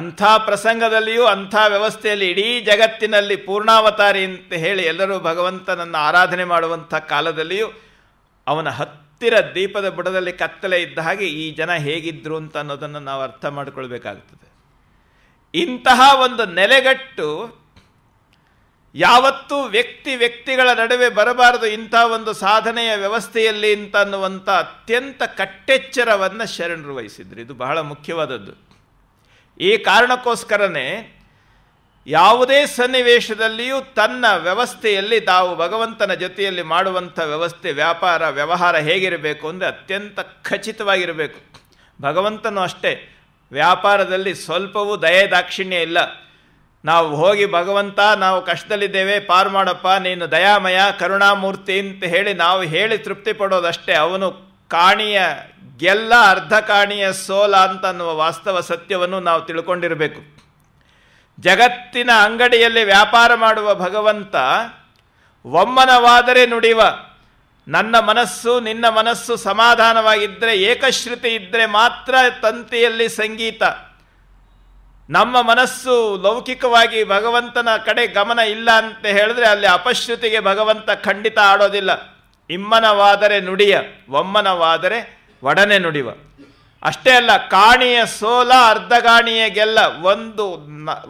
Speaker 2: ಅಂಥ ಪ್ರಸಂಗದಲ್ಲಿಯೂ ಅಂಥ ವ್ಯವಸ್ಥೆಯಲ್ಲಿ ಇಡೀ ಜಗತ್ತಿನಲ್ಲಿ ಪೂರ್ಣಾವತಾರಿ ಅಂತ ಹೇಳಿ ಎಲ್ಲರೂ ಭಗವಂತನನ್ನು ಆರಾಧನೆ ಮಾಡುವಂಥ ಕಾಲದಲ್ಲಿಯೂ ಅವನ ಹತ್ತು ಹತ್ತಿರ ದೀಪದ ಬುಡದಲ್ಲಿ ಕತ್ತಲೆ ಇದ್ದ ಹಾಗೆ ಈ ಜನ ಹೇಗಿದ್ರು ಅಂತ ಅನ್ನೋದನ್ನು ನಾವು ಅರ್ಥ ಮಾಡಿಕೊಳ್ಬೇಕಾಗ್ತದೆ ಇಂತಹ ಒಂದು ನೆಲೆಗಟ್ಟು ಯಾವತ್ತೂ ವ್ಯಕ್ತಿ ವ್ಯಕ್ತಿಗಳ ನಡುವೆ ಬರಬಾರದು ಇಂಥ ಒಂದು ಸಾಧನೆಯ ವ್ಯವಸ್ಥೆಯಲ್ಲಿ ಅಂತ ಅನ್ನುವಂಥ ಅತ್ಯಂತ ಕಟ್ಟೆಚ್ಚರವನ್ನು ಶರಣರು ವಹಿಸಿದ್ರು ಇದು ಬಹಳ ಮುಖ್ಯವಾದದ್ದು ಈ ಕಾರಣಕ್ಕೋಸ್ಕರನೇ ಯಾವುದೇ ಸನ್ನಿವೇಶದಲ್ಲಿಯೂ ತನ್ನ ವ್ಯವಸ್ಥೆಯಲ್ಲಿ ತಾವು ಭಗವಂತನ ಜೊತೆಯಲ್ಲಿ ಮಾಡುವಂಥ ವ್ಯವಸ್ಥೆ ವ್ಯಾಪಾರ ವ್ಯವಹಾರ ಹೇಗಿರಬೇಕು ಅಂದರೆ ಅತ್ಯಂತ ಖಚಿತವಾಗಿರಬೇಕು ಭಗವಂತನು ಅಷ್ಟೇ ವ್ಯಾಪಾರದಲ್ಲಿ ಸ್ವಲ್ಪವೂ ದಯೆ ದಾಕ್ಷಿಣ್ಯ ಇಲ್ಲ ನಾವು ಹೋಗಿ ಭಗವಂತ ನಾವು ಕಷ್ಟದಲ್ಲಿದ್ದೇವೆ ಪಾರು ಮಾಡಪ್ಪ ನೀನು ದಯಾಮಯ ಕರುಣಾಮೂರ್ತಿ ಅಂತ ಹೇಳಿ ನಾವು ಹೇಳಿ ತೃಪ್ತಿ ಪಡೋದಷ್ಟೇ ಅವನು ಕಾಣಿಯ ಗೆಲ್ಲ ಅರ್ಧ ಕಾಣಿಯ ಸೋಲ ಅಂತ ಅನ್ನುವ ವಾಸ್ತವ ಸತ್ಯವನ್ನು ನಾವು ತಿಳ್ಕೊಂಡಿರಬೇಕು ಜಗತ್ತಿನ ಅಂಗಡಿಯಲ್ಲಿ ವ್ಯಾಪಾರ ಮಾಡುವ ಭಗವಂತ ಒಮ್ಮನವಾದರೆ ನುಡಿವ ನನ್ನ ಮನಸ್ಸು ನಿನ್ನ ಮನಸ್ಸು ಸಮಾಧಾನವಾಗಿದ್ದರೆ ಏಕಶ್ರುತಿ ಇದ್ದರೆ ಮಾತ್ರ ತಂತಿಯಲ್ಲಿ ಸಂಗೀತ ನಮ್ಮ ಮನಸ್ಸು ಲೌಕಿಕವಾಗಿ ಭಗವಂತನ ಕಡೆ ಗಮನ ಇಲ್ಲ ಅಂತ ಹೇಳಿದ್ರೆ ಅಲ್ಲಿ ಅಪಶ್ರುತಿಗೆ ಭಗವಂತ ಖಂಡಿತ ಆಡೋದಿಲ್ಲ ಇಮ್ಮನವಾದರೆ ನುಡಿಯ ಒಮ್ಮನವಾದರೆ ಒಡನೆ ನುಡಿವ ಅಷ್ಟೇ ಅಲ್ಲ ಕಾಣಿಯ ಸೋಲ ಅರ್ಧ ಗೆಲ್ಲ ಒಂದು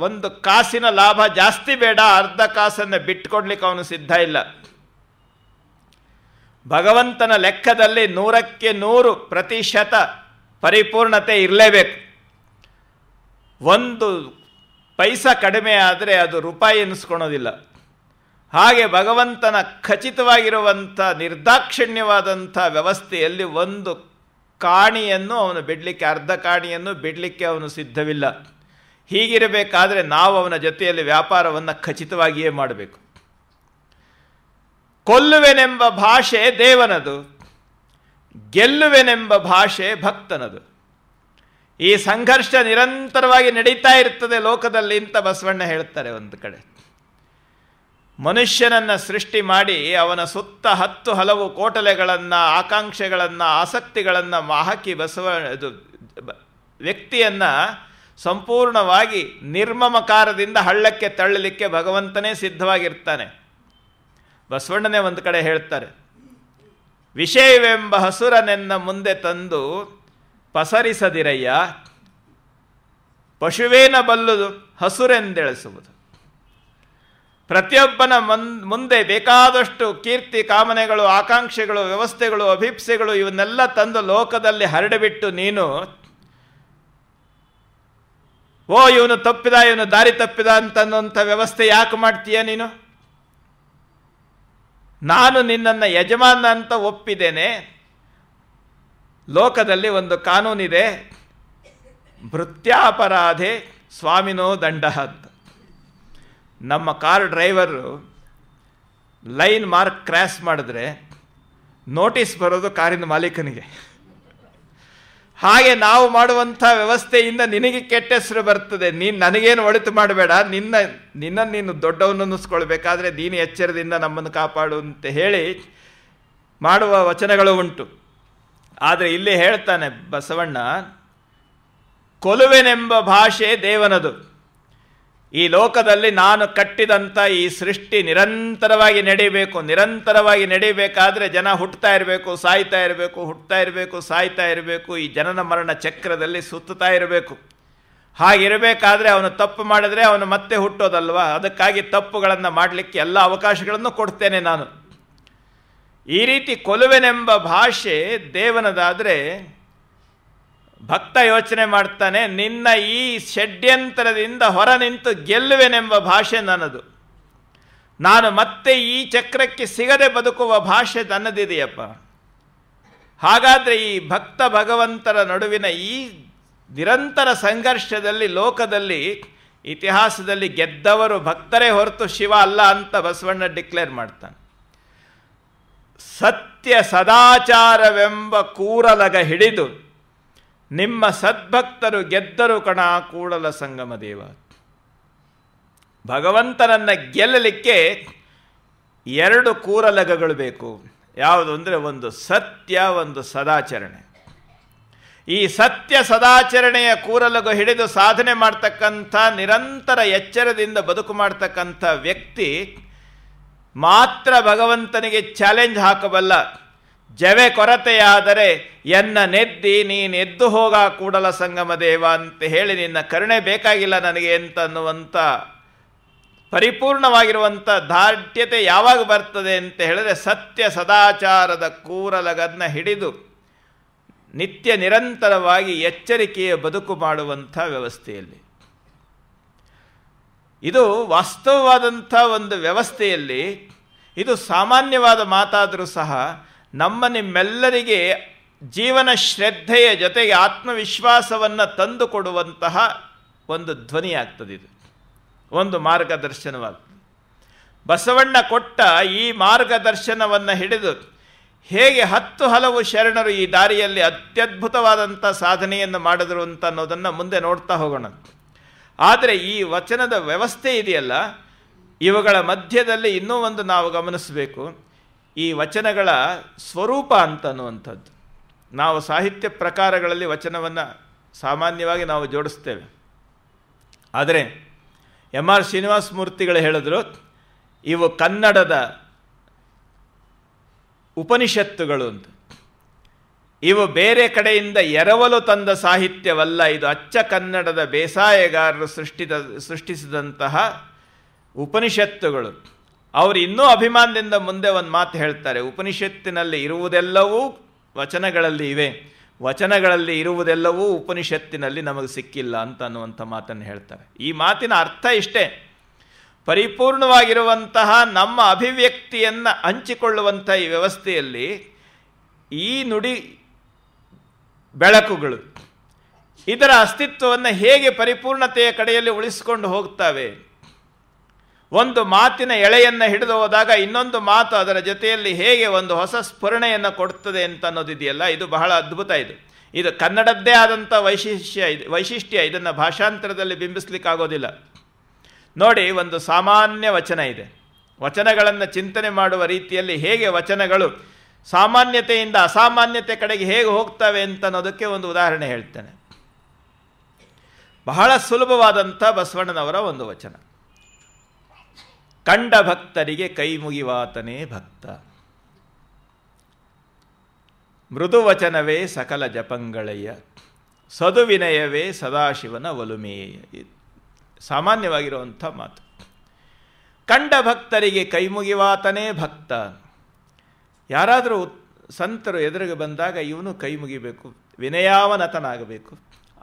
Speaker 2: ಒಂದು ಕಾಸಿನ ಲಾಭ ಜಾಸ್ತಿ ಬೇಡ ಅರ್ಧ ಕಾಸನ್ನು ಬಿಟ್ಕೊಡ್ಲಿಕ್ಕೆ ಅವನು ಸಿದ್ಧ ಇಲ್ಲ ಭಗವಂತನ ಲೆಕ್ಕದಲ್ಲಿ ನೂರಕ್ಕೆ ನೂರು ಪ್ರತಿಶತ ಪರಿಪೂರ್ಣತೆ ಇರಲೇಬೇಕು ಒಂದು ಪೈಸ ಕಡಿಮೆ ಆದರೆ ಅದು ರೂಪಾಯಿ ಎನಿಸ್ಕೊಳೋದಿಲ್ಲ ಹಾಗೆ ಭಗವಂತನ ಖಚಿತವಾಗಿರುವಂಥ ನಿರ್ದಾಕ್ಷಿಣ್ಯವಾದಂಥ ವ್ಯವಸ್ಥೆಯಲ್ಲಿ ಒಂದು ಕಾಣಿಯನ್ನು ಅವನು ಬಿಡಲಿಕ್ಕೆ ಅರ್ಧ ಕಾಣಿಯನ್ನು ಬಿಡಲಿಕ್ಕೆ ಅವನು ಸಿದ್ಧವಿಲ್ಲ ಹೀಗಿರಬೇಕಾದರೆ ನಾವು ಅವನ ಜೊತೆಯಲ್ಲಿ ವ್ಯಾಪಾರವನ್ನು ಖಚಿತವಾಗಿಯೇ ಮಾಡಬೇಕು ಕೊಲ್ಲುವೆನೆಂಬ ಭಾಷೆ ದೇವನದು ಗೆಲ್ಲುವೆನೆಂಬ ಭಾಷೆ ಭಕ್ತನದು ಈ ಸಂಘರ್ಷ ನಿರಂತರವಾಗಿ ನಡೀತಾ ಇರ್ತದೆ ಲೋಕದಲ್ಲಿ ಇಂಥ ಬಸವಣ್ಣ ಹೇಳ್ತಾರೆ ಒಂದು ಕಡೆ ಮನುಷ್ಯನನ್ನು ಸೃಷ್ಟಿ ಮಾಡಿ ಅವನ ಸುತ್ತ ಹತ್ತು ಹಲವು ಕೋಟಲೆಗಳನ್ನು ಆಕಾಂಕ್ಷೆಗಳನ್ನು ಆಸಕ್ತಿಗಳನ್ನು ಮಾಹಕಿ ಬಸವ ಇದು ವ್ಯಕ್ತಿಯನ್ನು ಸಂಪೂರ್ಣವಾಗಿ ನಿರ್ಮಮಕಾರದಿಂದ ಹಳ್ಳಕ್ಕೆ ತಳ್ಳಲಿಕ್ಕೆ ಭಗವಂತನೇ ಸಿದ್ಧವಾಗಿರ್ತಾನೆ ಬಸವಣ್ಣನೇ ಒಂದು ಕಡೆ ಹೇಳ್ತಾರೆ ವಿಷಯವೆಂಬ ಹಸುರನೆನ್ನ ಮುಂದೆ ತಂದು ಪಸರಿಸದಿರಯ್ಯ ಪಶುವೇನ ಬಲ್ಲುದು ಹಸುರೆಂದೆಳೆಸುವುದು ಪ್ರತಿಯೊಬ್ಬನ ಮುಂದೆ ಬೇಕಾದಷ್ಟು ಕೀರ್ತಿ ಕಾಮನೆಗಳು ಆಕಾಂಕ್ಷೆಗಳು ವ್ಯವಸ್ಥೆಗಳು ಅಭಿಪ್ಸೆಗಳು ಇವನ್ನೆಲ್ಲ ತಂದು ಲೋಕದಲ್ಲಿ ಹರಡಿಬಿಟ್ಟು ನೀನು ಓ ಇವನು ತಪ್ಪಿದ ಇವನು ದಾರಿ ತಪ್ಪಿದ ಅಂತನ್ನುವಂಥ ವ್ಯವಸ್ಥೆ ಯಾಕೆ ಮಾಡ್ತೀಯ ನೀನು ನಾನು ನಿನ್ನನ್ನು ಯಜಮಾನ ಅಂತ ಒಪ್ಪಿದ್ದೇನೆ ಲೋಕದಲ್ಲಿ ಒಂದು ಕಾನೂನಿದೆ ಭೃತ್ಯಾಪರಾಧೆ ಸ್ವಾಮಿನೋ ದಂಡ ಅಂತ ನಮ್ಮ car driver line mark crash ಮಾಡಿದ್ರೆ ನೋಟಿಸ್ ಬರೋದು ಕಾರಿನ ಮಾಲೀಕನಿಗೆ ಹಾಗೆ ನಾವು ಮಾಡುವಂಥ ವ್ಯವಸ್ಥೆಯಿಂದ ನಿನಗೆ ಕೆಟ್ಟ ಹೆಸರು ಬರ್ತದೆ ನೀನು ನನಗೇನು ಒಳಿತು ಮಾಡಬೇಡ ನಿನ್ನ ನಿನ್ನ ನೀನು ದೊಡ್ಡವನ್ನಿಸ್ಕೊಳ್ಬೇಕಾದ್ರೆ ನೀನು ಎಚ್ಚರದಿಂದ ನಮ್ಮನ್ನು ಕಾಪಾಡು ಅಂತ ಹೇಳಿ ಮಾಡುವ ವಚನಗಳು ಉಂಟು ಆದರೆ ಇಲ್ಲಿ ಹೇಳ್ತಾನೆ ಬಸವಣ್ಣ ಕೊಲುವೆನೆಂಬ ಭಾಷೆ ದೇವನದು ಈ ಲೋಕದಲ್ಲಿ ನಾನು ಕಟ್ಟಿದಂಥ ಈ ಸೃಷ್ಟಿ ನಿರಂತರವಾಗಿ ನಡೀಬೇಕು ನಿರಂತರವಾಗಿ ನಡೀಬೇಕಾದ್ರೆ ಜನ ಹುಟ್ಟುತ್ತಾ ಇರಬೇಕು ಸಾಯ್ತಾ ಇರಬೇಕು ಹುಟ್ಟುತ್ತಾ ಇರಬೇಕು ಸಾಯ್ತಾ ಇರಬೇಕು ಈ ಜನನ ಮರಣ ಚಕ್ರದಲ್ಲಿ ಸುತ್ತುತ್ತಾ ಇರಬೇಕು ಹಾಗಿರಬೇಕಾದ್ರೆ ಅವನು ತಪ್ಪು ಮಾಡಿದ್ರೆ ಅವನು ಮತ್ತೆ ಹುಟ್ಟೋದಲ್ವ ಅದಕ್ಕಾಗಿ ತಪ್ಪುಗಳನ್ನು ಮಾಡಲಿಕ್ಕೆ ಎಲ್ಲ ಅವಕಾಶಗಳನ್ನು ಕೊಡ್ತೇನೆ ನಾನು ಈ ರೀತಿ ಕೊಲುವೆನೆಂಬ ಭಾಷೆ ದೇವನದಾದರೆ ಭಕ್ತ ಯೋಚನೆ ಮಾಡ್ತಾನೆ ನಿನ್ನ ಈ ಷಡ್ಯಂತರದಿಂದ ಹೊರ ನಿಂತು ಗೆಲ್ಲುವೆನೆಂಬ ಭಾಷೆ ನನ್ನದು ನಾನು ಮತ್ತೆ ಈ ಚಕ್ರಕ್ಕೆ ಸಿಗದೆ ಬದುಕುವ ಭಾಷೆ ನನ್ನದಿದೆಯಪ್ಪ ಹಾಗಾದರೆ ಈ ಭಕ್ತ ಭಗವಂತರ ನಡುವಿನ ಈ ನಿರಂತರ ಸಂಘರ್ಷದಲ್ಲಿ ಲೋಕದಲ್ಲಿ ಇತಿಹಾಸದಲ್ಲಿ ಗೆದ್ದವರು ಭಕ್ತರೇ ಹೊರತು ಶಿವ ಅಲ್ಲ ಅಂತ ಬಸವಣ್ಣ ಡಿಕ್ಲೇರ್ ಮಾಡ್ತಾನೆ ಸತ್ಯ ಸದಾಚಾರವೆಂಬ ಕೂರಲಗ ಹಿಡಿದು ನಿಮ್ಮ ಸದ್ಭಕ್ತರು ಗೆದ್ದರು ಕಣ ಕೂಡಲ ಸಂಗಮ ದೇವ ಭಗವಂತನನ್ನು ಗೆಲ್ಲಲಿಕ್ಕೆ ಎರಡು ಕೂರಲಗಗಳು ಬೇಕು ಯಾವುದು ಅಂದರೆ ಒಂದು ಸತ್ಯ ಒಂದು ಸದಾಚರಣೆ ಈ ಸತ್ಯ ಸದಾಚರಣೆಯ ಕೂರಲಗು ಹಿಡಿದು ಸಾಧನೆ ಮಾಡ್ತಕ್ಕಂಥ ನಿರಂತರ ಎಚ್ಚರದಿಂದ ಬದುಕು ಮಾಡ್ತಕ್ಕಂಥ ವ್ಯಕ್ತಿ ಮಾತ್ರ ಭಗವಂತನಿಗೆ ಚಾಲೆಂಜ್ ಹಾಕಬಲ್ಲ ಜವೆ ಕೊರತೆಯಾದರೆ ಎನ್ನ ನೆದ್ದಿ ನೀನೆದ್ದು ಹೋಗ ಕೂಡಲ ಸಂಗಮ ದೇವ ಅಂತ ಹೇಳಿ ನಿನ್ನ ಕರುಣೆ ಬೇಕಾಗಿಲ್ಲ ನನಗೆ ಅಂತನ್ನುವಂಥ ಪರಿಪೂರ್ಣವಾಗಿರುವಂಥ ದಾರ್ಢ್ಯತೆ ಯಾವಾಗ ಬರ್ತದೆ ಅಂತ ಹೇಳಿದ್ರೆ ಸತ್ಯ ಸದಾಚಾರದ ಕೂರಲಗನ್ನ ಹಿಡಿದು ನಿತ್ಯ ನಿರಂತರವಾಗಿ ಎಚ್ಚರಿಕೆಯ ಬದುಕು ಮಾಡುವಂಥ ವ್ಯವಸ್ಥೆಯಲ್ಲಿ ಇದು ವಾಸ್ತವವಾದಂಥ ಒಂದು ವ್ಯವಸ್ಥೆಯಲ್ಲಿ ಇದು ಸಾಮಾನ್ಯವಾದ ಮಾತಾದರೂ ಸಹ ನಮ್ಮ ನಿಮ್ಮೆಲ್ಲರಿಗೆ ಜೀವನ ಶ್ರದ್ಧೆಯ ಜೊತೆಗೆ ಆತ್ಮವಿಶ್ವಾಸವನ್ನು ತಂದುಕೊಡುವಂತಹ ಒಂದು ಧ್ವನಿಯಾಗ್ತದಿದು ಒಂದು ಮಾರ್ಗದರ್ಶನವಾಗ್ತದೆ ಬಸವಣ್ಣ ಕೊಟ್ಟ ಈ ಮಾರ್ಗದರ್ಶನವನ್ನು ಹಿಡಿದು ಹೇಗೆ ಹತ್ತು ಹಲವು ಶರಣರು ಈ ದಾರಿಯಲ್ಲಿ ಅತ್ಯದ್ಭುತವಾದಂಥ ಸಾಧನೆಯನ್ನು ಮಾಡಿದರು ಅಂತ ಅನ್ನೋದನ್ನು ಮುಂದೆ ನೋಡ್ತಾ ಹೋಗೋಣ ಆದರೆ ಈ ವಚನದ ವ್ಯವಸ್ಥೆ ಇದೆಯಲ್ಲ ಇವುಗಳ ಮಧ್ಯದಲ್ಲಿ ಇನ್ನೂ ಒಂದು ನಾವು ಗಮನಿಸಬೇಕು ಈ ವಚನಗಳ ಸ್ವರೂಪ ಅಂತನ್ನುವಂಥದ್ದು ನಾವು ಸಾಹಿತ್ಯ ಪ್ರಕಾರಗಳಲ್ಲಿ ವಚನವನ್ನು ಸಾಮಾನ್ಯವಾಗಿ ನಾವು ಜೋಡಿಸ್ತೇವೆ ಆದರೆ ಎಮ್ ಆರ್ ಶ್ರೀನಿವಾಸ ಮೂರ್ತಿಗಳು ಹೇಳಿದ್ರು ಇವು ಕನ್ನಡದ ಉಪನಿಷತ್ತುಗಳು ಅಂತ ಇವು ಬೇರೆ ಕಡೆಯಿಂದ ಎರವಲು ತಂದ ಸಾಹಿತ್ಯವಲ್ಲ ಇದು ಅಚ್ಚ ಕನ್ನಡದ ಬೇಸಾಯಗಾರರು ಸೃಷ್ಟಿದ ಸೃಷ್ಟಿಸಿದಂತಹ ಉಪನಿಷತ್ತುಗಳು ಅವರು ಇನ್ನೂ ಅಭಿಮಾನದಿಂದ ಮುಂದೆ ಒಂದು ಮಾತು ಹೇಳ್ತಾರೆ ಉಪನಿಷತ್ತಿನಲ್ಲಿ ಇರುವುದೆಲ್ಲವೂ ವಚನಗಳಲ್ಲಿ ಇವೆ ವಚನಗಳಲ್ಲಿ ಇರುವುದೆಲ್ಲವೂ ಉಪನಿಷತ್ತಿನಲ್ಲಿ ನಮಗೆ ಸಿಕ್ಕಿಲ್ಲ ಅಂತ ಅನ್ನುವಂಥ ಮಾತನ್ನು ಹೇಳ್ತಾರೆ ಈ ಮಾತಿನ ಅರ್ಥ ಇಷ್ಟೇ ಪರಿಪೂರ್ಣವಾಗಿರುವಂತಹ ನಮ್ಮ ಅಭಿವ್ಯಕ್ತಿಯನ್ನು ಹಂಚಿಕೊಳ್ಳುವಂಥ ಈ ವ್ಯವಸ್ಥೆಯಲ್ಲಿ ಈ ನುಡಿ ಬೆಳಕುಗಳು ಇದರ ಅಸ್ತಿತ್ವವನ್ನು ಹೇಗೆ ಪರಿಪೂರ್ಣತೆಯ ಕಡೆಯಲ್ಲಿ ಉಳಿಸಿಕೊಂಡು ಹೋಗ್ತವೆ ಒಂದು ಮಾತಿನ ಎಳೆಯನ್ನು ಹಿಡಿದು ಹೋದಾಗ ಇನ್ನೊಂದು ಮಾತು ಅದರ ಜೊತೆಯಲ್ಲಿ ಹೇಗೆ ಒಂದು ಹೊಸ ಸ್ಫುರಣೆಯನ್ನು ಕೊಡ್ತದೆ ಅಂತ ಅನ್ನೋದಿದೆಯಲ್ಲ ಇದು ಬಹಳ ಅದ್ಭುತ ಇದು ಇದು ಕನ್ನಡದ್ದೇ ಆದಂಥ ವೈಶಿಷ್ಟ್ಯ ಇದು ವೈಶಿಷ್ಟ್ಯ ಇದನ್ನು ಭಾಷಾಂತರದಲ್ಲಿ ಬಿಂಬಿಸ್ಲಿಕ್ಕಾಗೋದಿಲ್ಲ ನೋಡಿ ಒಂದು ಸಾಮಾನ್ಯ ವಚನ ಇದೆ ವಚನಗಳನ್ನು ಚಿಂತನೆ ಮಾಡುವ ರೀತಿಯಲ್ಲಿ ಹೇಗೆ ವಚನಗಳು ಸಾಮಾನ್ಯತೆಯಿಂದ ಅಸಾಮಾನ್ಯತೆ ಕಡೆಗೆ ಹೇಗೆ ಹೋಗ್ತವೆ ಅಂತ ಅನ್ನೋದಕ್ಕೆ ಒಂದು ಉದಾಹರಣೆ ಹೇಳ್ತೇನೆ ಬಹಳ ಸುಲಭವಾದಂಥ ಬಸವಣ್ಣನವರ ಒಂದು ವಚನ ಕಂಡ ಭಕ್ತರಿಗೆ ಕೈ ಮುಗಿವಾತನೇ ಭಕ್ತ ಮೃದುವಚನವೇ ಸಕಲ ಜಪಂಗಳಯ್ಯ ಸದುವಿನಯವೇ ಸದಾಶಿವನ ಒಲುಮೆಯ ಸಾಮಾನ್ಯವಾಗಿರುವಂಥ ಮಾತು ಕಂಡ ಭಕ್ತರಿಗೆ ಕೈ ಮುಗಿವಾತನೇ ಭಕ್ತ ಯಾರಾದರೂ ಸಂತರು ಎದುರಿಗೆ ಬಂದಾಗ ಇವನು ಕೈ ಮುಗಿಬೇಕು ವಿನಯಾವನತನಾಗಬೇಕು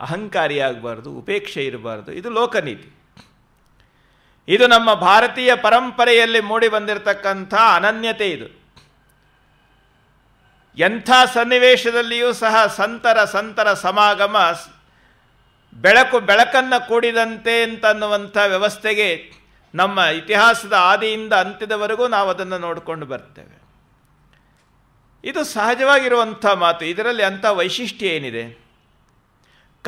Speaker 2: ಅಹಂಕಾರಿಯಾಗಬಾರ್ದು ಉಪೇಕ್ಷೆ ಇರಬಾರ್ದು ಇದು ಲೋಕನೀತಿ ಇದು ನಮ್ಮ ಭಾರತೀಯ ಪರಂಪರೆಯಲ್ಲಿ ಮೂಡಿ ಬಂದಿರತಕ್ಕಂಥ ಅನನ್ಯತೆ ಇದು ಎಂಥ ಸನ್ನಿವೇಶದಲ್ಲಿಯೂ ಸಹ ಸಂತರ ಸಂತರ ಸಮಾಗಮ ಬೆಳಕು ಬೆಳಕನ್ನು ಕೂಡಿದಂತೆ ಅಂತನ್ನುವಂಥ ವ್ಯವಸ್ಥೆಗೆ ನಮ್ಮ ಇತಿಹಾಸದ ಆದಿಯಿಂದ ಅಂತ್ಯದವರೆಗೂ ನಾವು ಅದನ್ನು ನೋಡಿಕೊಂಡು ಬರ್ತೇವೆ ಇದು ಸಹಜವಾಗಿರುವಂಥ ಮಾತು ಇದರಲ್ಲಿ ಅಂಥ ವೈಶಿಷ್ಟ್ಯ ಏನಿದೆ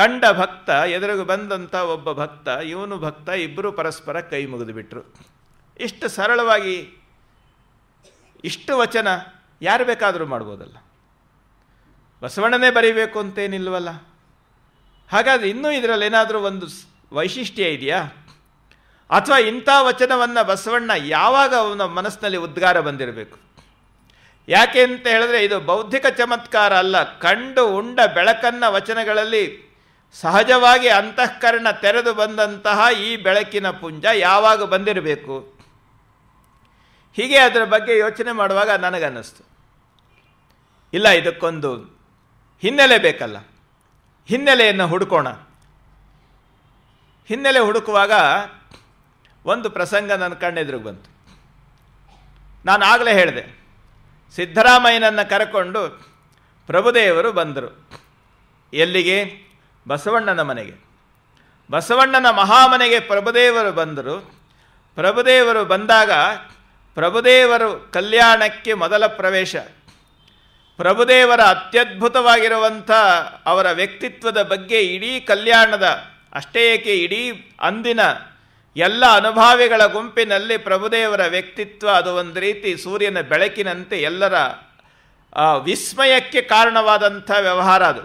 Speaker 2: ಕಂಡ ಭಕ್ತ ಎದುರಿಗೆ ಬಂದಂಥ ಒಬ್ಬ ಭಕ್ತ ಇವನು ಭಕ್ತ ಇಬ್ಬರು ಪರಸ್ಪರ ಕೈ ಮುಗಿದು ಇಷ್ಟು ಸರಳವಾಗಿ ಇಷ್ಟು ವಚನ ಯಾರು ಬೇಕಾದರೂ ಮಾಡ್ಬೋದಲ್ಲ ಬಸವಣ್ಣನೇ ಬರೀಬೇಕು ಅಂತೇನಿಲ್ವಲ್ಲ ಹಾಗಾದ್ರೆ ಇನ್ನೂ ಇದರಲ್ಲಿ ಏನಾದರೂ ಒಂದು ವೈಶಿಷ್ಟ್ಯ ಇದೆಯಾ ಅಥವಾ ಇಂಥ ವಚನವನ್ನು ಬಸವಣ್ಣ ಯಾವಾಗ ಅವನ ಮನಸ್ಸಿನಲ್ಲಿ ಉದ್ಗಾರ ಬಂದಿರಬೇಕು ಯಾಕೆ ಅಂತ ಹೇಳಿದ್ರೆ ಇದು ಬೌದ್ಧಿಕ ಚಮತ್ಕಾರ ಅಲ್ಲ ಕಂಡು ಉಂಡ ಬೆಳಕನ್ನು ವಚನಗಳಲ್ಲಿ ಸಹಜವಾಗಿ ಅಂತಃಕರಣ ತೆರೆದು ಬಂದಂತಹ ಈ ಬೆಳಕಿನ ಪುಂಜ ಯಾವಾಗ ಬಂದಿರಬೇಕು ಹೀಗೆ ಅದರ ಬಗ್ಗೆ ಯೋಚನೆ ಮಾಡುವಾಗ ನನಗನ್ನಿಸ್ತು ಇಲ್ಲ ಇದಕ್ಕೊಂದು ಹಿನ್ನೆಲೆ ಬೇಕಲ್ಲ ಹಿನ್ನೆಲೆಯನ್ನು ಹುಡುಕೋಣ ಹಿನ್ನೆಲೆ ಹುಡುಕುವಾಗ ಒಂದು ಪ್ರಸಂಗ ನನ್ನ ಕಣ್ಣೆದುರಿಗೆ ಬಂತು ನಾನು ಆಗಲೇ ಹೇಳಿದೆ ಸಿದ್ದರಾಮಯ್ಯನನ್ನು ಕರಕೊಂಡು ಪ್ರಭುದೇವರು ಬಂದರು ಎಲ್ಲಿಗೆ ಬಸವಣ್ಣನ ಮನೆಗೆ ಬಸವಣ್ಣನ ಮಹಾಮನೆಗೆ ಪ್ರಭುದೇವರು ಬಂದರು ಪ್ರಭುದೇವರು ಬಂದಾಗ ಪ್ರಭುದೇವರು ಕಲ್ಯಾಣಕ್ಕೆ ಮೊದಲ ಪ್ರವೇಶ ಪ್ರಭುದೇವರ ಅತ್ಯದ್ಭುತವಾಗಿರುವಂಥ ಅವರ ವ್ಯಕ್ತಿತ್ವದ ಬಗ್ಗೆ ಇಡೀ ಕಲ್ಯಾಣದ ಅಷ್ಟೇ ಏಕೆ ಇಡೀ ಅಂದಿನ ಎಲ್ಲ ಅನುಭಾವಿಗಳ ಗುಂಪಿನಲ್ಲಿ ಪ್ರಭುದೇವರ ವ್ಯಕ್ತಿತ್ವ ಅದು ಒಂದು ರೀತಿ ಸೂರ್ಯನ ಬೆಳಕಿನಂತೆ ಎಲ್ಲರ ವಿಸ್ಮಯಕ್ಕೆ ಕಾರಣವಾದಂಥ ವ್ಯವಹಾರ ಅದು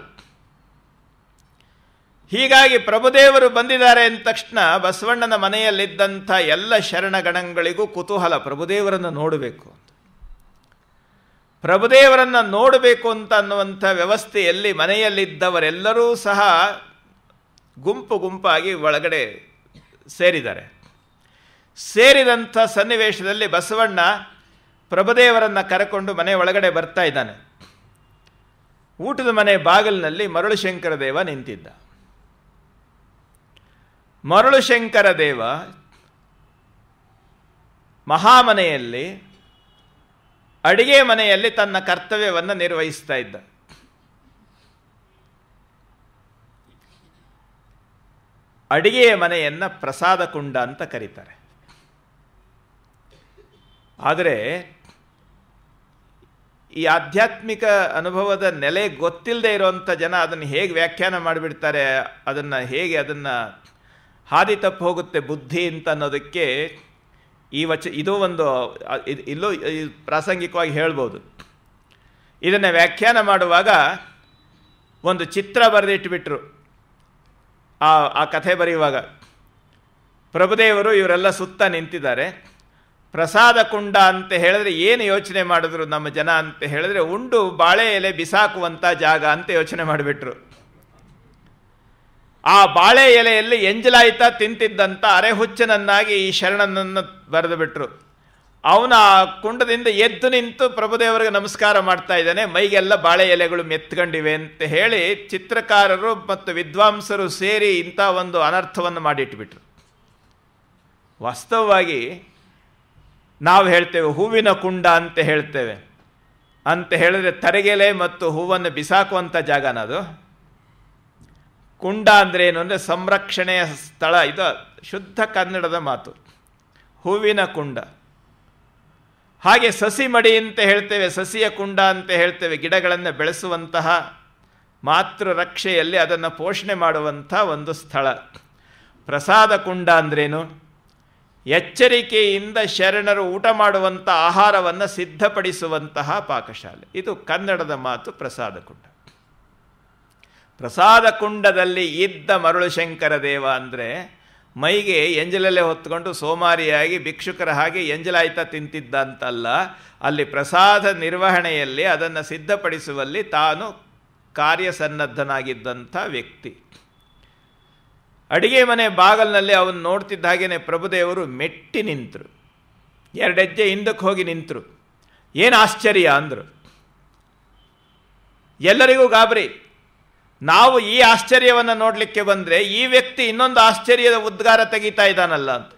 Speaker 2: ಹೀಗಾಗಿ ಪ್ರಭುದೇವರು ಬಂದಿದ್ದಾರೆ ಅಂದ ತಕ್ಷಣ ಬಸವಣ್ಣನ ಮನೆಯಲ್ಲಿದ್ದಂಥ ಎಲ್ಲ ಶರಣಗಣಗಳಿಗೂ ಕುತೂಹಲ ಪ್ರಭುದೇವರನ್ನು ನೋಡಬೇಕು ಪ್ರಭುದೇವರನ್ನು ನೋಡಬೇಕು ಅಂತ ಅನ್ನುವಂಥ ವ್ಯವಸ್ಥೆಯಲ್ಲಿ ಮನೆಯಲ್ಲಿದ್ದವರೆಲ್ಲರೂ ಸಹ ಗುಂಪು ಗುಂಪಾಗಿ ಒಳಗಡೆ ಸೇರಿದ್ದಾರೆ ಸೇರಿದಂಥ ಸನ್ನಿವೇಶದಲ್ಲಿ ಬಸವಣ್ಣ ಪ್ರಭುದೇವರನ್ನು ಕರೆಕೊಂಡು ಮನೆ ಒಳಗಡೆ ಬರ್ತಾ ಇದ್ದಾನೆ ಊಟದ ಮನೆ ಬಾಗಿಲಿನಲ್ಲಿ ಮರುಳಶಂಕರ ದೇವ ನಿಂತಿದ್ದ ಮರುಳು ಶಂಕರ ದೇವ ಮಹಾಮನೆಯಲ್ಲಿ ಅಡಿಗೆ ಮನೆಯಲ್ಲಿ ತನ್ನ ಕರ್ತವ್ಯವನ್ನು ನಿರ್ವಹಿಸ್ತಾ ಇದ್ದ ಅಡಿಗೆಯ ಮನೆಯನ್ನು ಪ್ರಸಾದ ಕುಂಡ ಅಂತ ಕರೀತಾರೆ ಆದರೆ ಈ ಆಧ್ಯಾತ್ಮಿಕ ಅನುಭವದ ನೆಲೆ ಗೊತ್ತಿಲ್ಲದೆ ಇರೋವಂಥ ಜನ ಅದನ್ನು ಹೇಗೆ ವ್ಯಾಖ್ಯಾನ ಮಾಡಿಬಿಡ್ತಾರೆ ಅದನ್ನು ಹೇಗೆ ಅದನ್ನು ಹಾದಿ ತಪ್ಪು ಹೋಗುತ್ತೆ ಬುದ್ಧಿ ಅಂತ ಅನ್ನೋದಕ್ಕೆ ಈ ವಚ ಇದು ಒಂದು ಇಲ್ಲೂ ಪ್ರಾಸಂಗಿಕವಾಗಿ ಹೇಳ್ಬೋದು ಇದನ್ನು ವ್ಯಾಖ್ಯಾನ ಮಾಡುವಾಗ ಒಂದು ಚಿತ್ರ ಬರೆದಿಟ್ಬಿಟ್ರು ಆ ಆ ಕಥೆ ಬರೆಯುವಾಗ ಪ್ರಭುದೇವರು ಇವರೆಲ್ಲ ಸುತ್ತ ನಿಂತಿದ್ದಾರೆ ಪ್ರಸಾದ ಕುಂಡ ಅಂತ ಹೇಳಿದ್ರೆ ಏನು ಯೋಚನೆ ಮಾಡಿದ್ರು ನಮ್ಮ ಜನ ಅಂತ ಹೇಳಿದ್ರೆ ಉಂಡು ಬಾಳೆ ಎಲೆ ಬಿಸಾಕುವಂಥ ಜಾಗ ಅಂತ ಯೋಚನೆ ಮಾಡಿಬಿಟ್ರು ಆ ಬಾಳೆ ಎಲೆಯಲ್ಲಿ ಎಂಜಲಾಯ್ತಾ ತಿಂತಿದ್ದಂಥ ಅರೆಹುಚ್ಚನನ್ನಾಗಿ ಈ ಶರಣನನ್ನು ಬರೆದು ಬಿಟ್ರು ಅವನ ಕುಂಡದಿಂದ ಎದ್ದು ನಿಂತು ಪ್ರಭುದೇವರಿಗೆ ನಮಸ್ಕಾರ ಮಾಡ್ತಾ ಇದ್ದಾನೆ ಮೈಗೆಲ್ಲ ಬಾಳೆ ಎಲೆಗಳು ಮೆತ್ಕೊಂಡಿವೆ ಅಂತ ಹೇಳಿ ಚಿತ್ರಕಾರರು ಮತ್ತು ವಿದ್ವಾಂಸರು ಸೇರಿ ಇಂಥ ಒಂದು ಅನರ್ಥವನ್ನು ಮಾಡಿಟ್ಬಿಟ್ರು ವಾಸ್ತವವಾಗಿ ನಾವು ಹೇಳ್ತೇವೆ ಹೂವಿನ ಕುಂಡ ಅಂತ ಹೇಳ್ತೇವೆ ಅಂತ ಹೇಳಿದ್ರೆ ತರಗೆಲೆ ಮತ್ತು ಹೂವನ್ನು ಬಿಸಾಕುವಂಥ ಅದು ಕುಂಡ ಅಂದರೆ ಏನು ಅಂದರೆ ಸಂರಕ್ಷಣೆಯ ಸ್ಥಳ ಇದು ಶುದ್ಧ ಕನ್ನಡದ ಮಾತು ಹೂವಿನ ಕುಂಡ ಹಾಗೆ ಸಸಿ ಮಡಿ ಅಂತ ಹೇಳ್ತೇವೆ ಸಸಿಯ ಕುಂಡ ಅಂತ ಹೇಳ್ತೇವೆ ಗಿಡಗಳನ್ನು ಬೆಳೆಸುವಂತಹ ಮಾತೃ ರಕ್ಷೆಯಲ್ಲಿ ಅದನ್ನು ಪೋಷಣೆ ಮಾಡುವಂಥ ಒಂದು ಸ್ಥಳ ಪ್ರಸಾದ ಕುಂಡ ಅಂದ್ರೇನು ಎಚ್ಚರಿಕೆಯಿಂದ ಶರಣರು ಊಟ ಮಾಡುವಂಥ ಆಹಾರವನ್ನು ಸಿದ್ಧಪಡಿಸುವಂತಹ ಪಾಕಶಾಲೆ ಇದು ಕನ್ನಡದ ಮಾತು ಪ್ರಸಾದ ಕುಂಡ ಪ್ರಸಾದ ಕುಂಡದಲ್ಲಿ ಇದ್ದ ಮರುಳುಶಂಕರ ದೇವ ಅಂದರೆ ಮೈಗೆ ಎಂಜಲಲ್ಲೇ ಹೊತ್ಕೊಂಡು ಸೋಮಾರಿಯಾಗಿ ಭಿಕ್ಷುಕರ ಹಾಗೆ ಎಂಜಲಾಯ್ತಾ ತಿಂತಿದ್ದ ಅಂತಲ್ಲ ಅಲ್ಲಿ ಪ್ರಸಾದ ನಿರ್ವಹಣೆಯಲ್ಲಿ ಅದನ್ನು ಸಿದ್ಧಪಡಿಸುವಲ್ಲಿ ತಾನು ಕಾರ್ಯಸನ್ನದ್ಧನಾಗಿದ್ದಂಥ ವ್ಯಕ್ತಿ ಅಡಿಗೆ ಮನೆ ಬಾಗಲಿನಲ್ಲಿ ಅವನು ನೋಡ್ತಿದ್ದ ಹಾಗೆಯೇ ಪ್ರಭುದೇವರು ಮೆಟ್ಟಿ ನಿಂತರು ಎರಡೆಜ್ಜೆ ಹಿಂದಕ್ಕೆ ಹೋಗಿ ನಿಂತರು ಏನು ಆಶ್ಚರ್ಯ ಅಂದರು ಎಲ್ಲರಿಗೂ ಗಾಬರಿ ನಾವು ಈ ಆಶ್ಚರ್ಯವನ್ನು ನೋಡಲಿಕ್ಕೆ ಬಂದರೆ ಈ ವ್ಯಕ್ತಿ ಇನ್ನೊಂದು ಆಶ್ಚರ್ಯದ ಉದ್ಗಾರ ತೆಗಿತಾ ಇದ್ದಾನಲ್ಲ ಅಂತ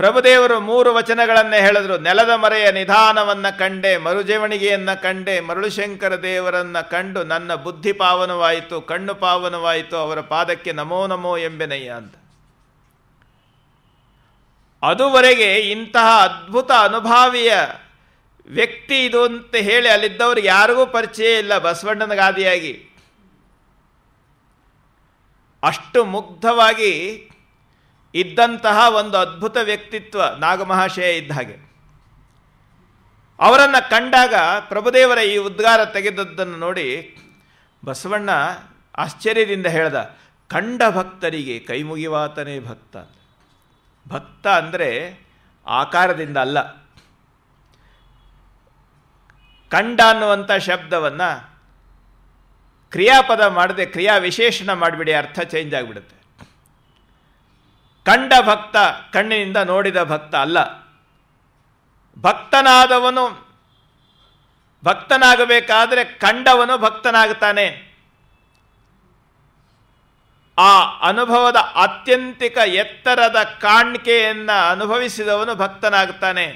Speaker 2: ಪ್ರಭುದೇವರು ಮೂರು ವಚನಗಳನ್ನು ಹೇಳಿದ್ರು ನೆಲದ ಮರೆಯ ನಿಧಾನವನ್ನು ಕಂಡೆ ಮರುಜೇವಣಿಗೆಯನ್ನು ಕಂಡೆ ಮರುಳುಶಂಕರ ದೇವರನ್ನು ಕಂಡು ನನ್ನ ಬುದ್ಧಿ ಪಾವನವಾಯಿತು ಕಣ್ಣು ಪಾವನವಾಯಿತು ಅವರ ಪಾದಕ್ಕೆ ನಮೋ ನಮೋ ಎಂಬೆನಯ್ಯ ಅಂತ ಅದುವರೆಗೆ ಇಂತಹ ಅದ್ಭುತ ಅನುಭಾವಿಯ ವ್ಯಕ್ತಿ ಇದು ಅಂತ ಹೇಳಿ ಅಲ್ಲಿದ್ದವ್ರಿಗೆ ಯಾರಿಗೂ ಪರಿಚಯ ಇಲ್ಲ ಬಸವಣ್ಣನ ಗಾದಿಯಾಗಿ ಅಷ್ಟು ಮುಗ್ಧವಾಗಿ ಇದ್ದಂತಹ ಒಂದು ಅದ್ಭುತ ವ್ಯಕ್ತಿತ್ವ ನಾಗಮಹಾಶಯ ಇದ್ದ ಹಾಗೆ ಅವರನ್ನು ಕಂಡಾಗ ಪ್ರಭುದೇವರ ಈ ಉದ್ಗಾರ ತೆಗೆದದ್ದನ್ನು ನೋಡಿ ಬಸವಣ್ಣ ಆಶ್ಚರ್ಯದಿಂದ ಹೇಳ್ದ ಕಂಡ ಭಕ್ತರಿಗೆ ಕೈ ಮುಗಿವಾತನೇ ಭಕ್ತ ಭಕ್ತ ಅಂದರೆ ಆಕಾರದಿಂದ ಅಲ್ಲ ಕಂಡ ಅನ್ನುವಂಥ ಶಬ್ದವನ್ನು ಕ್ರಿಯಾಪದ ಮಾಡದೆ ಕ್ರಿಯಾ ವಿಶೇಷಣ ಮಾಡಿಬಿಡಿ ಅರ್ಥ ಚೇಂಜ್ ಆಗಿಬಿಡುತ್ತೆ ಕಂಡ ಭಕ್ತ ಕಣ್ಣಿನಿಂದ ನೋಡಿದ ಭಕ್ತ ಅಲ್ಲ ಭಕ್ತನಾದವನು ಭಕ್ತನಾಗಬೇಕಾದರೆ ಕಂಡವನು ಭಕ್ತನಾಗ್ತಾನೆ ಆ ಅನುಭವದ ಅತ್ಯಂತಿಕ ಎತ್ತರದ ಕಾಣಿಕೆಯನ್ನು ಅನುಭವಿಸಿದವನು ಭಕ್ತನಾಗ್ತಾನೆ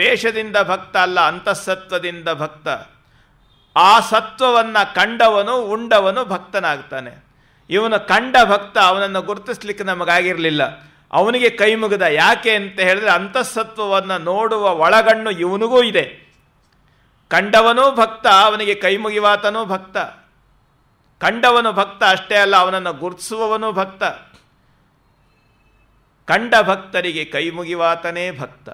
Speaker 2: ವೇಷದಿಂದ ಭಕ್ತ ಅಲ್ಲ ಅಂತಃಸತ್ವದಿಂದ ಭಕ್ತ ಆ ಸತ್ವವನ್ನು ಕಂಡವನು ಉಂಡವನು ಭಕ್ತನಾಗ್ತಾನೆ ಇವನು ಕಂಡ ಭಕ್ತ ಅವನನ್ನು ಗುರುತಿಸ್ಲಿಕ್ಕೆ ನಮಗಾಗಿರಲಿಲ್ಲ ಅವನಿಗೆ ಕೈ ಮುಗಿದ ಯಾಕೆ ಅಂತ ಹೇಳಿದ್ರೆ ಅಂತಃಸತ್ವವನ್ನು ನೋಡುವ ಒಳಗಣ್ಣು ಇವನಿಗೂ ಇದೆ ಕಂಡವನೂ ಭಕ್ತ ಅವನಿಗೆ ಕೈ ಮುಗಿವಾತನೂ ಭಕ್ತ ಕಂಡವನು ಭಕ್ತ ಅಷ್ಟೇ ಅಲ್ಲ ಅವನನ್ನು ಗುರುತಿಸುವವನು ಭಕ್ತ ಕಂಡ ಭಕ್ತರಿಗೆ ಕೈ ಮುಗಿವಾತನೇ ಭಕ್ತ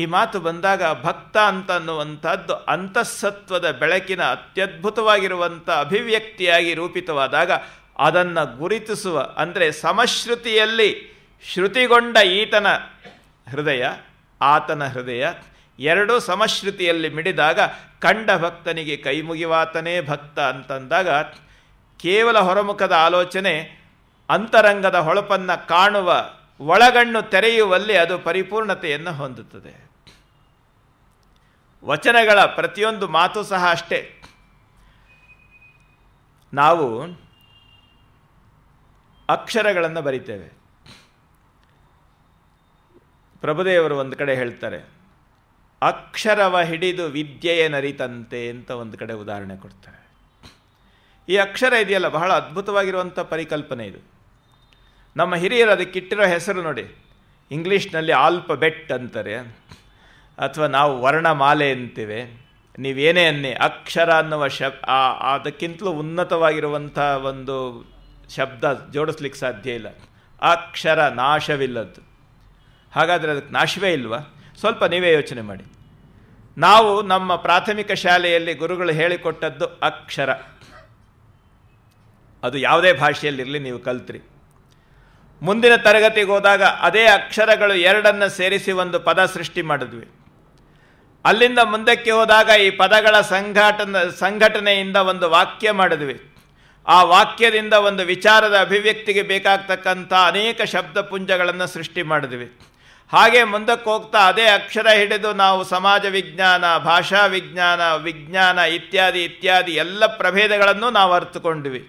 Speaker 2: ಈ ಮಾತು ಬಂದಾಗ ಭಕ್ತ ಅಂತ ಅನ್ನುವಂಥದ್ದು ಅಂತಃಸತ್ವದ ಬೆಳಕಿನ ಅತ್ಯದ್ಭುತವಾಗಿರುವಂಥ ಅಭಿವ್ಯಕ್ತಿಯಾಗಿ ರೂಪಿತವಾದಾಗ ಅದನ್ನು ಗುರುತಿಸುವ ಅಂದರೆ ಸಮಶ್ರುತಿಯಲ್ಲಿ ಶ್ರುತಿಗೊಂಡ ಈತನ ಹೃದಯ ಆತನ ಹೃದಯ ಎರಡೂ ಸಮಶ್ರುತಿಯಲ್ಲಿ ಮಿಡಿದಾಗ ಕಂಡ ಭಕ್ತನಿಗೆ ಕೈ ಮುಗಿವಾತನೇ ಭಕ್ತ ಅಂತಂದಾಗ ಕೇವಲ ಹೊರಮುಖದ ಆಲೋಚನೆ ಅಂತರಂಗದ ಹೊಳಪನ್ನು ಕಾಣುವ ಒಳಗಣ್ಣು ತೆರೆಯುವಲ್ಲಿ ಅದು ಪರಿಪೂರ್ಣತೆಯನ್ನು ಹೊಂದುತ್ತದೆ ವಚನಗಳ ಪ್ರತಿಯೊಂದು ಮಾತು ಸಹ ಅಷ್ಟೇ ನಾವು ಅಕ್ಷರಗಳನ್ನು ಬರಿತೇವೆ ಪ್ರಭುದೇವರು ಒಂದು ಕಡೆ ಹೇಳ್ತಾರೆ ಅಕ್ಷರವ ಹಿಡಿದು ವಿದ್ಯೆಯ ನರಿತಂತೆ ಅಂತ ಒಂದು ಕಡೆ ಉದಾಹರಣೆ ಕೊಡ್ತಾರೆ ಈ ಅಕ್ಷರ ಇದೆಯಲ್ಲ ಬಹಳ ಅದ್ಭುತವಾಗಿರುವಂಥ ಪರಿಕಲ್ಪನೆ ಇದು ನಮ್ಮ ಹಿರಿಯರು ಇಟ್ಟಿರೋ ಹೆಸರು ನೋಡಿ ಇಂಗ್ಲೀಷ್ನಲ್ಲಿ ಬೆಟ್ ಅಂತಾರೆ ಅಥವಾ ನಾವು ವರ್ಣಮಾಲೆ ಅಂತೇವೆ ನೀವೇನೇ ಅನ್ನಿ ಅಕ್ಷರ ಅನ್ನುವ ಶಬ್ ಅದಕ್ಕಿಂತಲೂ ಉನ್ನತವಾಗಿರುವಂಥ ಒಂದು ಶಬ್ದ ಜೋಡಿಸ್ಲಿಕ್ಕೆ ಸಾಧ್ಯ ಇಲ್ಲ ಅಕ್ಷರ ನಾಶವಿಲ್ಲದ್ದು ಹಾಗಾದರೆ ಅದಕ್ಕೆ ನಾಶವೇ ಇಲ್ವಾ ಸ್ವಲ್ಪ ನೀವೇ ಯೋಚನೆ ಮಾಡಿ ನಾವು ನಮ್ಮ ಪ್ರಾಥಮಿಕ ಶಾಲೆಯಲ್ಲಿ ಗುರುಗಳು ಹೇಳಿಕೊಟ್ಟದ್ದು ಅಕ್ಷರ ಅದು ಯಾವುದೇ ಭಾಷೆಯಲ್ಲಿರಲಿ ನೀವು ಕಲ್ತ್ರಿ ಮುಂದಿನ ತರಗತಿಗೆ ಹೋದಾಗ ಅದೇ ಅಕ್ಷರಗಳು ಎರಡನ್ನು ಸೇರಿಸಿ ಒಂದು ಪದ ಸೃಷ್ಟಿ ಮಾಡಿದ್ವಿ ಅಲ್ಲಿಂದ ಮುಂದಕ್ಕೆ ಹೋದಾಗ ಈ ಪದಗಳ ಸಂಘಟನ ಸಂಘಟನೆಯಿಂದ ಒಂದು ವಾಕ್ಯ ಮಾಡಿದ್ವಿ ಆ ವಾಕ್ಯದಿಂದ ಒಂದು ವಿಚಾರದ ಅಭಿವ್ಯಕ್ತಿಗೆ ಬೇಕಾಗ್ತಕ್ಕಂಥ ಅನೇಕ ಶಬ್ದಪುಂಜಗಳನ್ನು ಸೃಷ್ಟಿ ಮಾಡಿದ್ವಿ ಹಾಗೆ ಮುಂದಕ್ಕೆ ಹೋಗ್ತಾ ಅದೇ ಅಕ್ಷರ ಹಿಡಿದು ನಾವು ಸಮಾಜ ವಿಜ್ಞಾನ ಭಾಷಾ ವಿಜ್ಞಾನ ವಿಜ್ಞಾನ ಇತ್ಯಾದಿ ಇತ್ಯಾದಿ ಎಲ್ಲ ಪ್ರಭೇದಗಳನ್ನು ನಾವು ಅರ್ಥಕೊಂಡ್ವಿ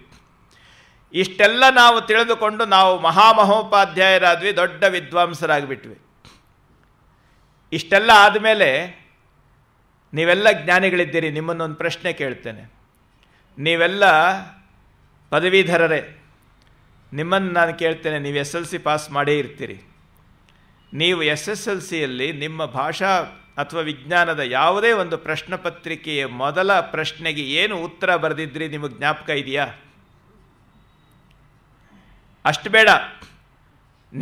Speaker 2: ಇಷ್ಟೆಲ್ಲ ನಾವು ತಿಳಿದುಕೊಂಡು ನಾವು ಮಹಾಮಹೋಪಾಧ್ಯಾಯರಾದ್ವಿ ದೊಡ್ಡ ವಿದ್ವಾಂಸರಾಗಿಬಿಟ್ವಿ ಇಷ್ಟೆಲ್ಲ ಆದಮೇಲೆ ನೀವೆಲ್ಲ ಜ್ಞಾನಿಗಳಿದ್ದೀರಿ ನಿಮ್ಮನ್ನೊಂದು ಪ್ರಶ್ನೆ ಕೇಳ್ತೇನೆ ನೀವೆಲ್ಲ ಪದವೀಧರರೇ ನಿಮ್ಮನ್ನು ನಾನು ಕೇಳ್ತೇನೆ ನೀವು ಎಸ್ ಎಲ್ ಸಿ ಪಾಸ್ ಮಾಡೇ ಇರ್ತೀರಿ ನೀವು ಎಸ್ ಎಸ್ ಎಲ್ ಸಿಯಲ್ಲಿ ನಿಮ್ಮ ಭಾಷಾ ಅಥವಾ ವಿಜ್ಞಾನದ ಯಾವುದೇ ಒಂದು ಪ್ರಶ್ನೆ ಪತ್ರಿಕೆಯ ಮೊದಲ ಪ್ರಶ್ನೆಗೆ ಏನು ಉತ್ತರ ಬರೆದಿದ್ರಿ ನಿಮಗೆ ಜ್ಞಾಪಕ ಇದೆಯಾ ಅಷ್ಟು ಬೇಡ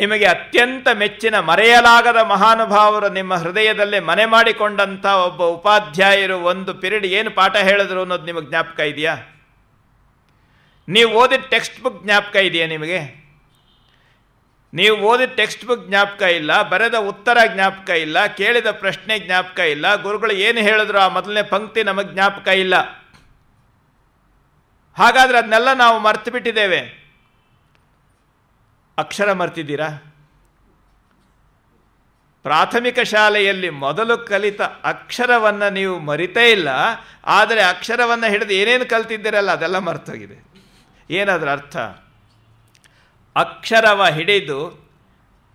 Speaker 2: ನಿಮಗೆ ಅತ್ಯಂತ ಮೆಚ್ಚಿನ ಮರೆಯಲಾಗದ ಮಹಾನುಭಾವರು ನಿಮ್ಮ ಹೃದಯದಲ್ಲಿ ಮನೆ ಮಾಡಿಕೊಂಡಂಥ ಒಬ್ಬ ಉಪಾಧ್ಯಾಯರು ಒಂದು ಪಿರಿಯಡ್ ಏನು ಪಾಠ ಹೇಳಿದ್ರು ಅನ್ನೋದು ನಿಮಗೆ ಜ್ಞಾಪಕ ಇದೆಯಾ ನೀವು ಓದಿದ ಟೆಕ್ಸ್ಟ್ ಬುಕ್ ಜ್ಞಾಪಕ ಇದೆಯಾ ನಿಮಗೆ ನೀವು ಓದಿದ ಟೆಕ್ಸ್ಟ್ ಬುಕ್ ಜ್ಞಾಪಕ ಇಲ್ಲ ಬರೆದ ಉತ್ತರ ಜ್ಞಾಪಕ ಇಲ್ಲ ಕೇಳಿದ ಪ್ರಶ್ನೆ ಜ್ಞಾಪಕ ಇಲ್ಲ ಗುರುಗಳು ಏನು ಹೇಳಿದ್ರು ಆ ಮೊದಲನೇ ಪಂಕ್ತಿ ನಮಗೆ ಜ್ಞಾಪಕ ಇಲ್ಲ ಹಾಗಾದರೆ ಅದನ್ನೆಲ್ಲ ನಾವು ಮರ್ತು ಬಿಟ್ಟಿದ್ದೇವೆ ಅಕ್ಷರ ಮರ್ತಿದ್ದೀರಾ ಪ್ರಾಥಮಿಕ ಶಾಲೆಯಲ್ಲಿ ಮೊದಲು ಕಲಿತ ಅಕ್ಷರವನ್ನು ನೀವು ಮರಿತೇ ಇಲ್ಲ ಆದರೆ ಅಕ್ಷರವನ್ನು ಹಿಡಿದು ಏನೇನು ಕಲ್ತಿದ್ದೀರಲ್ಲ ಅದೆಲ್ಲ ಮರ್ತೋಗಿದೆ ಏನಾದರೂ ಅರ್ಥ ಅಕ್ಷರವ ಹಿಡಿದು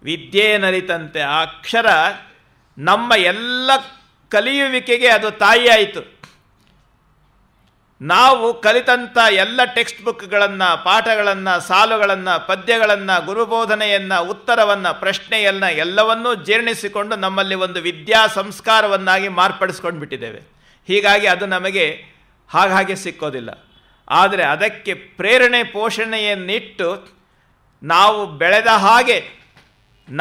Speaker 2: ವಿದ್ಯೆ ನರಿತಂತೆ ಆ ಅಕ್ಷರ ನಮ್ಮ ಎಲ್ಲ ಕಲಿಯುವಿಕೆಗೆ ಅದು ತಾಯಿಯಾಯಿತು ನಾವು ಕಲಿತಂಥ ಎಲ್ಲ ಟೆಕ್ಸ್ಟ್ ಬುಕ್ಗಳನ್ನು ಪಾಠಗಳನ್ನು ಸಾಲುಗಳನ್ನು ಪದ್ಯಗಳನ್ನು ಗುರುಬೋಧನೆಯನ್ನು ಉತ್ತರವನ್ನು ಪ್ರಶ್ನೆಯನ್ನು ಎಲ್ಲವನ್ನೂ ಜೀರ್ಣಿಸಿಕೊಂಡು ನಮ್ಮಲ್ಲಿ ಒಂದು ವಿದ್ಯಾ ಸಂಸ್ಕಾರವನ್ನಾಗಿ ಮಾರ್ಪಡಿಸ್ಕೊಂಡು ಬಿಟ್ಟಿದ್ದೇವೆ ಹೀಗಾಗಿ ಅದು ನಮಗೆ ಹಾಗಾಗಿ ಸಿಕ್ಕೋದಿಲ್ಲ ಆದರೆ ಅದಕ್ಕೆ ಪ್ರೇರಣೆ ಪೋಷಣೆಯನ್ನಿಟ್ಟು ನಾವು ಬೆಳೆದ ಹಾಗೆ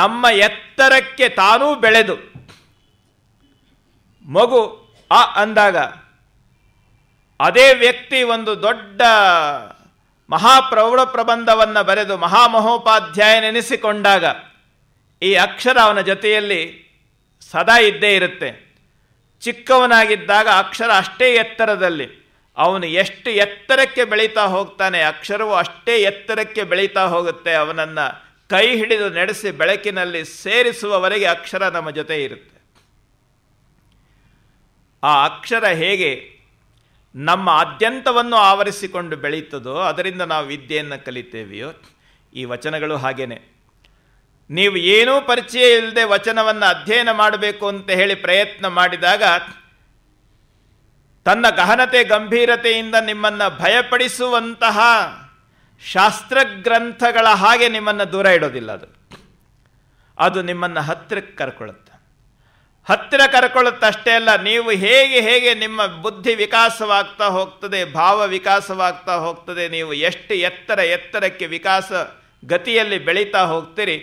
Speaker 2: ನಮ್ಮ ಎತ್ತರಕ್ಕೆ ತಾನೂ ಬೆಳೆದು ಮಗು ಆ ಅಂದಾಗ ಅದೇ ವ್ಯಕ್ತಿ ಒಂದು ದೊಡ್ಡ ಮಹಾಪ್ರೌಢ ಪ್ರಬಂಧವನ್ನು ಬರೆದು ಮಹಾಮಹೋಪಾಧ್ಯಾಯನೆನಿಸಿಕೊಂಡಾಗ ಈ ಅಕ್ಷರ ಅವನ ಜೊತೆಯಲ್ಲಿ ಸದಾ ಇದ್ದೇ ಇರುತ್ತೆ ಚಿಕ್ಕವನಾಗಿದ್ದಾಗ ಅಕ್ಷರ ಅಷ್ಟೇ ಎತ್ತರದಲ್ಲಿ ಅವನು ಎಷ್ಟು ಎತ್ತರಕ್ಕೆ ಬೆಳೀತಾ ಹೋಗ್ತಾನೆ ಅಕ್ಷರವು ಅಷ್ಟೇ ಎತ್ತರಕ್ಕೆ ಬೆಳೀತಾ ಹೋಗುತ್ತೆ ಅವನನ್ನು ಕೈ ಹಿಡಿದು ನಡೆಸಿ ಬೆಳಕಿನಲ್ಲಿ ಸೇರಿಸುವವರೆಗೆ ಅಕ್ಷರ ನಮ್ಮ ಜೊತೆ ಇರುತ್ತೆ ಆ ಅಕ್ಷರ ಹೇಗೆ ನಮ್ಮ ಆದ್ಯಂತವನ್ನು ಆವರಿಸಿಕೊಂಡು ಬೆಳೀತದೋ ಅದರಿಂದ ನಾವು ವಿದ್ಯೆಯನ್ನು ಕಲಿತೇವೆಯೋ ಈ ವಚನಗಳು ಹಾಗೇನೆ ನೀವು ಏನೂ ಪರಿಚಯ ಇಲ್ಲದೆ ವಚನವನ್ನು ಅಧ್ಯಯನ ಮಾಡಬೇಕು ಅಂತ ಹೇಳಿ ಪ್ರಯತ್ನ ಮಾಡಿದಾಗ ತನ್ನ ಗಹನತೆ ಗಂಭೀರತೆಯಿಂದ ನಿಮ್ಮನ್ನು ಭಯಪಡಿಸುವಂತಹ ಶಾಸ್ತ್ರಗ್ರಂಥಗಳ ಹಾಗೆ ನಿಮ್ಮನ್ನು ದೂರ ಇಡೋದಿಲ್ಲ ಅದು ಅದು ನಿಮ್ಮನ್ನು ಹತ್ತಿರಕ್ಕೆ ಕರ್ಕೊಳ್ಳುತ್ತೆ ಹತ್ತಿರ ಕರ್ಕೊಳ್ಳುತ್ತಷ್ಟೇ ಅಲ್ಲ ನೀವು ಹೇಗೆ ಹೇಗೆ ನಿಮ್ಮ ಬುದ್ಧಿ ವಿಕಾಸವಾಗ್ತಾ ಹೋಗ್ತದೆ ಭಾವ ವಿಕಾಸವಾಗ್ತಾ ಹೋಗ್ತದೆ ನೀವು ಎಷ್ಟು ಎತ್ತರ ಎತ್ತರಕ್ಕೆ ವಿಕಾಸ ಗತಿಯಲ್ಲಿ ಬೆಳೀತಾ ಹೋಗ್ತೀರಿ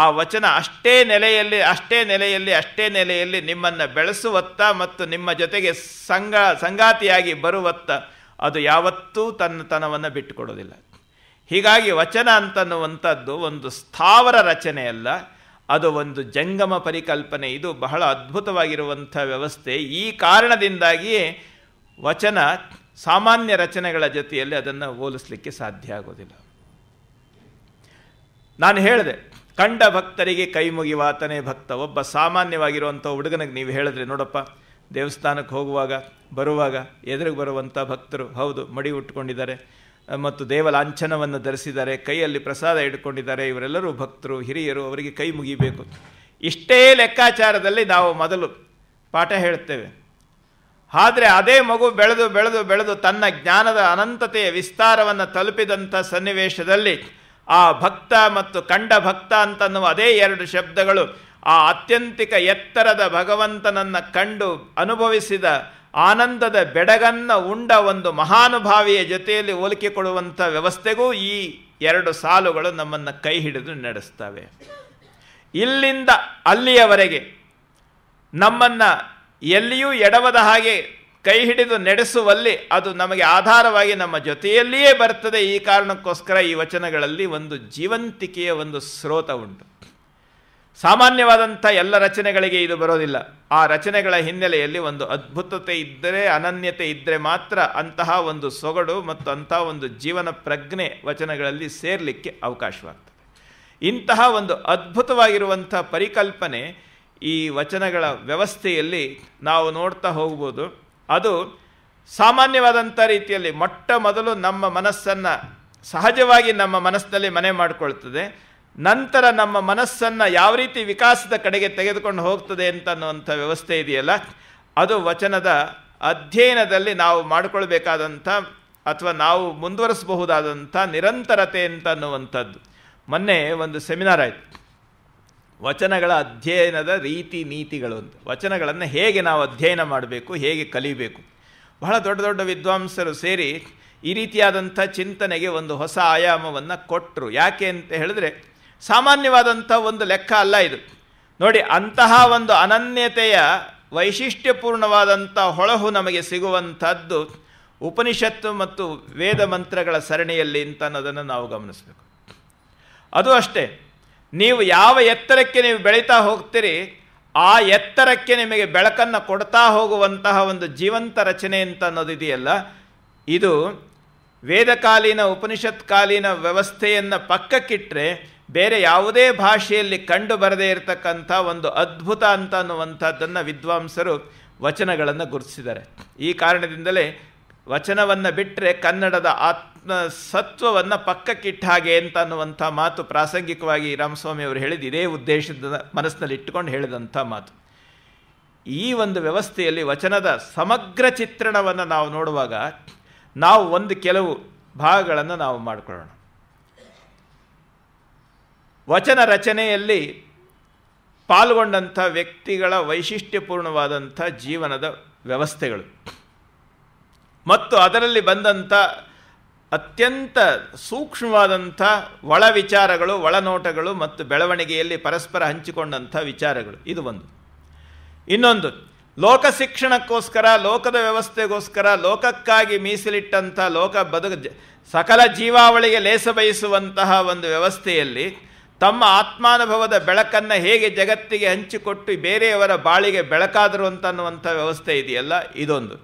Speaker 2: ಆ ವಚನ ಅಷ್ಟೇ ನೆಲೆಯಲ್ಲಿ ಅಷ್ಟೇ ನೆಲೆಯಲ್ಲಿ ಅಷ್ಟೇ ನೆಲೆಯಲ್ಲಿ ನಿಮ್ಮನ್ನು ಬೆಳೆಸುವತ್ತ ಮತ್ತು ನಿಮ್ಮ ಜೊತೆಗೆ ಸಂಗ ಸಂಗಾತಿಯಾಗಿ ಬರುವತ್ತ ಅದು ಯಾವತ್ತೂ ತನ್ನತನವನ್ನು ಬಿಟ್ಟುಕೊಡೋದಿಲ್ಲ ಹೀಗಾಗಿ ವಚನ ಅಂತನ್ನುವಂಥದ್ದು ಒಂದು ಸ್ಥಾವರ ರಚನೆಯಲ್ಲ ಅದು ಒಂದು ಜಂಗಮ ಪರಿಕಲ್ಪನೆ ಇದು ಬಹಳ ಅದ್ಭುತವಾಗಿರುವಂಥ ವ್ಯವಸ್ಥೆ ಈ ಕಾರಣದಿಂದಾಗಿಯೇ ವಚನ ಸಾಮಾನ್ಯ ರಚನೆಗಳ ಜೊತೆಯಲ್ಲಿ ಅದನ್ನು ಹೋಲಿಸಲಿಕ್ಕೆ ಸಾಧ್ಯ ಆಗೋದಿಲ್ಲ ನಾನು ಹೇಳಿದೆ ಕಂಡ ಭಕ್ತರಿಗೆ ಕೈ ಮುಗಿವಾತನೇ ಭಕ್ತ ಒಬ್ಬ ಸಾಮಾನ್ಯವಾಗಿರುವಂಥ ಹುಡುಗನಿಗೆ ನೀವು ಹೇಳಿದ್ರೆ ನೋಡಪ್ಪ ದೇವಸ್ಥಾನಕ್ಕೆ ಹೋಗುವಾಗ ಬರುವಾಗ ಎದುರಿಗೆ ಬರುವಂಥ ಭಕ್ತರು ಹೌದು ಮಡಿ ಉಟ್ಕೊಂಡಿದ್ದಾರೆ ಮತ್ತು ದೇವಲಾಂಛನವನ್ನು ಧರಿಸಿದ್ದಾರೆ ಕೈಯಲ್ಲಿ ಪ್ರಸಾದ ಇಟ್ಕೊಂಡಿದ್ದಾರೆ ಇವರೆಲ್ಲರೂ ಭಕ್ತರು ಹಿರಿಯರು ಅವರಿಗೆ ಕೈ ಮುಗಿಬೇಕು ಇಷ್ಟೇ ಲೆಕ್ಕಾಚಾರದಲ್ಲಿ ನಾವು ಮೊದಲು ಪಾಠ ಹೇಳ್ತೇವೆ ಆದರೆ ಅದೇ ಮಗು ಬೆಳೆದು ಬೆಳೆದು ಬೆಳೆದು ತನ್ನ ಜ್ಞಾನದ ಅನಂತತೆಯ ವಿಸ್ತಾರವನ್ನು ತಲುಪಿದಂಥ ಸನ್ನಿವೇಶದಲ್ಲಿ ಆ ಭಕ್ತ ಮತ್ತು ಕಂಡ ಭಕ್ತ ಅಂತನ್ನುವ ಅದೇ ಎರಡು ಶಬ್ದಗಳು ಆ ಅತ್ಯಂತಿಕ ಎತ್ತರದ ಭಗವಂತನನ್ನು ಕಂಡು ಅನುಭವಿಸಿದ ಆನಂದದ ಬೆಡಗನ್ನ ಉಂಡ ಒಂದು ಮಹಾನುಭಾವಿಯ ಜೊತೆಯಲ್ಲಿ ಹೋಲಿಕೆಕೊಳ್ಳುವಂಥ ವ್ಯವಸ್ಥೆಗೂ ಈ ಎರಡು ಸಾಲುಗಳು ನಮ್ಮನ್ನು ಕೈ ಹಿಡಿದು ನಡೆಸ್ತವೆ ಇಲ್ಲಿಂದ ಅಲ್ಲಿಯವರೆಗೆ ನಮ್ಮನ್ನು ಎಲ್ಲಿಯೂ ಎಡವದ ಹಾಗೆ ಕೈ ಹಿಡಿದು ನಡೆಸುವಲ್ಲಿ ಅದು ನಮಗೆ ಆಧಾರವಾಗಿ ನಮ್ಮ ಜೊತೆಯಲ್ಲಿಯೇ ಬರ್ತದೆ ಈ ಕಾರಣಕ್ಕೋಸ್ಕರ ಈ ವಚನಗಳಲ್ಲಿ ಒಂದು ಜೀವಂತಿಕೆಯ ಒಂದು ಸ್ರೋತ ಉಂಟು ಸಾಮಾನ್ಯವಾದಂಥ ಎಲ್ಲ ರಚನೆಗಳಿಗೆ ಇದು ಬರೋದಿಲ್ಲ ಆ ರಚನೆಗಳ ಹಿನ್ನೆಲೆಯಲ್ಲಿ ಒಂದು ಅದ್ಭುತತೆ ಇದ್ದರೆ ಅನನ್ಯತೆ ಇದ್ದರೆ ಮಾತ್ರ ಅಂತಹ ಒಂದು ಸೊಗಡು ಮತ್ತು ಅಂತಹ ಒಂದು ಜೀವನ ಪ್ರಜ್ಞೆ ವಚನಗಳಲ್ಲಿ ಸೇರಲಿಕ್ಕೆ ಅವಕಾಶವಾಗ್ತದೆ ಇಂತಹ ಒಂದು ಅದ್ಭುತವಾಗಿರುವಂಥ ಪರಿಕಲ್ಪನೆ ಈ ವಚನಗಳ ವ್ಯವಸ್ಥೆಯಲ್ಲಿ ನಾವು ನೋಡ್ತಾ ಹೋಗ್ಬೋದು ಅದು ಸಾಮಾನ್ಯವಾದಂಥ ರೀತಿಯಲ್ಲಿ ಮೊಟ್ಟ ಮೊದಲು ನಮ್ಮ ಮನಸ್ಸನ್ನು ಸಹಜವಾಗಿ ನಮ್ಮ ಮನಸ್ಸಿನಲ್ಲಿ ಮನೆ ಮಾಡಿಕೊಳ್ತದೆ ನಂತರ ನಮ್ಮ ಮನಸ್ಸನ್ನು ಯಾವ ರೀತಿ ವಿಕಾಸದ ಕಡೆಗೆ ತೆಗೆದುಕೊಂಡು ಹೋಗ್ತದೆ ಅಂತನ್ನುವಂಥ ವ್ಯವಸ್ಥೆ ಇದೆಯಲ್ಲ ಅದು ವಚನದ ಅಧ್ಯಯನದಲ್ಲಿ ನಾವು ಮಾಡಿಕೊಳ್ಬೇಕಾದಂಥ ಅಥವಾ ನಾವು ಮುಂದುವರಿಸಬಹುದಾದಂಥ ನಿರಂತರತೆ ಅಂತ ಅನ್ನುವಂಥದ್ದು ಮೊನ್ನೆ ಒಂದು ಸೆಮಿನಾರ್ ಆಯಿತು ವಚನಗಳ ಅಧ್ಯಯನದ ರೀತಿ ನೀತಿಗಳು ಅಂತ ವಚನಗಳನ್ನು ಹೇಗೆ ನಾವು ಅಧ್ಯಯನ ಮಾಡಬೇಕು ಹೇಗೆ ಕಲಿಬೇಕು ಬಹಳ ದೊಡ್ಡ ದೊಡ್ಡ ವಿದ್ವಾಂಸರು ಸೇರಿ ಈ ರೀತಿಯಾದಂಥ ಚಿಂತನೆಗೆ ಒಂದು ಹೊಸ ಆಯಾಮವನ್ನು ಕೊಟ್ಟರು ಯಾಕೆ ಅಂತ ಹೇಳಿದ್ರೆ ಸಾಮಾನ್ಯವಾದಂಥ ಒಂದು ಲೆಕ್ಕ ಅಲ್ಲ ಇದು ನೋಡಿ ಅಂತಹ ಒಂದು ಅನನ್ಯತೆಯ ವೈಶಿಷ್ಟ್ಯಪೂರ್ಣವಾದಂಥ ಹೊಳಹು ನಮಗೆ ಸಿಗುವಂಥದ್ದು ಉಪನಿಷತ್ತು ಮತ್ತು ವೇದ ಮಂತ್ರಗಳ ಸರಣಿಯಲ್ಲಿ ಅಂತ ಅನ್ನೋದನ್ನು ನಾವು ಗಮನಿಸಬೇಕು ಅದು ಅಷ್ಟೇ ನೀವು ಯಾವ ಎತ್ತರಕ್ಕೆ ನೀವು ಬೆಳೀತಾ ಹೋಗ್ತೀರಿ ಆ ಎತ್ತರಕ್ಕೆ ನಿಮಗೆ ಬೆಳಕನ್ನು ಕೊಡ್ತಾ ಹೋಗುವಂತಹ ಒಂದು ಜೀವಂತ ರಚನೆ ಅಂತ ಅನ್ನೋದಿದೆಯಲ್ಲ ಇದು ವೇದಕಾಲೀನ ಉಪನಿಷತ್ಕಾಲೀನ ವ್ಯವಸ್ಥೆಯನ್ನು ಪಕ್ಕಕ್ಕಿಟ್ಟರೆ ಬೇರೆ ಯಾವುದೇ ಭಾಷೆಯಲ್ಲಿ ಕಂಡು ಬರದೇ ಇರತಕ್ಕಂಥ ಒಂದು ಅದ್ಭುತ ಅಂತ ಅನ್ನುವಂಥದ್ದನ್ನು ವಿದ್ವಾಂಸರು ವಚನಗಳನ್ನು ಗುರುತಿಸಿದ್ದಾರೆ ಈ ಕಾರಣದಿಂದಲೇ ವಚನವನ್ನು ಬಿಟ್ಟರೆ ಕನ್ನಡದ ಆತ್ಮ ಸತ್ವವನ್ನು ಪಕ್ಕಕ್ಕಿಟ್ಟ ಹಾಗೆ ಅಂತ ಅನ್ನುವಂಥ ಮಾತು ಪ್ರಾಸಂಗಿಕವಾಗಿ ರಾಮಸ್ವಾಮಿ ಅವರು ಹೇಳಿದ ಇದೇ ಉದ್ದೇಶದ ಮನಸ್ಸಿನಲ್ಲಿ ಇಟ್ಟುಕೊಂಡು ಹೇಳಿದಂಥ ಮಾತು ಈ ಒಂದು ವ್ಯವಸ್ಥೆಯಲ್ಲಿ ವಚನದ ಸಮಗ್ರ ಚಿತ್ರಣವನ್ನು ನಾವು ನೋಡುವಾಗ ನಾವು ಒಂದು ಕೆಲವು ಭಾಗಗಳನ್ನು ನಾವು ಮಾಡಿಕೊಳ್ಳೋಣ ವಚನ ರಚನೆಯಲ್ಲಿ ಪಾಲ್ಗೊಂಡಂಥ ವ್ಯಕ್ತಿಗಳ ವೈಶಿಷ್ಟ್ಯಪೂರ್ಣವಾದಂಥ ಜೀವನದ ವ್ಯವಸ್ಥೆಗಳು ಮತ್ತು ಅದರಲ್ಲಿ ಬಂದಂಥ ಅತ್ಯಂತ ಸೂಕ್ಷ್ಮವಾದಂಥ ಒಳ ವಿಚಾರಗಳು ಒಳನೋಟಗಳು ಮತ್ತು ಬೆಳವಣಿಗೆಯಲ್ಲಿ ಪರಸ್ಪರ ಹಂಚಿಕೊಂಡಂಥ ವಿಚಾರಗಳು ಇದು ಒಂದು ಇನ್ನೊಂದು ಲೋಕ ಶಿಕ್ಷಣಕ್ಕೋಸ್ಕರ ಲೋಕದ ವ್ಯವಸ್ಥೆಗೋಸ್ಕರ ಲೋಕಕ್ಕಾಗಿ ಮೀಸಲಿಟ್ಟಂಥ ಲೋಕ ಬದುಕ ಸಕಲ ಜೀವಾವಳಿಗೆ ಲೇಸ ಬಯಸುವಂತಹ ಒಂದು ವ್ಯವಸ್ಥೆಯಲ್ಲಿ ತಮ್ಮ ಆತ್ಮಾನುಭವದ ಬೆಳಕನ್ನು ಹೇಗೆ ಜಗತ್ತಿಗೆ ಹಂಚಿಕೊಟ್ಟು ಬೇರೆಯವರ ಬಾಳಿಗೆ ಬೆಳಕಾದರು ಅಂತನ್ನುವಂಥ ವ್ಯವಸ್ಥೆ ಇದೆಯಲ್ಲ ಇದೊಂದು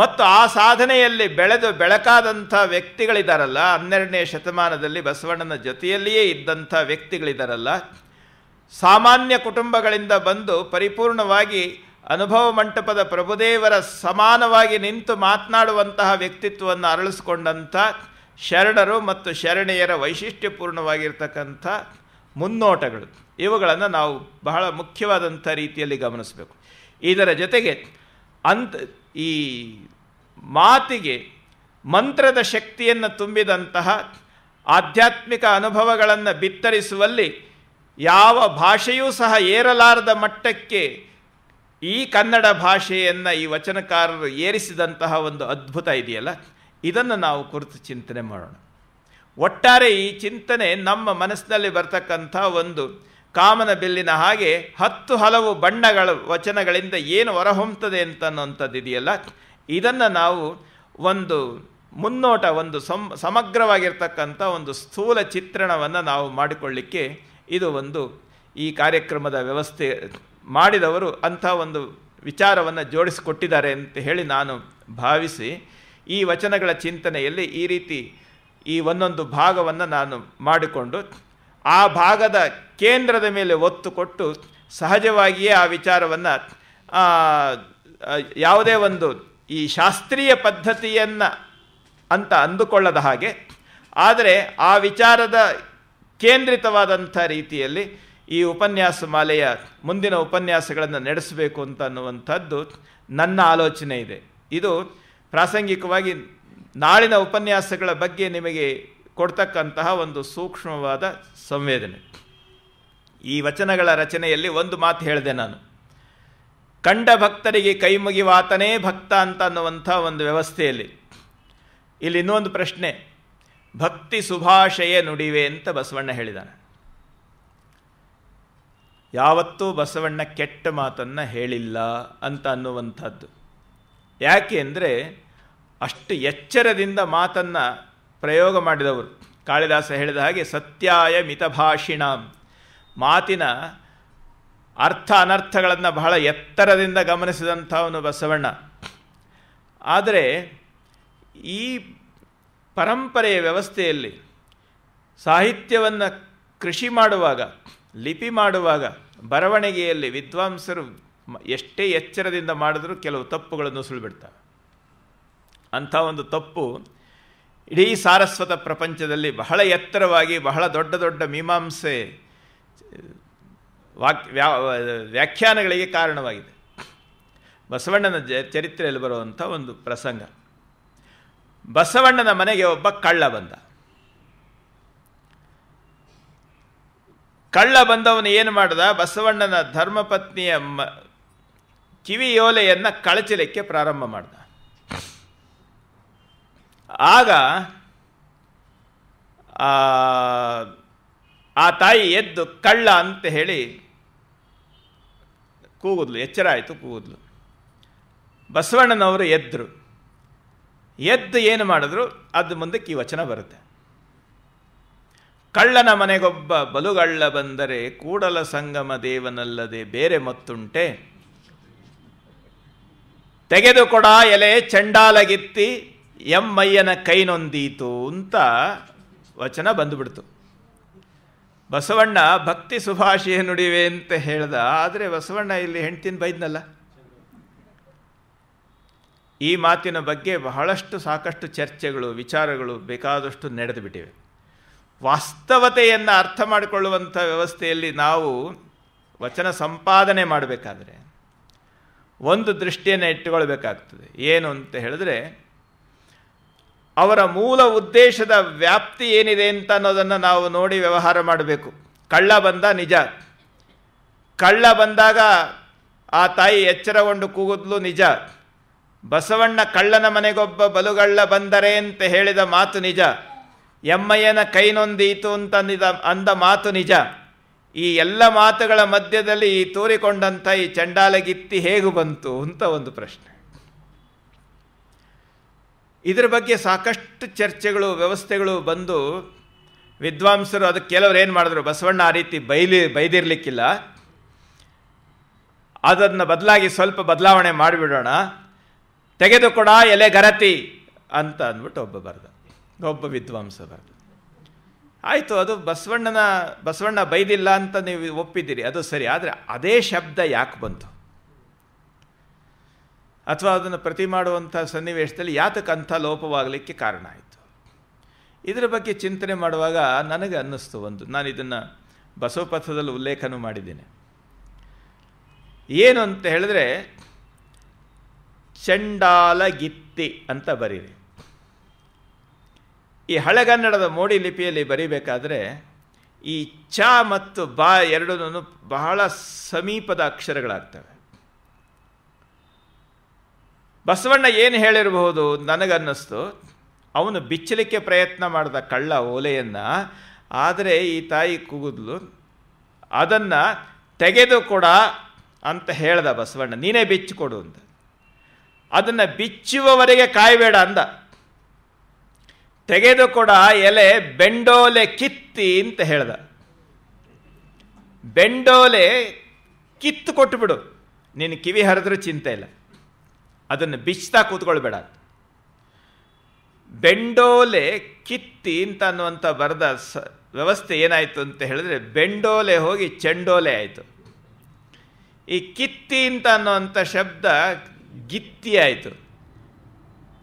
Speaker 2: ಮತ್ತು ಆ ಸಾಧನೆಯಲ್ಲಿ ಬೆಳೆದು ಬೆಳಕಾದಂಥ ವ್ಯಕ್ತಿಗಳಿದಾರಲ್ಲ ಹನ್ನೆರಡನೇ ಶತಮಾನದಲ್ಲಿ ಬಸವಣ್ಣನ ಜೊತೆಯಲ್ಲಿಯೇ ಇದ್ದಂಥ ವ್ಯಕ್ತಿಗಳಿದಾರಲ್ಲ ಸಾಮಾನ್ಯ ಕುಟುಂಬಗಳಿಂದ ಬಂದು ಪರಿಪೂರ್ಣವಾಗಿ ಅನುಭವ ಮಂಟಪದ ಪ್ರಭುದೇವರ ಸಮಾನವಾಗಿ ನಿಂತು ಮಾತನಾಡುವಂತಹ ವ್ಯಕ್ತಿತ್ವವನ್ನು ಅರಳಿಸ್ಕೊಂಡಂಥ ಶರಣರು ಮತ್ತು ಶರಣೆಯರ ವೈಶಿಷ್ಟ್ಯಪೂರ್ಣವಾಗಿರ್ತಕ್ಕಂಥ ಮುನ್ನೋಟಗಳು ಇವುಗಳನ್ನು ನಾವು ಬಹಳ ಮುಖ್ಯವಾದಂಥ ರೀತಿಯಲ್ಲಿ ಗಮನಿಸಬೇಕು ಇದರ ಜೊತೆಗೆ ಅಂತ ಈ ಮಾತಿಗೆ ಮಂತ್ರದ ಶಕ್ತಿಯನ್ನು ತುಂಬಿದಂತಹ ಆಧ್ಯಾತ್ಮಿಕ ಅನುಭವಗಳನ್ನು ಬಿತ್ತರಿಸುವಲ್ಲಿ ಯಾವ ಭಾಷೆಯೂ ಸಹ ಏರಲಾರದ ಮಟ್ಟಕ್ಕೆ ಈ ಕನ್ನಡ ಭಾಷೆಯನ್ನು ಈ ವಚನಕಾರರು ಏರಿಸಿದಂತಹ ಒಂದು ಅದ್ಭುತ ಇದೆಯಲ್ಲ ಇದನ್ನು ನಾವು ಕುರಿತು ಚಿಂತನೆ ಮಾಡೋಣ ಒಟ್ಟಾರೆ ಈ ಚಿಂತನೆ ನಮ್ಮ ಮನಸ್ಸಿನಲ್ಲಿ ಬರ್ತಕ್ಕಂಥ ಒಂದು ಕಾಮನ ಬಿಲ್ಲಿನ ಹಾಗೆ ಹತ್ತು ಹಲವು ಬಣ್ಣಗಳ ವಚನಗಳಿಂದ ಏನು ಹೊರಹೊಮ್ತದೆ ಅಂತನ್ನುವಂಥದ್ದು ಇದೆಯಲ್ಲ ಇದನ್ನು ನಾವು ಒಂದು ಮುನ್ನೋಟ ಒಂದು ಸಮ ಸಮಗ್ರವಾಗಿರ್ತಕ್ಕಂಥ ಒಂದು ಸ್ಥೂಲ ಚಿತ್ರಣವನ್ನು ನಾವು ಮಾಡಿಕೊಳ್ಳಿಕ್ಕೆ ಇದು ಒಂದು ಈ ಕಾರ್ಯಕ್ರಮದ ವ್ಯವಸ್ಥೆ ಮಾಡಿದವರು ಅಂಥ ಒಂದು ವಿಚಾರವನ್ನು ಜೋಡಿಸಿಕೊಟ್ಟಿದ್ದಾರೆ ಅಂತ ಹೇಳಿ ನಾನು ಭಾವಿಸಿ ಈ ವಚನಗಳ ಚಿಂತನೆಯಲ್ಲಿ ಈ ರೀತಿ ಈ ಒಂದೊಂದು ಭಾಗವನ್ನು ನಾನು ಮಾಡಿಕೊಂಡು ಆ ಭಾಗದ ಕೇಂದ್ರದ ಮೇಲೆ ಒತ್ತು ಕೊಟ್ಟು ಸಹಜವಾಗಿಯೇ ಆ ವಿಚಾರವನ್ನು ಯಾವುದೇ ಒಂದು ಈ ಶಾಸ್ತ್ರೀಯ ಪದ್ಧತಿಯನ್ನು ಅಂತ ಅಂದುಕೊಳ್ಳದ ಹಾಗೆ ಆದರೆ ಆ ವಿಚಾರದ ಕೇಂದ್ರಿತವಾದಂಥ ರೀತಿಯಲ್ಲಿ ಈ ಉಪನ್ಯಾಸ ಮಾಲೆಯ ಮುಂದಿನ ಉಪನ್ಯಾಸಗಳನ್ನು ನಡೆಸಬೇಕು ಅಂತ ಅನ್ನುವಂಥದ್ದು ನನ್ನ ಆಲೋಚನೆ ಇದೆ ಇದು ಪ್ರಾಸಂಗಿಕವಾಗಿ ನಾಳಿನ ಉಪನ್ಯಾಸಗಳ ಬಗ್ಗೆ ನಿಮಗೆ ಕೊಡ್ತಕ್ಕಂತಹ ಒಂದು ಸೂಕ್ಷ್ಮವಾದ ಸಂವೇದನೆ ಈ ವಚನಗಳ ರಚನೆಯಲ್ಲಿ ಒಂದು ಮಾತು ಹೇಳಿದೆ ನಾನು ಕಂಡ ಭಕ್ತರಿಗೆ ಕೈಮುಗಿವಾತನೇ ಭಕ್ತ ಅಂತ ಅನ್ನುವಂಥ ಒಂದು ವ್ಯವಸ್ಥೆಯಲ್ಲಿ ಇಲ್ಲಿ ಇನ್ನೊಂದು ಪ್ರಶ್ನೆ ಭಕ್ತಿ ಸುಭಾಷೆಯೇ ನುಡಿವೆ ಅಂತ ಬಸವಣ್ಣ ಹೇಳಿದಾನೆ ಯಾವತ್ತೂ ಬಸವಣ್ಣ ಕೆಟ್ಟ ಮಾತನ್ನು ಹೇಳಿಲ್ಲ ಅಂತ ಅನ್ನುವಂಥದ್ದು ಯಾಕೆ ಅಂದರೆ ಅಷ್ಟು ಎಚ್ಚರದಿಂದ ಮಾತನ್ನು ಪ್ರಯೋಗ ಮಾಡಿದವರು ಕಾಳಿದಾಸ ಹೇಳಿದ ಹಾಗೆ ಸತ್ಯಾಯ ಮಿತಭಾಷಿಣ ಮಾತಿನ ಅರ್ಥ ಅನರ್ಥಗಳನ್ನು ಬಹಳ ಎತ್ತರದಿಂದ ಗಮನಿಸಿದಂಥವನು ಬಸವಣ್ಣ ಆದರೆ ಈ ಪರಂಪರೆಯ ವ್ಯವಸ್ಥೆಯಲ್ಲಿ ಸಾಹಿತ್ಯವನ್ನು ಕೃಷಿ ಮಾಡುವಾಗ ಲಿಪಿ ಮಾಡುವಾಗ ಬರವಣಿಗೆಯಲ್ಲಿ ವಿದ್ವಾಂಸರು ಎಷ್ಟೇ ಎಚ್ಚರದಿಂದ ಮಾಡಿದರೂ ಕೆಲವು ತಪ್ಪುಗಳನ್ನು ಸುಳಿಬಿಡ್ತಾರೆ ಅಂಥ ಒಂದು ತಪ್ಪು ಇಡೀ ಸಾರಸ್ವತ ಪ್ರಪಂಚದಲ್ಲಿ ಬಹಳ ಎತ್ತರವಾಗಿ ಬಹಳ ದೊಡ್ಡ ದೊಡ್ಡ ಮೀಮಾಂಸೆ ವಾಕ್ ವ್ಯಾ ವ್ಯಾಖ್ಯಾನಗಳಿಗೆ ಕಾರಣವಾಗಿದೆ ಬಸವಣ್ಣನ ಜ ಚರಿತ್ರೆಯಲ್ಲಿ ಬರುವಂಥ ಒಂದು ಪ್ರಸಂಗ ಬಸವಣ್ಣನ ಮನೆಗೆ ಒಬ್ಬ ಕಳ್ಳ ಬಂದ ಕಳ್ಳ ಬಂದವನು ಏನು ಮಾಡ್ದ ಬಸವಣ್ಣನ ಧರ್ಮಪತ್ನಿಯ ಮ ಕಿವಿಯೋಲೆಯನ್ನು ಕಳಚಲಿಕ್ಕೆ ಪ್ರಾರಂಭ ಮಾಡ್ದ ಆಗ ಆ ತಾಯಿ ಎದ್ದು ಕಳ್ಳ ಅಂತ ಹೇಳಿ ಕೂಗಿದ್ಲು ಎಚ್ಚರ ಆಯಿತು ಕೂಗಿದ್ಲು ಬಸವಣ್ಣನವರು ಎದ್ದರು ಎದ್ದು ಏನು ಮಾಡಿದ್ರು ಅದು ಮುಂದಕ್ಕೆ ಈ ವಚನ ಬರುತ್ತೆ ಕಳ್ಳನ ಮನೆಗೊಬ್ಬ ಬಲುಗಳ್ಳ ಬಂದರೆ ಕೂಡಲ ಸಂಗಮ ದೇವನಲ್ಲದೆ ಬೇರೆ ಮತ್ತುಂಟೆ ತೆಗೆದುಕೊಡ ಎಲೆ ಚಂಡಾಲಗಿತ್ತಿ ಎಮ್ಮಯ್ಯನ ಕೈನೊಂದೀತು ಅಂತ ವಚನ ಬಂದುಬಿಡ್ತು ಬಸವಣ್ಣ ಭಕ್ತಿ ಸುಭಾಷಿಯ ನುಡಿವೆ ಅಂತ ಹೇಳ್ದ ಆದರೆ ಬಸವಣ್ಣ ಇಲ್ಲಿ ಹೆಂಡ್ತಿನ ಬೈದ್ನಲ್ಲ ಈ ಮಾತಿನ ಬಗ್ಗೆ ಬಹಳಷ್ಟು ಸಾಕಷ್ಟು ಚರ್ಚೆಗಳು ವಿಚಾರಗಳು ಬೇಕಾದಷ್ಟು ನಡೆದು ಬಿಟ್ಟಿವೆ ವಾಸ್ತವತೆಯನ್ನು ಅರ್ಥ ಮಾಡಿಕೊಳ್ಳುವಂಥ ವ್ಯವಸ್ಥೆಯಲ್ಲಿ ನಾವು ವಚನ ಸಂಪಾದನೆ ಮಾಡಬೇಕಾದ್ರೆ ಒಂದು ದೃಷ್ಟಿಯನ್ನು ಇಟ್ಟುಕೊಳ್ಬೇಕಾಗ್ತದೆ ಏನು ಅಂತ ಹೇಳಿದ್ರೆ ಅವರ ಮೂಲ ಉದ್ದೇಶದ ವ್ಯಾಪ್ತಿ ಏನಿದೆ ಅಂತ ಅನ್ನೋದನ್ನು ನಾವು ನೋಡಿ ವ್ಯವಹಾರ ಮಾಡಬೇಕು ಕಳ್ಳ ಬಂದ ನಿಜ ಕಳ್ಳ ಬಂದಾಗ ಆ ತಾಯಿ ಎಚ್ಚರಗೊಂಡು ಕೂಗುದ್ಲು ನಿಜ ಬಸವಣ್ಣ ಕಳ್ಳನ ಮನೆಗೊಬ್ಬ ಬಲುಗಳ್ಳ ಬಂದರೆ ಅಂತ ಹೇಳಿದ ಮಾತು ನಿಜ ಎಮ್ಮಯ್ಯನ ಕೈನೊಂದೀತು ಅಂತಂದಿದ ಅಂದ ಮಾತು ನಿಜ ಈ ಎಲ್ಲ ಮಾತುಗಳ ಮಧ್ಯದಲ್ಲಿ ಈ ತೋರಿಕೊಂಡಂಥ ಈ ಚಂಡಾಲಗಿತ್ತಿ ಹೇಗೆ ಬಂತು ಅಂತ ಒಂದು ಪ್ರಶ್ನೆ ಇದರ ಬಗ್ಗೆ ಸಾಕಷ್ಟು ಚರ್ಚೆಗಳು ವ್ಯವಸ್ಥೆಗಳು ಬಂದು ವಿದ್ವಾಂಸರು ಅದಕ್ಕೆ ಕೆಲವರು ಏನು ಮಾಡಿದ್ರು ಬಸವಣ್ಣ ಆ ರೀತಿ ಬೈಲಿ ಬೈದಿರಲಿಕ್ಕಿಲ್ಲ ಅದನ್ನು ಬದಲಾಗಿ ಸ್ವಲ್ಪ ಬದಲಾವಣೆ ಮಾಡಿಬಿಡೋಣ ತೆಗೆದುಕೊಡ ಎಲೆ ಗರತಿ ಅಂತ ಅಂದ್ಬಿಟ್ಟು ಒಬ್ಬ ಬರೆದ ಒಬ್ಬ ವಿದ್ವಾಂಸ ಬರೆದ ಆಯಿತು ಅದು ಬಸವಣ್ಣನ ಬಸವಣ್ಣ ಬೈದಿಲ್ಲ ಅಂತ ನೀವು ಒಪ್ಪಿದ್ದೀರಿ ಅದು ಸರಿ ಆದರೆ ಅದೇ ಶಬ್ದ ಯಾಕೆ ಬಂತು ಅಥವಾ ಅದನ್ನು ಪ್ರತಿ ಮಾಡುವಂಥ ಸನ್ನಿವೇಶದಲ್ಲಿ ಯಾತಕ್ಕೆ ಅಂಥ ಲೋಪವಾಗಲಿಕ್ಕೆ ಕಾರಣ ಆಯಿತು ಇದರ ಬಗ್ಗೆ ಚಿಂತನೆ ಮಾಡುವಾಗ ನನಗೆ ಅನ್ನಿಸ್ತು ಒಂದು ನಾನು ಇದನ್ನು ಬಸವಪಥದಲ್ಲಿ ಉಲ್ಲೇಖನೂ ಮಾಡಿದ್ದೇನೆ ಏನು ಅಂತ ಹೇಳಿದ್ರೆ ಚಂಡಾಲಗಿತ್ತಿ ಅಂತ ಬರೀರಿ ಈ ಹಳೆಗನ್ನಡದ ಮೋಡಿ ಲಿಪಿಯಲ್ಲಿ ಬರೀಬೇಕಾದ್ರೆ ಈ ಚ ಮತ್ತು ಬಾ ಎರಡೂ ಬಹಳ ಸಮೀಪದ ಅಕ್ಷರಗಳಾಗ್ತವೆ ಬಸವಣ್ಣ ಏನು ಹೇಳಿರಬಹುದು ನನಗನ್ನಿಸ್ತು ಅವನು ಬಿಚ್ಚಲಿಕ್ಕೆ ಪ್ರಯತ್ನ ಮಾಡಿದ ಕಳ್ಳ ಓಲೆಯನ್ನು ಆದರೆ ಈ ತಾಯಿ ಕೂಗಿದ್ಲು ಅದನ್ನು ತೆಗೆದು ಕೊಡ ಅಂತ ಹೇಳ್ದ ಬಸವಣ್ಣ ನೀನೇ ಬಿಚ್ಚಿಕೊಡು ಅಂತ ಅದನ್ನು ಬಿಚ್ಚುವವರೆಗೆ ಕಾಯಬೇಡ ಅಂದ ಕೊಡ ಎಲೆ ಬೆಂಡೋಲೆ ಕಿತ್ತಿ ಅಂತ ಹೇಳ್ದ ಬೆಂಡೋಲೆ ಕಿತ್ತು ಕೊಟ್ಟುಬಿಡು ನಿನ್ನ ಕಿವಿ ಹರಿದ್ರೂ ಚಿಂತೆ ಇಲ್ಲ ಅದನ್ನು ಬಿಚ್ಚುತ್ತಾ ಕೂತ್ಕೊಳ್ಬೇಡ ಬೆಂಡೋಲೆ ಕಿತ್ತಿ ಅಂತ ಅನ್ನುವಂಥ ಬರೆದ ಸ ವ್ಯವಸ್ಥೆ ಏನಾಯಿತು ಅಂತ ಹೇಳಿದ್ರೆ ಬೆಂಡೋಲೆ ಹೋಗಿ ಚೆಂಡೋಲೆ ಆಯಿತು ಈ ಕಿತ್ತಿ ಅಂತ ಅನ್ನುವಂಥ ಶಬ್ದ ಗಿತ್ತಿ ಆಯಿತು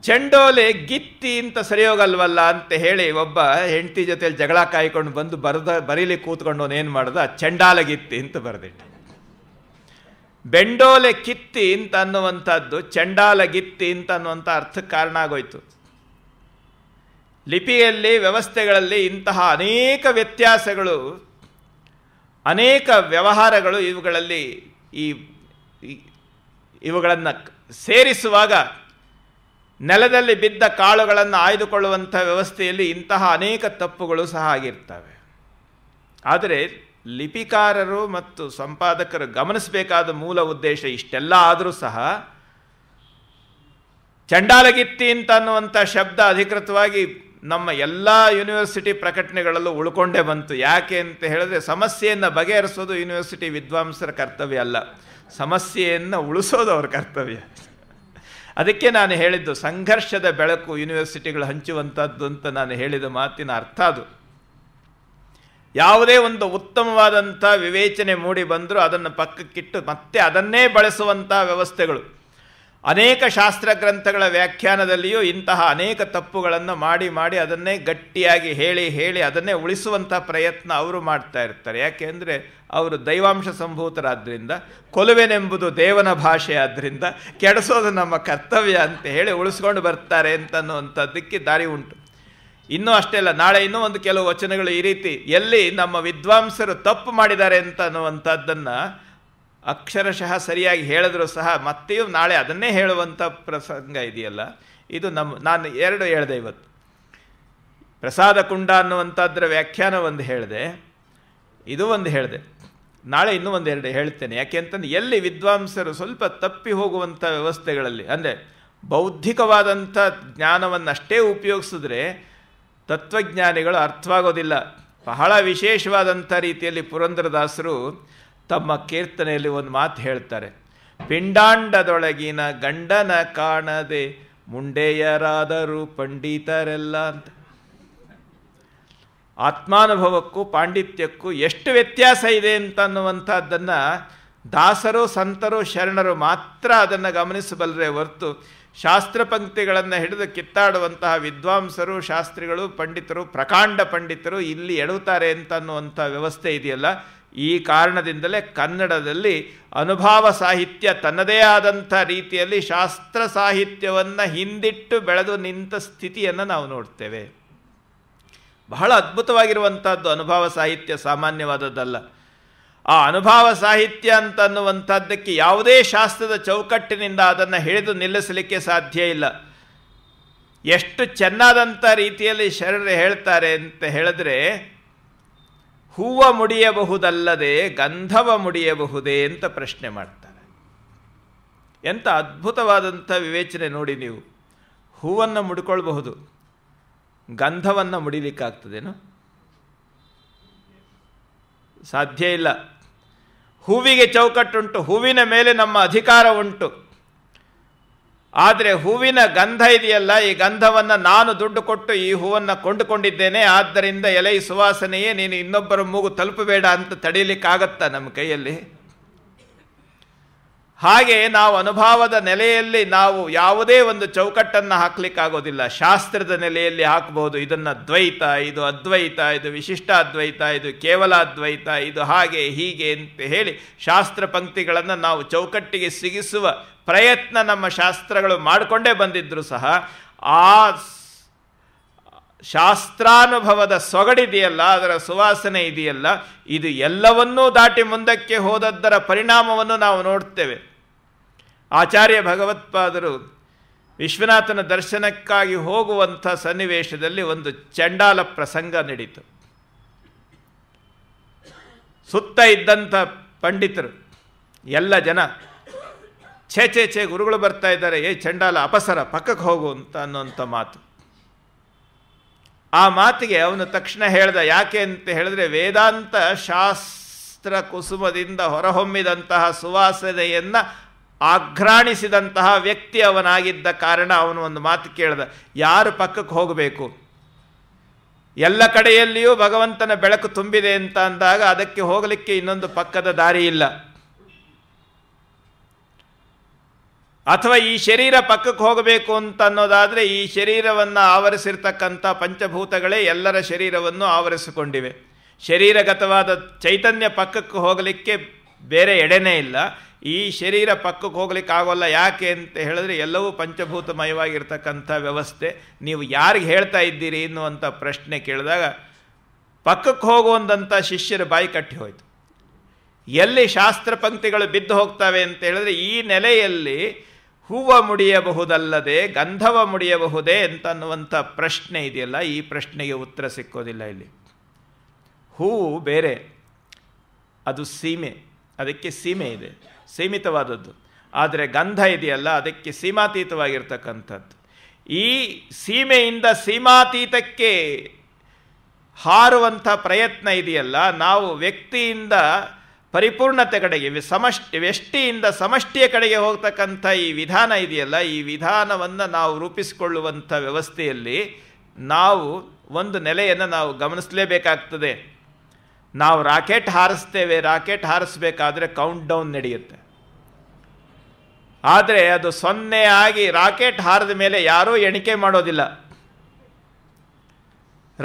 Speaker 2: ಚೆಂಡೋಲೆ ಗಿತ್ತಿ ಅಂತ ಸರಿ ಹೋಗಲ್ವಲ್ಲ ಅಂತ ಹೇಳಿ ಒಬ್ಬ ಹೆಂಡತಿ ಜೊತೆಯಲ್ಲಿ ಜಗಳ ಕಾಯ್ಕೊಂಡು ಬಂದು ಬರೆದ ಬರೀಲಿ ಕೂತ್ಕೊಂಡು ಏನು ಮಾಡ್ದ ಚೆಂಡಾಲ ಗಿತ್ತಿ ಅಂತ ಬರೆದಿಟ್ಟ ಬೆಂಡೋಲೆ ಕಿತ್ತಿ ಅಂತ ಅನ್ನುವಂಥದ್ದು ಚಂಡಾಲ ಗಿತ್ತಿ ಅಂತ ಅನ್ನುವಂಥ ಅರ್ಥಕ್ಕೆ ಕಾರಣ ಆಗೋಯ್ತು ಲಿಪಿಯಲ್ಲಿ ವ್ಯವಸ್ಥೆಗಳಲ್ಲಿ ಇಂತಹ ಅನೇಕ ವ್ಯತ್ಯಾಸಗಳು ಅನೇಕ ವ್ಯವಹಾರಗಳು ಇವುಗಳಲ್ಲಿ ಈ ಇವುಗಳನ್ನು ಸೇರಿಸುವಾಗ ನೆಲದಲ್ಲಿ ಬಿದ್ದ ಕಾಳುಗಳನ್ನು ಆಯ್ದುಕೊಳ್ಳುವಂಥ ವ್ಯವಸ್ಥೆಯಲ್ಲಿ ಇಂತಹ ಅನೇಕ ತಪ್ಪುಗಳು ಸಹ ಆಗಿರ್ತವೆ ಆದರೆ ಲಿಪಿಕಾರರು ಮತ್ತು ಸಂಪಾದಕರು ಗಮನಿಸಬೇಕಾದ ಮೂಲ ಉದ್ದೇಶ ಇಷ್ಟೆಲ್ಲ ಆದರೂ ಸಹ ಚಂಡಾಲಗಿತ್ತಿ ಅಂತ ಅನ್ನುವಂಥ ಶಬ್ದ ಅಧಿಕೃತವಾಗಿ ನಮ್ಮ ಎಲ್ಲ ಯೂನಿವರ್ಸಿಟಿ ಪ್ರಕಟಣೆಗಳಲ್ಲೂ ಉಳ್ಕೊಂಡೇ ಬಂತು ಯಾಕೆ ಅಂತ ಹೇಳಿದ್ರೆ ಸಮಸ್ಯೆಯನ್ನು ಬಗೆಹರಿಸೋದು ಯೂನಿವರ್ಸಿಟಿ ವಿದ್ವಾಂಸರ ಕರ್ತವ್ಯ ಅಲ್ಲ ಸಮಸ್ಯೆಯನ್ನು ಉಳಿಸೋದು ಅವರ ಕರ್ತವ್ಯ ಅದಕ್ಕೆ ನಾನು ಹೇಳಿದ್ದು ಸಂಘರ್ಷದ ಬೆಳಕು ಯೂನಿವರ್ಸಿಟಿಗಳು ಹಂಚುವಂಥದ್ದು ಅಂತ ನಾನು ಹೇಳಿದ ಮಾತಿನ ಅರ್ಥ ಅದು ಯಾವುದೇ ಒಂದು ಉತ್ತಮವಾದಂಥ ವಿವೇಚನೆ ಮೂಡಿ ಬಂದರೂ ಅದನ್ನು ಪಕ್ಕಕ್ಕಿಟ್ಟು ಮತ್ತೆ ಅದನ್ನೇ ಬಳಸುವಂಥ ವ್ಯವಸ್ಥೆಗಳು ಅನೇಕ ಶಾಸ್ತ್ರ ಗ್ರಂಥಗಳ ವ್ಯಾಖ್ಯಾನದಲ್ಲಿಯೂ ಇಂತಹ ಅನೇಕ ತಪ್ಪುಗಳನ್ನು ಮಾಡಿ ಮಾಡಿ ಅದನ್ನೇ ಗಟ್ಟಿಯಾಗಿ ಹೇಳಿ ಹೇಳಿ ಅದನ್ನೇ ಉಳಿಸುವಂಥ ಪ್ರಯತ್ನ ಅವರು ಮಾಡ್ತಾ ಇರ್ತಾರೆ ಯಾಕೆಂದರೆ ಅವರು ದೈವಾಂಶ ಸಂಭೂತರಾದ್ದರಿಂದ ಕೊಲುವೆನೆಂಬುದು ದೇವನ ಭಾಷೆ ಆದ್ದರಿಂದ ಕೆಡಿಸೋದು ನಮ್ಮ ಕರ್ತವ್ಯ ಅಂತ ಹೇಳಿ ಉಳಿಸ್ಕೊಂಡು ಬರ್ತಾರೆ ಅಂತನ್ನುವಂಥದ್ದಕ್ಕೆ ದಾರಿ ಉಂಟು ಇನ್ನೂ ಅಷ್ಟೇ ಅಲ್ಲ ನಾಳೆ ಇನ್ನೂ ಒಂದು ಕೆಲವು ವಚನಗಳು ಈ ರೀತಿ ಎಲ್ಲಿ ನಮ್ಮ ವಿದ್ವಾಂಸರು ತಪ್ಪು ಮಾಡಿದ್ದಾರೆ ಅಂತ ಅನ್ನುವಂಥದ್ದನ್ನು ಅಕ್ಷರಶಃ ಸರಿಯಾಗಿ ಹೇಳಿದ್ರು ಸಹ ಮತ್ತೆಯೂ ನಾಳೆ ಅದನ್ನೇ ಹೇಳುವಂಥ ಪ್ರಸಂಗ ಇದೆಯಲ್ಲ ಇದು ನಮ್ಮ ನಾನು ಎರಡು ಹೇಳಿದೆ ಇವತ್ತು ಪ್ರಸಾದ ಕುಂಡ ಅನ್ನುವಂಥದ್ರ ವ್ಯಾಖ್ಯಾನ ಒಂದು ಹೇಳಿದೆ ಇದು ಒಂದು ಹೇಳಿದೆ ನಾಳೆ ಇನ್ನೂ ಒಂದು ಎರಡು ಹೇಳ್ತೇನೆ ಅಂತಂದ್ರೆ ಎಲ್ಲಿ ವಿದ್ವಾಂಸರು ಸ್ವಲ್ಪ ತಪ್ಪಿ ಹೋಗುವಂಥ ವ್ಯವಸ್ಥೆಗಳಲ್ಲಿ ಅಂದರೆ ಬೌದ್ಧಿಕವಾದಂಥ ಜ್ಞಾನವನ್ನು ಅಷ್ಟೇ ಉಪಯೋಗಿಸಿದ್ರೆ ತತ್ವಜ್ಞಾನಿಗಳು ಅರ್ಥವಾಗೋದಿಲ್ಲ ಬಹಳ ವಿಶೇಷವಾದಂಥ ರೀತಿಯಲ್ಲಿ ಪುರಂದರದಾಸರು ತಮ್ಮ ಕೀರ್ತನೆಯಲ್ಲಿ ಒಂದು ಮಾತು ಹೇಳ್ತಾರೆ ಪಿಂಡಾಂಡದೊಳಗಿನ ಗಂಡನ ಕಾಣದೆ ಮುಂಡೆಯರಾದರೂ ಪಂಡಿತರೆಲ್ಲ ಅಂತ ಆತ್ಮಾನುಭವಕ್ಕೂ ಪಾಂಡಿತ್ಯಕ್ಕೂ ಎಷ್ಟು ವ್ಯತ್ಯಾಸ ಇದೆ ಅಂತನ್ನುವಂಥದ್ದನ್ನು ದಾಸರು ಸಂತರು ಶರಣರು ಮಾತ್ರ ಅದನ್ನು ಗಮನಿಸಬಲ್ಲರೆ ಹೊರ್ತು ಶಾಸ್ತ್ರ ಪಂಕ್ತಿಗಳನ್ನು ಹಿಡಿದು ಕಿತ್ತಾಡುವಂತಹ ವಿದ್ವಾಂಸರು ಶಾಸ್ತ್ರಿಗಳು ಪಂಡಿತರು ಪ್ರಕಾಂಡ ಪಂಡಿತರು ಇಲ್ಲಿ ಎಡುತ್ತಾರೆ ಅಂತ ಅನ್ನುವಂಥ ವ್ಯವಸ್ಥೆ ಇದೆಯಲ್ಲ ಈ ಕಾರಣದಿಂದಲೇ ಕನ್ನಡದಲ್ಲಿ ಅನುಭಾವ ಸಾಹಿತ್ಯ ತನ್ನದೇ ಆದಂಥ ರೀತಿಯಲ್ಲಿ ಶಾಸ್ತ್ರ ಸಾಹಿತ್ಯವನ್ನು ಹಿಂದಿಟ್ಟು ಬೆಳೆದು ನಿಂತ ಸ್ಥಿತಿಯನ್ನು ನಾವು ನೋಡ್ತೇವೆ ಬಹಳ ಅದ್ಭುತವಾಗಿರುವಂಥದ್ದು ಅನುಭಾವ ಸಾಹಿತ್ಯ ಸಾಮಾನ್ಯವಾದದ್ದಲ್ಲ ಆ ಅನುಭವ ಸಾಹಿತ್ಯ ಅಂತನ್ನುವಂಥದ್ದಕ್ಕೆ ಯಾವುದೇ ಶಾಸ್ತ್ರದ ಚೌಕಟ್ಟಿನಿಂದ ಅದನ್ನು ಹಿಡಿದು ನಿಲ್ಲಿಸಲಿಕ್ಕೆ ಸಾಧ್ಯ ಇಲ್ಲ ಎಷ್ಟು ಚೆನ್ನಾದಂಥ ರೀತಿಯಲ್ಲಿ ಶರಣರು ಹೇಳ್ತಾರೆ ಅಂತ ಹೇಳಿದ್ರೆ ಹೂವ ಮುಡಿಯಬಹುದಲ್ಲದೆ ಗಂಧವ ಮುಡಿಯಬಹುದೇ ಅಂತ ಪ್ರಶ್ನೆ ಮಾಡ್ತಾರೆ ಎಂಥ ಅದ್ಭುತವಾದಂಥ ವಿವೇಚನೆ ನೋಡಿ ನೀವು ಹೂವನ್ನು ಮುಡ್ಕೊಳ್ಬಹುದು ಗಂಧವನ್ನು ಮುಡಿಲಿಕ್ಕಾಗ್ತದೇನು ಸಾಧ್ಯ ಇಲ್ಲ ಹೂವಿಗೆ ಚೌಕಟ್ಟುಂಟು ಹೂವಿನ ಮೇಲೆ ನಮ್ಮ ಅಧಿಕಾರ ಉಂಟು ಆದರೆ ಹೂವಿನ ಗಂಧ ಇದೆಯಲ್ಲ ಈ ಗಂಧವನ್ನು ನಾನು ದುಡ್ಡು ಕೊಟ್ಟು ಈ ಹೂವನ್ನು ಕೊಂಡುಕೊಂಡಿದ್ದೇನೆ ಆದ್ದರಿಂದ ಎಲೆಯ ಸುವಾಸನೆಯೇ ನೀನು ಇನ್ನೊಬ್ಬರ ಮೂಗು ತಲುಪಬೇಡ ಅಂತ ತಡೀಲಿಕ್ಕಾಗತ್ತಾ ನಮ್ಮ ಕೈಯಲ್ಲಿ ಹಾಗೆ ನಾವು ಅನುಭವದ ನೆಲೆಯಲ್ಲಿ ನಾವು ಯಾವುದೇ ಒಂದು ಚೌಕಟ್ಟನ್ನು ಹಾಕಲಿಕ್ಕಾಗೋದಿಲ್ಲ ಶಾಸ್ತ್ರದ ನೆಲೆಯಲ್ಲಿ ಹಾಕ್ಬೋದು ಇದನ್ನು ದ್ವೈತ ಇದು ಅದ್ವೈತ ಇದು ವಿಶಿಷ್ಟ ಅದ್ವೈತ ಇದು ಕೇವಲ ಅದ್ವೈತ ಇದು ಹಾಗೆ ಹೀಗೆ ಅಂತ ಹೇಳಿ ಶಾಸ್ತ್ರ ಪಂಕ್ತಿಗಳನ್ನು ನಾವು ಚೌಕಟ್ಟಿಗೆ ಸಿಗಿಸುವ ಪ್ರಯತ್ನ ನಮ್ಮ ಶಾಸ್ತ್ರಗಳು ಮಾಡಿಕೊಂಡೇ ಬಂದಿದ್ದರೂ ಸಹ ಆ ಶಾಸ್ತ್ರಾನುಭವದ ಸೊಗಡಿದೆಯಲ್ಲ ಅದರ ಸುವಾಸನೆ ಇದೆಯಲ್ಲ ಇದು ಎಲ್ಲವನ್ನೂ ದಾಟಿ ಮುಂದಕ್ಕೆ ಹೋದದ್ದರ ಪರಿಣಾಮವನ್ನು ನಾವು ನೋಡ್ತೇವೆ ಆಚಾರ್ಯ ಭಗವತ್ಪಾದರು ವಿಶ್ವನಾಥನ ದರ್ಶನಕ್ಕಾಗಿ ಹೋಗುವಂಥ ಸನ್ನಿವೇಶದಲ್ಲಿ ಒಂದು ಚಂಡಾಲ ಪ್ರಸಂಗ ನಡೀತು ಸುತ್ತ ಇದ್ದಂಥ ಪಂಡಿತರು ಎಲ್ಲ ಜನ ಛೇ ಛೇ ಛೇ ಗುರುಗಳು ಬರ್ತಾ ಇದ್ದಾರೆ ಏ ಚಂಡಾಲ ಅಪಸರ ಪಕ್ಕಕ್ಕೆ ಹೋಗು ಅಂತ ಅನ್ನುವಂಥ ಮಾತು ಆ ಮಾತಿಗೆ ಅವನು ತಕ್ಷಣ ಹೇಳ್ದ ಯಾಕೆ ಅಂತ ಹೇಳಿದ್ರೆ ವೇದಾಂತ ಶಾಸ್ತ್ರ ಕುಸುಮದಿಂದ ಹೊರಹೊಮ್ಮಿದಂತಹ ಸುವಾಸನೆಯನ್ನು ಆಘ್ರಾಣಿಸಿದಂತಹ ವ್ಯಕ್ತಿ ಅವನಾಗಿದ್ದ ಕಾರಣ ಅವನು ಒಂದು ಮಾತು ಕೇಳಿದ ಯಾರು ಪಕ್ಕಕ್ಕೆ ಹೋಗಬೇಕು ಎಲ್ಲ ಕಡೆಯಲ್ಲಿಯೂ ಭಗವಂತನ ಬೆಳಕು ತುಂಬಿದೆ ಅಂತ ಅಂದಾಗ ಅದಕ್ಕೆ ಹೋಗಲಿಕ್ಕೆ ಇನ್ನೊಂದು ಪಕ್ಕದ ದಾರಿ ಇಲ್ಲ ಅಥವಾ ಈ ಶರೀರ ಪಕ್ಕಕ್ಕೆ ಹೋಗಬೇಕು ಅಂತ ಅನ್ನೋದಾದರೆ ಈ ಶರೀರವನ್ನು ಆವರಿಸಿರ್ತಕ್ಕಂಥ ಪಂಚಭೂತಗಳೇ ಎಲ್ಲರ ಶರೀರವನ್ನು ಆವರಿಸಿಕೊಂಡಿವೆ ಶರೀರಗತವಾದ ಚೈತನ್ಯ ಪಕ್ಕಕ್ಕೆ ಹೋಗಲಿಕ್ಕೆ ಬೇರೆ ಎಡೆನೇ ಇಲ್ಲ ಈ ಶರೀರ ಪಕ್ಕಕ್ಕೆ ಹೋಗ್ಲಿಕ್ಕಾಗೋಲ್ಲ ಯಾಕೆ ಅಂತ ಹೇಳಿದ್ರೆ ಎಲ್ಲವೂ ಪಂಚಭೂತಮಯವಾಗಿರ್ತಕ್ಕಂಥ ವ್ಯವಸ್ಥೆ ನೀವು ಯಾರಿಗೆ ಹೇಳ್ತಾ ಇದ್ದೀರಿ ಅನ್ನುವಂಥ ಪ್ರಶ್ನೆ ಕೇಳಿದಾಗ ಪಕ್ಕಕ್ಕೆ ಹೋಗುವಂಥ ಶಿಷ್ಯರ ಬಾಯಿ ಕಟ್ಟಿ ಹೋಯಿತು ಎಲ್ಲಿ ಶಾಸ್ತ್ರ ಪಂಕ್ತಿಗಳು ಬಿದ್ದು ಹೋಗ್ತವೆ ಅಂತ ಹೇಳಿದ್ರೆ ಈ ನೆಲೆಯಲ್ಲಿ ಹೂವು ಮುಡಿಯಬಹುದಲ್ಲದೆ ಗಂಧವ ಮುಡಿಯಬಹುದೇ ಅಂತನ್ನುವಂಥ ಪ್ರಶ್ನೆ ಇದೆಯಲ್ಲ ಈ ಪ್ರಶ್ನೆಗೆ ಉತ್ತರ ಸಿಕ್ಕೋದಿಲ್ಲ ಇಲ್ಲಿ ಹೂವು ಬೇರೆ ಅದು ಸೀಮೆ ಅದಕ್ಕೆ ಸೀಮೆ ಇದೆ ಸೀಮಿತವಾದದ್ದು ಆದರೆ ಗಂಧ ಇದೆಯಲ್ಲ ಅದಕ್ಕೆ ಸೀಮಾತೀತವಾಗಿರ್ತಕ್ಕಂಥದ್ದು ಈ ಸೀಮೆಯಿಂದ ಸೀಮಾತೀತಕ್ಕೆ ಹಾರುವಂಥ ಪ್ರಯತ್ನ ಇದೆಯಲ್ಲ ನಾವು ವ್ಯಕ್ತಿಯಿಂದ ಪರಿಪೂರ್ಣತೆ ಕಡೆಗೆ ಸಮಷ್ಟಿ ವ್ಯಷ್ಟಿಯಿಂದ ಸಮಷ್ಟಿಯ ಕಡೆಗೆ ಹೋಗ್ತಕ್ಕಂಥ ಈ ವಿಧಾನ ಇದೆಯಲ್ಲ ಈ ವಿಧಾನವನ್ನು ನಾವು ರೂಪಿಸಿಕೊಳ್ಳುವಂಥ ವ್ಯವಸ್ಥೆಯಲ್ಲಿ ನಾವು ಒಂದು ನೆಲೆಯನ್ನು ನಾವು ಗಮನಿಸಲೇಬೇಕಾಗ್ತದೆ ನಾವು ರಾಕೆಟ್ ಹಾರಿಸ್ತೇವೆ ರಾಕೆಟ್ ಹಾರಿಸ್ಬೇಕಾದ್ರೆ ಕೌಂಟ್ ಡೌನ್ ನಡೆಯುತ್ತೆ ಆದರೆ ಅದು ಸೊನ್ನೆ ಆಗಿ ರಾಕೆಟ್ ಹಾರಿದ ಮೇಲೆ ಯಾರೂ ಎಣಿಕೆ ಮಾಡೋದಿಲ್ಲ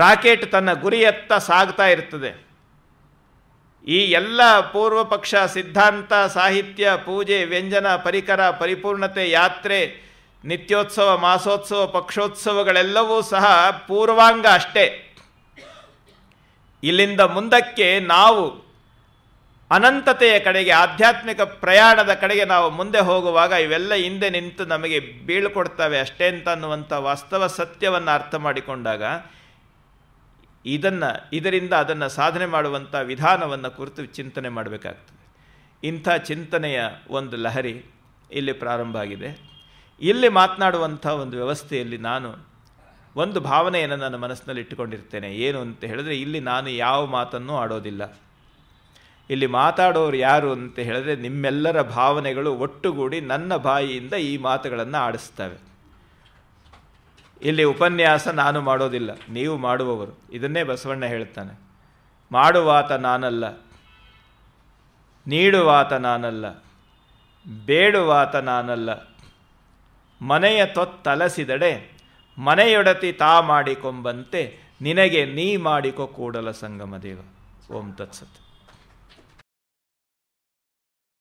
Speaker 2: ರಾಕೆಟ್ ತನ್ನ ಗುರಿಯತ್ತ ಸಾಗ್ತಾ ಇರ್ತದೆ ಈ ಎಲ್ಲ ಪೂರ್ವ ಪಕ್ಷ ಸಿದ್ಧಾಂತ ಸಾಹಿತ್ಯ ಪೂಜೆ ವ್ಯಂಜನ ಪರಿಕರ ಪರಿಪೂರ್ಣತೆ ಯಾತ್ರೆ ನಿತ್ಯೋತ್ಸವ ಮಾಸೋತ್ಸವ ಪಕ್ಷೋತ್ಸವಗಳೆಲ್ಲವೂ ಸಹ ಪೂರ್ವಾಂಗ ಅಷ್ಟೇ ಇಲ್ಲಿಂದ ಮುಂದಕ್ಕೆ ನಾವು ಅನಂತತೆಯ ಕಡೆಗೆ ಆಧ್ಯಾತ್ಮಿಕ ಪ್ರಯಾಣದ ಕಡೆಗೆ ನಾವು ಮುಂದೆ ಹೋಗುವಾಗ ಇವೆಲ್ಲ ಹಿಂದೆ ನಿಂತು ನಮಗೆ ಬೀಳ್ಕೊಡ್ತವೆ ಅಷ್ಟೇ ಅಂತ ಅನ್ನುವಂಥ ವಾಸ್ತವ ಸತ್ಯವನ್ನು ಅರ್ಥ ಮಾಡಿಕೊಂಡಾಗ ಇದನ್ನು ಇದರಿಂದ ಅದನ್ನು ಸಾಧನೆ ಮಾಡುವಂಥ ವಿಧಾನವನ್ನು ಕುರಿತು ಚಿಂತನೆ ಮಾಡಬೇಕಾಗ್ತದೆ ಇಂಥ ಚಿಂತನೆಯ ಒಂದು ಲಹರಿ ಇಲ್ಲಿ ಪ್ರಾರಂಭ ಆಗಿದೆ ಇಲ್ಲಿ ಮಾತನಾಡುವಂಥ ಒಂದು ವ್ಯವಸ್ಥೆಯಲ್ಲಿ ನಾನು ಒಂದು ಭಾವನೆಯನ್ನು ನಾನು ಮನಸ್ಸಿನಲ್ಲಿ ಇಟ್ಟುಕೊಂಡಿರ್ತೇನೆ ಏನು ಅಂತ ಹೇಳಿದ್ರೆ ಇಲ್ಲಿ ನಾನು ಯಾವ ಮಾತನ್ನು ಆಡೋದಿಲ್ಲ ಇಲ್ಲಿ ಮಾತಾಡೋರು ಯಾರು ಅಂತ ಹೇಳಿದ್ರೆ ನಿಮ್ಮೆಲ್ಲರ ಭಾವನೆಗಳು ಒಟ್ಟುಗೂಡಿ ನನ್ನ ಬಾಯಿಯಿಂದ ಈ ಮಾತುಗಳನ್ನು ಆಡಿಸ್ತವೆ ಇಲ್ಲಿ ಉಪನ್ಯಾಸ ನಾನು ಮಾಡೋದಿಲ್ಲ ನೀವು ಮಾಡುವವರು ಇದನ್ನೇ ಬಸವಣ್ಣ ಹೇಳ್ತಾನೆ ಮಾಡುವಾತ ನಾನಲ್ಲ ನೀಡುವಾತ ನಾನಲ್ಲ ಬೇಡುವಾತ ನಾನಲ್ಲ ಮನೆಯ ತೊತ್ತಲಸಿದಡೆ ಮನೆಯೊಡತಿ ತಾ ಮಾಡಿಕೊಂಬಂತೆ ನಿನಗೆ ನೀ ಮಾಡಿಕೊ ಕೂಡಲ ಸಂಗಮ ದೇವ ಓಂ ತತ್ಸತ್